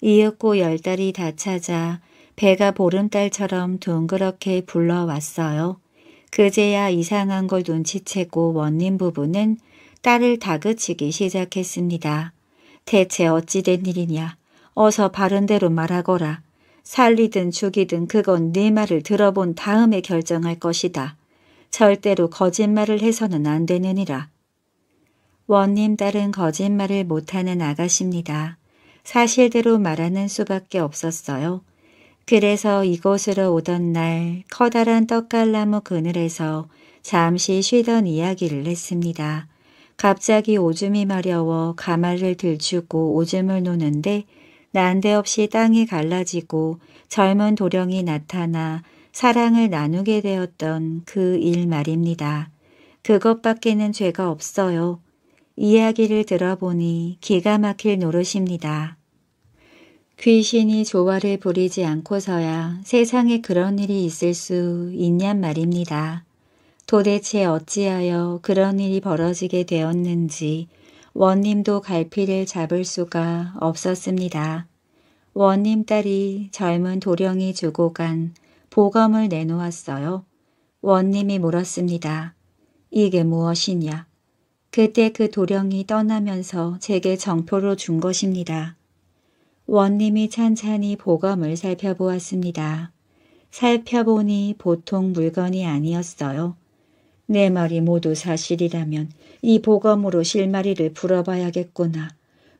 이윽고 열 달이 다 찾아 배가 보름달처럼 둥그렇게 불러왔어요. 그제야 이상한 걸 눈치채고 원님 부부는 딸을 다그치기 시작했습니다. 대체 어찌된 일이냐. 어서 바른대로 말하거라. 살리든 죽이든 그건 네 말을 들어본 다음에 결정할 것이다. 절대로 거짓말을 해서는 안 되느니라. 원님 딸은 거짓말을 못하는 아가씨입니다. 사실대로 말하는 수밖에 없었어요. 그래서 이곳으로 오던 날 커다란 떡갈나무 그늘에서 잠시 쉬던 이야기를 했습니다. 갑자기 오줌이 마려워 가마를 들추고 오줌을 노는데 난데없이 땅이 갈라지고 젊은 도령이 나타나 사랑을 나누게 되었던 그 일 말입니다. 그것밖에는 죄가 없어요. 이야기를 들어보니 기가 막힐 노릇입니다. 귀신이 조화를 부리지 않고서야 세상에 그런 일이 있을 수 있냔 말입니다. 도대체 어찌하여 그런 일이 벌어지게 되었는지 원님도 갈피를 잡을 수가 없었습니다. 원님 딸이 젊은 도령이 주고 간 보검을 내놓았어요. 원님이 물었습니다. 이게 무엇이냐? 그때 그 도령이 떠나면서 제게 정표로 준 것입니다. 원님이 찬찬히 보검을 살펴보았습니다. 살펴보니 보통 물건이 아니었어요. 내 말이 모두 사실이라면 이 보검으로 실마리를 풀어봐야겠구나.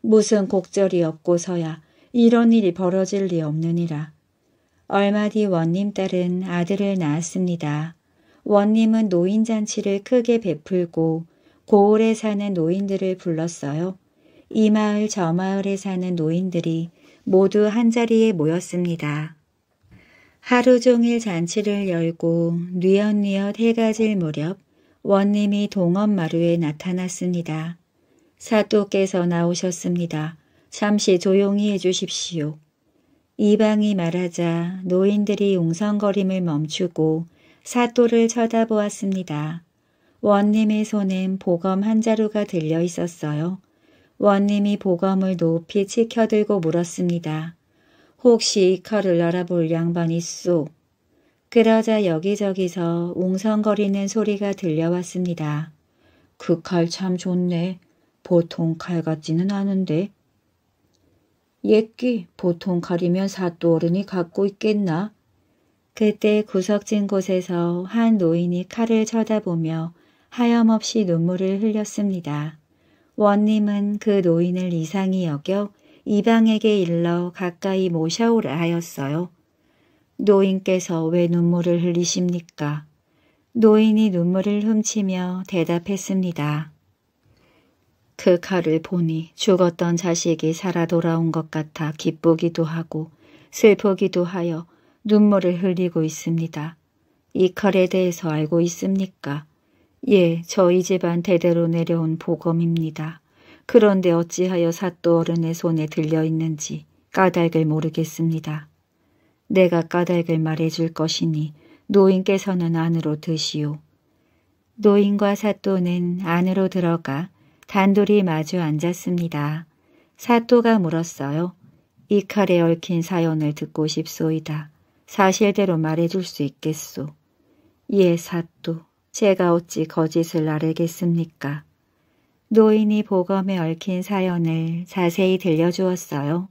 무슨 곡절이 없고서야 이런 일이 벌어질 리 없느니라. 얼마 뒤 원님 딸은 아들을 낳았습니다. 원님은 노인잔치를 크게 베풀고 고을에 사는 노인들을 불렀어요. 이 마을 저 마을에 사는 노인들이 모두 한자리에 모였습니다. 하루 종일 잔치를 열고 뉘엿뉘엿 해가 질 무렵 원님이 동원마루에 나타났습니다. 사또께서 나오셨습니다. 잠시 조용히 해주십시오. 이방이 말하자 노인들이 웅성거림을 멈추고 사또를 쳐다보았습니다. 원님의 손엔 보검 한 자루가 들려 있었어요. 원님이 보검을 높이 치켜들고 물었습니다. 혹시 이 칼을 알아볼 양반이 쏘? 그러자 여기저기서 웅성거리는 소리가 들려왔습니다. 그 칼 참 좋네. 보통 칼 같지는 않은데. 옛기 보통 칼이면 사또 어른이 갖고 있겠나? 그때 구석진 곳에서 한 노인이 칼을 쳐다보며 하염없이 눈물을 흘렸습니다. 원님은 그 노인을 이상히 여겨 이방에게 일러 가까이 모셔오라 하였어요. 노인께서 왜 눈물을 흘리십니까? 노인이 눈물을 훔치며 대답했습니다. 그 칼을 보니 죽었던 자식이 살아 돌아온 것 같아 기쁘기도 하고 슬프기도 하여 눈물을 흘리고 있습니다. 이 칼에 대해서 알고 있습니까? 예, 저희 집안 대대로 내려온 보검입니다. 그런데 어찌하여 사또 어른의 손에 들려 있는지 까닭을 모르겠습니다. 내가 까닭을 말해줄 것이니 노인께서는 안으로 드시오. 노인과 사또는 안으로 들어가 단둘이 마주 앉았습니다. 사또가 물었어요. 이 칼에 얽힌 사연을 듣고 싶소이다. 사실대로 말해줄 수 있겠소. 예, 사또. 제가 어찌 거짓을 알겠습니까? 노인이 보검에 얽힌 사연을 자세히 들려주었어요.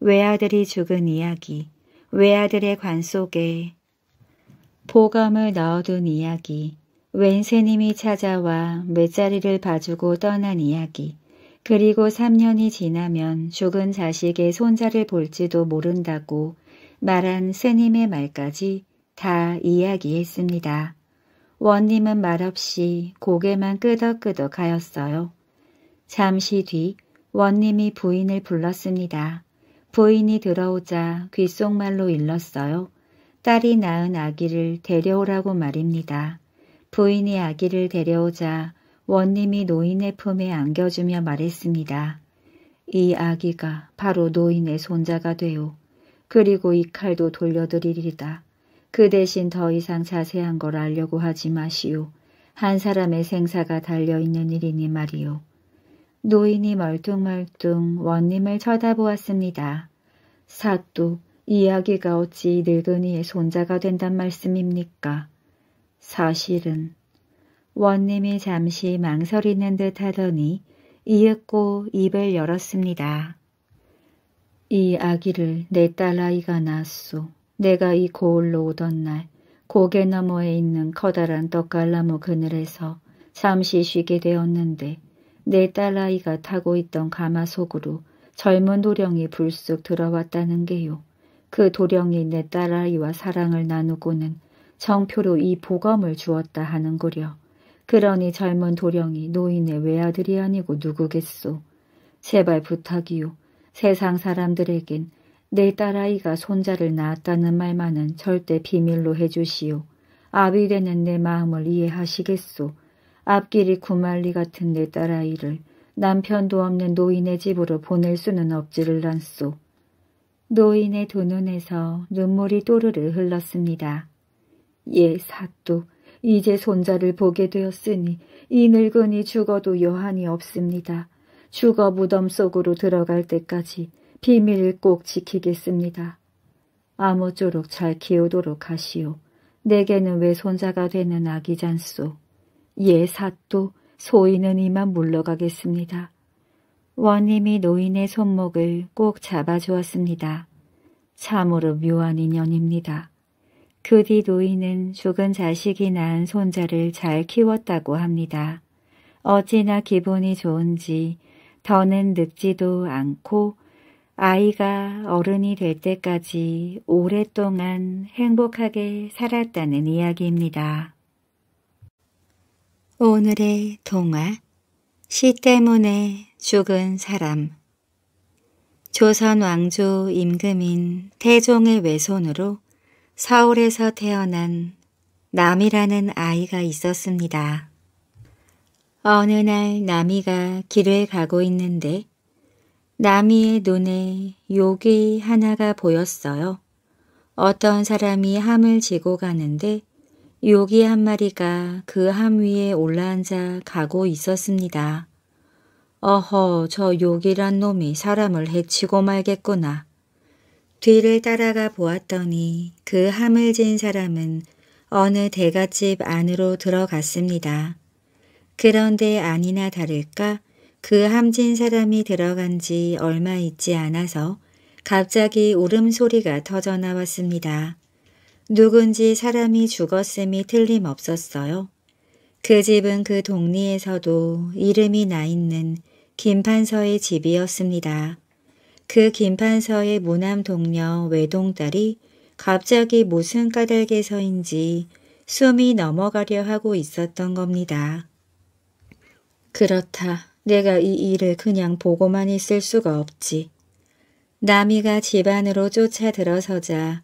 외아들이 죽은 이야기, 외아들의 관 속에 보검을 넣어둔 이야기, 웬새님이 찾아와 매자리를 봐주고 떠난 이야기, 그리고 3년이 지나면 죽은 자식의 손자를 볼지도 모른다고 말한 스님의 말까지 다 이야기했습니다. 원님은 말없이 고개만 끄덕끄덕 하였어요. 잠시 뒤 원님이 부인을 불렀습니다. 부인이 들어오자 귓속말로 일렀어요. 딸이 낳은 아기를 데려오라고 말입니다. 부인이 아기를 데려오자 원님이 노인의 품에 안겨주며 말했습니다. 이 아기가 바로 노인의 손자가 되오. 그리고 이 칼도 돌려드리리다. 그 대신 더 이상 자세한 걸 알려고 하지 마시오. 한 사람의 생사가 달려있는 일이니 말이오. 노인이 멀뚱멀뚱 원님을 쳐다보았습니다. 사또 이야기가 어찌 늙은이의 손자가 된단 말씀입니까? 사실은 원님이 잠시 망설이는 듯 하더니 이윽고 입을 열었습니다. 이 아기를 내 딸아이가 낳았소. 내가 이 고을로 오던 날 고개 너머에 있는 커다란 떡갈나무 그늘에서 잠시 쉬게 되었는데 내 딸아이가 타고 있던 가마 속으로 젊은 도령이 불쑥 들어왔다는 게요. 그 도령이 내 딸아이와 사랑을 나누고는 정표로 이 보검을 주었다 하는구려. 그러니 젊은 도령이 노인의 외아들이 아니고 누구겠소. 제발 부탁이요. 세상 사람들에겐 내 딸아이가 손자를 낳았다는 말만은 절대 비밀로 해주시오. 아비 되는 내 마음을 이해하시겠소. 앞길이 구말리 같은 내 딸아이를 남편도 없는 노인의 집으로 보낼 수는 없지를 않소. 노인의 두 눈에서 눈물이 또르르 흘렀습니다. 예, 사또, 이제 손자를 보게 되었으니 이 늙은이 죽어도 여한이 없습니다. 죽어 무덤 속으로 들어갈 때까지 비밀 꼭 지키겠습니다. 아무쪼록 잘 키우도록 하시오. 내게는 왜손자가 되는 아기잔소. 예, 사또 소인은 이만 물러가겠습니다. 원님이 노인의 손목을 꼭 잡아주었습니다. 참으로 묘한 인연입니다. 그 뒤 노인은 죽은 자식이 낳은 손자를 잘 키웠다고 합니다. 어찌나 기분이 좋은지 더는 늦지도 않고 아이가 어른이 될 때까지 오랫동안 행복하게 살았다는 이야기입니다. 오늘의 동화 시 때문에 죽은 사람 조선 왕조 임금인 태종의 외손으로 서울에서 태어난 남이라는 아이가 있었습니다. 어느 날 남이가 길을 가고 있는데 나미의 눈에 요괴 하나가 보였어요. 어떤 사람이 함을 지고 가는데 요기 한 마리가 그 함 위에 올라앉아 가고 있었습니다. 어허 저 요기란 놈이 사람을 해치고 말겠구나. 뒤를 따라가 보았더니 그 함을 진 사람은 어느 대갓집 안으로 들어갔습니다. 그런데 아니나 다를까 그 함진 사람이 들어간 지 얼마 있지 않아서 갑자기 울음소리가 터져나왔습니다. 누군지 사람이 죽었음이 틀림없었어요. 그 집은 그 동리에서도 이름이 나 있는 김판서의 집이었습니다. 그 김판서의 무남 동녀 외동딸이 갑자기 무슨 까닭에서인지 숨이 넘어가려 하고 있었던 겁니다. 그렇다. 내가 이 일을 그냥 보고만 있을 수가 없지. 나미가 집 안으로 쫓아 들어서자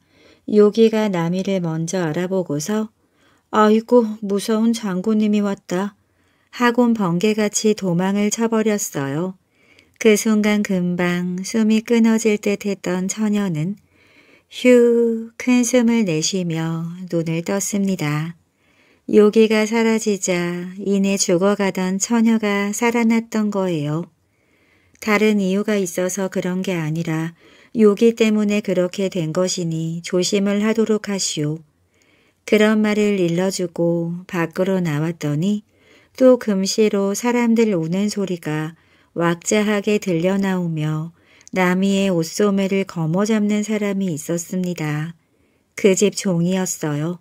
요기가 나미를 먼저 알아보고서 아이고 무서운 장군님이 왔다. 하곤 번개같이 도망을 쳐버렸어요. 그 순간 금방 숨이 끊어질 듯 했던 처녀는 휴 큰 숨을 내쉬며 눈을 떴습니다. 요기가 사라지자 이내 죽어가던 처녀가 살아났던 거예요. 다른 이유가 있어서 그런 게 아니라 요기 때문에 그렇게 된 것이니 조심을 하도록 하시오. 그런 말을 일러주고 밖으로 나왔더니 또 금시로 사람들 우는 소리가 왁자하게 들려나오며 남이의 옷소매를 거머잡는 사람이 있었습니다. 그 집 종이었어요.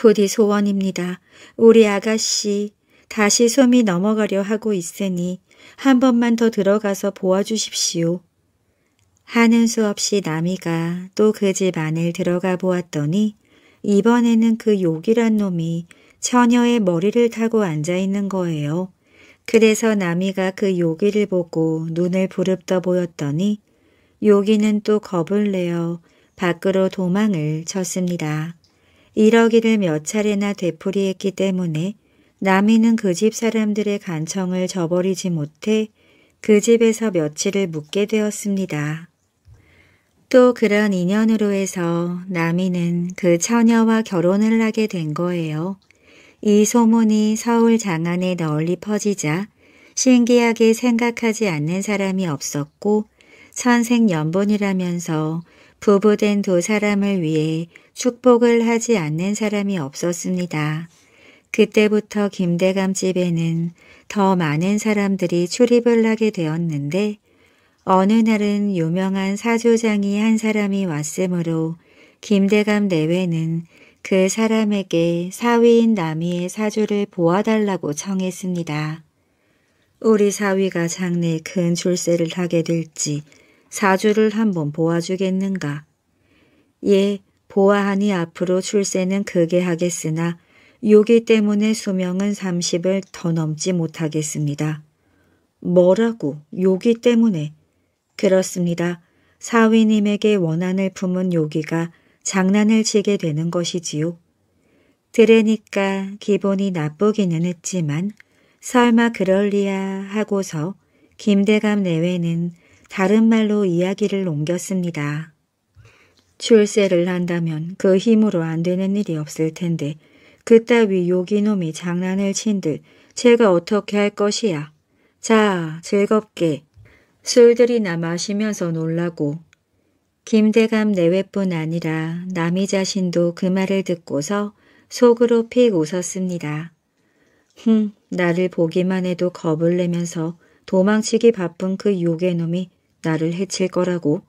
부디 소원입니다. 우리 아가씨 다시 솜이 넘어가려 하고 있으니 한 번만 더 들어가서 보아주십시오. 하는 수 없이 남이가 또 그 집 안을 들어가 보았더니 이번에는 그 욕이란 놈이 처녀의 머리를 타고 앉아있는 거예요. 그래서 남이가 그 요기를 보고 눈을 부릅떠 보였더니 요기는 또 겁을 내어 밖으로 도망을 쳤습니다. 이러기를 몇 차례나 되풀이했기 때문에 남이는 그 집 사람들의 간청을 저버리지 못해 그 집에서 며칠을 묵게 되었습니다. 또 그런 인연으로 해서 남이는 그 처녀와 결혼을 하게 된 거예요. 이 소문이 서울 장안에 널리 퍼지자 신기하게 생각하지 않는 사람이 없었고 선생연분이라면서 부부된 두 사람을 위해 축복을 하지 않는 사람이 없었습니다. 그때부터 김대감 집에는 더 많은 사람들이 출입을 하게 되었는데 어느 날은 유명한 사조장이 한 사람이 왔으므로 김대감 내외는 그 사람에게 사위인 남이의 사주를 보아달라고 청했습니다. 우리 사위가 장래 큰 출세를 하게 될지 사주를 한번 보아주겠는가. 예, 보아하니 앞으로 출세는 크게 하겠으나 요기 때문에 수명은 30을 더 넘지 못하겠습니다. 뭐라고 요기 때문에? 그렇습니다. 사위님에게 원한을 품은 요기가 장난을 치게 되는 것이지요. 들으니까 기본이 나쁘기는 했지만 설마 그럴리야 하고서 김대감 내외는 다른 말로 이야기를 옮겼습니다. 출세를 한다면 그 힘으로 안 되는 일이 없을 텐데 그따위 요기놈이 장난을 친듯 제가 어떻게 할 것이야. 자, 즐겁게 술들이나 마시면서 놀라고 김대감 내외뿐 아니라 남이 자신도 그 말을 듣고서 속으로 픽 웃었습니다. 흥, 나를 보기만 해도 겁을 내면서 도망치기 바쁜 그 요괴놈이 나를 해칠 거라고.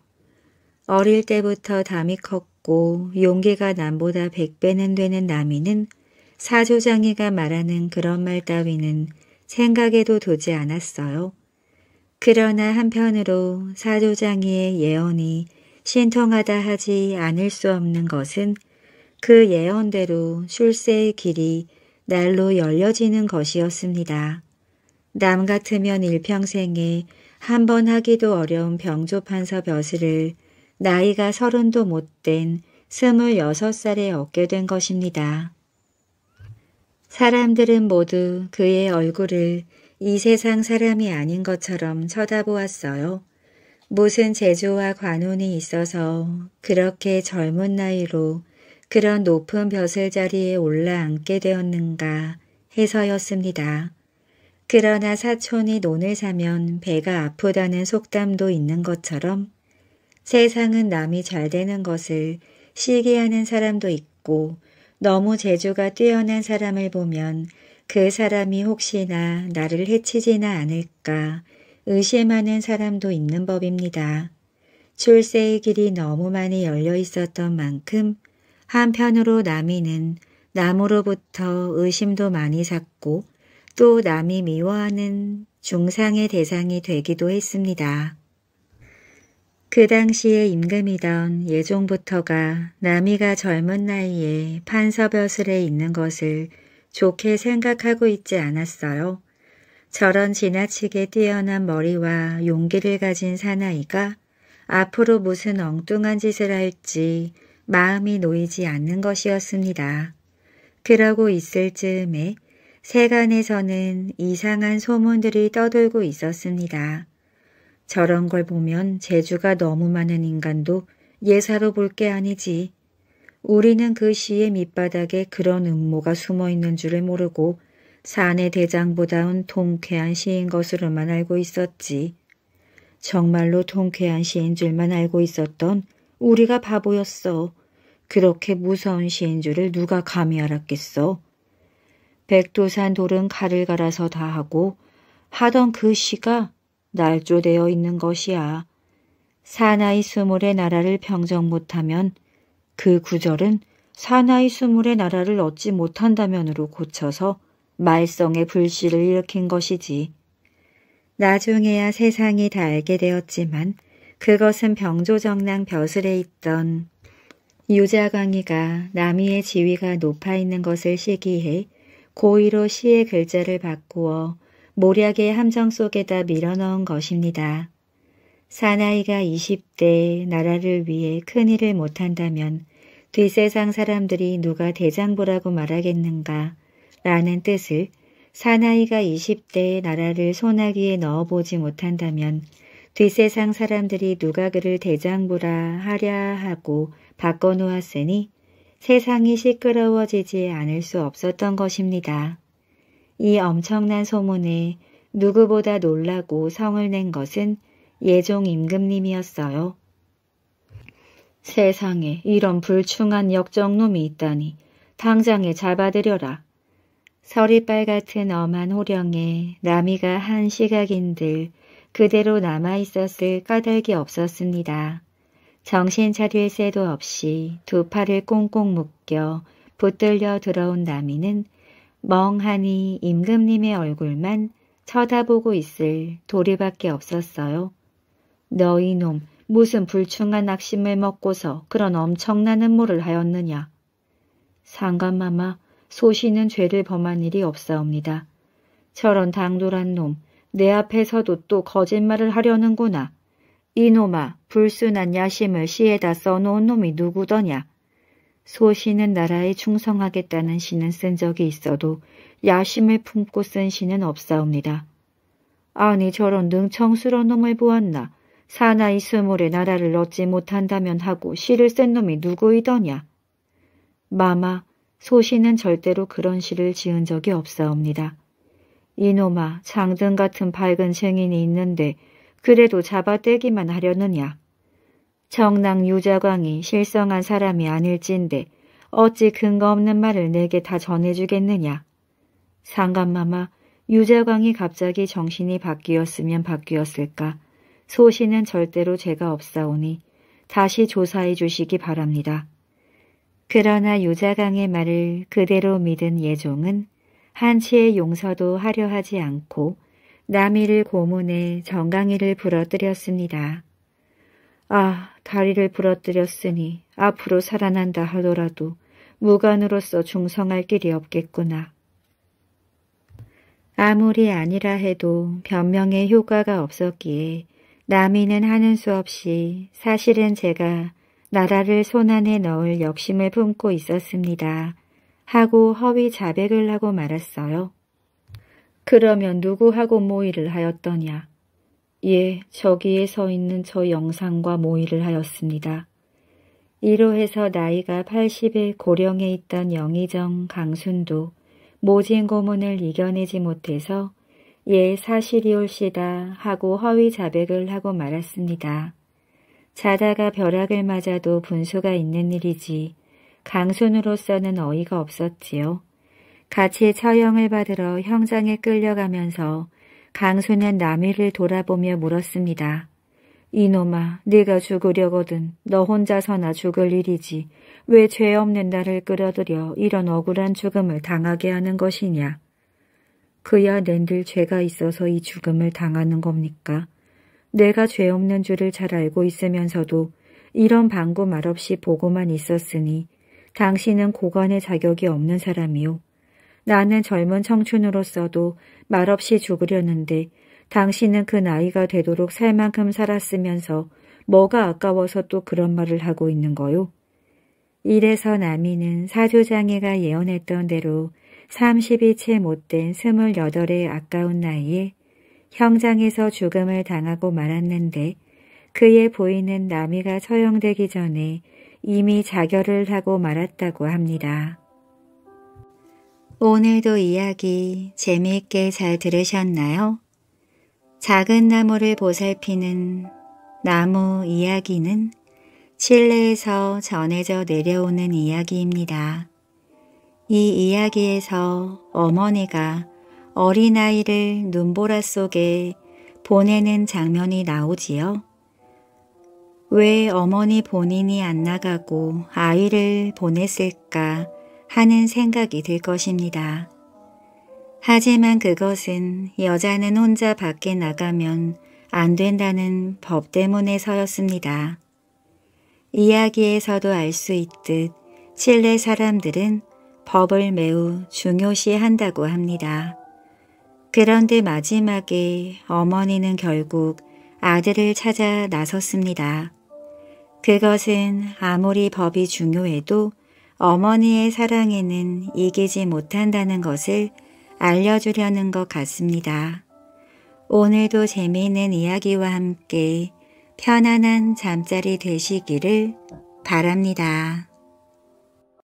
어릴 때부터 담이 컸고 용기가 남보다 100배는 되는 남이는 사조장이가 말하는 그런 말 따위는 생각에도 도지 않았어요. 그러나 한편으로 사조장이의 예언이 신통하다 하지 않을 수 없는 것은 그 예언대로 출세의 길이 날로 열려지는 것이었습니다. 남 같으면 일평생에 한번 하기도 어려운 병조판서 벼슬을 나이가 서른도 못된 스물여섯 살에 얻게 된 것입니다. 사람들은 모두 그의 얼굴을 이 세상 사람이 아닌 것처럼 쳐다보았어요. 무슨 재주와 관운이 있어서 그렇게 젊은 나이로 그런 높은 벼슬 자리에 올라앉게 되었는가 해서였습니다. 그러나 사촌이 논을 사면 배가 아프다는 속담도 있는 것처럼 세상은 남이 잘 되는 것을 시기하는 사람도 있고 너무 재주가 뛰어난 사람을 보면 그 사람이 혹시나 나를 해치지나 않을까 의심하는 사람도 있는 법입니다. 출세의 길이 너무 많이 열려 있었던 만큼 한편으로 남이는 남으로부터 의심도 많이 샀고 또 남이 미워하는 중상의 대상이 되기도 했습니다. 그 당시에 임금이던 예종부터가 남이가 젊은 나이에 판서벼슬에 있는 것을 좋게 생각하고 있지 않았어요. 저런 지나치게 뛰어난 머리와 용기를 가진 사나이가 앞으로 무슨 엉뚱한 짓을 할지 마음이 놓이지 않는 것이었습니다. 그러고 있을 즈음에 세간에서는 이상한 소문들이 떠돌고 있었습니다. 저런 걸 보면 재주가 너무 많은 인간도 예사로 볼 게 아니지. 우리는 그 시의 밑바닥에 그런 음모가 숨어 있는 줄을 모르고 산의 대장보다운 통쾌한 시인 것으로만 알고 있었지. 정말로 통쾌한 시인 줄만 알고 있었던 우리가 바보였어. 그렇게 무서운 시인 줄을 누가 감히 알았겠어. 백두산 돌은 칼을 갈아서 다 하고 하던 그 시가 날조되어 있는 것이야. 사나이 수물의 나라를 평정 못하면 그 구절은 사나이 수물의 나라를 얻지 못한다면으로 고쳐서 말썽의 불씨를 일으킨 것이지. 나중에야 세상이 다 알게 되었지만 그것은 병조정랑 벼슬에 있던 유자강이가 남이의 지위가 높아 있는 것을 시기해 고의로 시의 글자를 바꾸어 모략의 함정 속에다 밀어넣은 것입니다. 사나이가 20대에 나라를 위해 큰일을 못한다면 뒷세상 사람들이 누가 대장부라고 말하겠는가 라는 뜻을 사나이가 20대에 나라를 소나기에 넣어보지 못한다면 뒷세상 사람들이 누가 그를 대장부라 하랴 하고 바꿔놓았으니 세상이 시끄러워지지 않을 수 없었던 것입니다. 이 엄청난 소문에 누구보다 놀라고 성을 낸 것은 예종 임금님이었어요. 세상에 이런 불충한 역정놈이 있다니 당장에 잡아들여라. 서리빨 같은 엄한 호령에 남이가 한 시각인들 그대로 남아있었을 까닭이 없었습니다. 정신 차릴 새도 없이 두 팔을 꽁꽁 묶여 붙들려 들어온 나미는 멍하니 임금님의 얼굴만 쳐다보고 있을 도리밖에 없었어요. 너희 놈 무슨 불충한 낙심을 먹고서 그런 엄청난 음모를 하였느냐. 상관마마 소신은 죄를 범한 일이 없사옵니다. 저런 당돌한 놈 내 앞에서도 또 거짓말을 하려는구나. 이놈아 불순한 야심을 시에다 써놓은 놈이 누구더냐. 소시는 나라에 충성하겠다는 시는 쓴 적이 있어도 야심을 품고 쓴 시는 없사옵니다. 아니 저런 능청스러운 놈을 보았나. 사나이 스물에 나라를 얻지 못한다면 하고 시를 쓴 놈이 누구이더냐. 마마, 소시는 절대로 그런 시를 지은 적이 없사옵니다. 이놈아, 장등 같은 밝은 증인이 있는데 그래도 잡아떼기만 하려느냐. 정랑 유자광이 실성한 사람이 아닐진데 어찌 근거 없는 말을 내게 다 전해주겠느냐. 상감마마 유자광이 갑자기 정신이 바뀌었으면 바뀌었을까. 소신은 절대로 죄가 없사오니 다시 조사해 주시기 바랍니다. 그러나 유자강의 말을 그대로 믿은 예종은 한치의 용서도 하려 하지 않고 나미를 고문해 정강이를 부러뜨렸습니다. 아, 다리를 부러뜨렸으니 앞으로 살아난다 하더라도 무관으로서 중성할 길이 없겠구나. 아무리 아니라 해도 변명의 효과가 없었기에 남이는 하는 수 없이 사실은 제가 나라를 손안에 넣을 욕심을 품고 있었습니다. 하고 허위 자백을 하고 말았어요. 그러면 누구하고 모의를 하였더냐? 예, 저기에 서 있는 저 영상과 모의를 하였습니다. 이로해서 나이가 80의 고령에 있던 영의정 강순도 모진 고문을 이겨내지 못해서 예 사실이올시다 하고 허위 자백을 하고 말았습니다. 자다가 벼락을 맞아도 분수가 있는 일이지 강순으로서는 어이가 없었지요. 같이 처형을 받으러 형장에 끌려가면서 강소년 남이를 돌아보며 물었습니다. 이놈아, 네가 죽으려거든 너 혼자서나 죽을 일이지. 왜 죄 없는 나를 끌어들여 이런 억울한 죽음을 당하게 하는 것이냐. 그야 낸들 죄가 있어서 이 죽음을 당하는 겁니까? 내가 죄 없는 줄을 잘 알고 있으면서도 이런 방구 말없이 보고만 있었으니 당신은 고관의 자격이 없는 사람이오 나는 젊은 청춘으로서도 말없이 죽으려는데 당신은 그 나이가 되도록 살 만큼 살았으면서 뭐가 아까워서 또 그런 말을 하고 있는 거요? 이래서 남인는 사조장애가 예언했던 대로 30이 채 못된 28의 아까운 나이에 형장에서 죽음을 당하고 말았는데 그의 보이는 남이가 처형되기 전에 이미 자결을 하고 말았다고 합니다. 오늘도 이야기 재미있게 잘 들으셨나요? 작은 나무를 보살피는 나무 이야기는 칠레에서 전해져 내려오는 이야기입니다. 이 이야기에서 어머니가 어린아이를 눈보라 속에 보내는 장면이 나오지요. 왜 어머니 본인이 안 나가고 아이를 보냈을까 하는 생각이 들 것입니다. 하지만 그것은 여자는 혼자 밖에 나가면 안 된다는 법 때문에서였습니다. 이야기에서도 알 수 있듯 칠레 사람들은 법을 매우 중요시한다고 합니다. 그런데 마지막에 어머니는 결국 아들을 찾아 나섰습니다. 그것은 아무리 법이 중요해도 어머니의 사랑에는 이기지 못한다는 것을 알려주려는 것 같습니다. 오늘도 재미있는 이야기와 함께 편안한 잠자리 되시기를 바랍니다.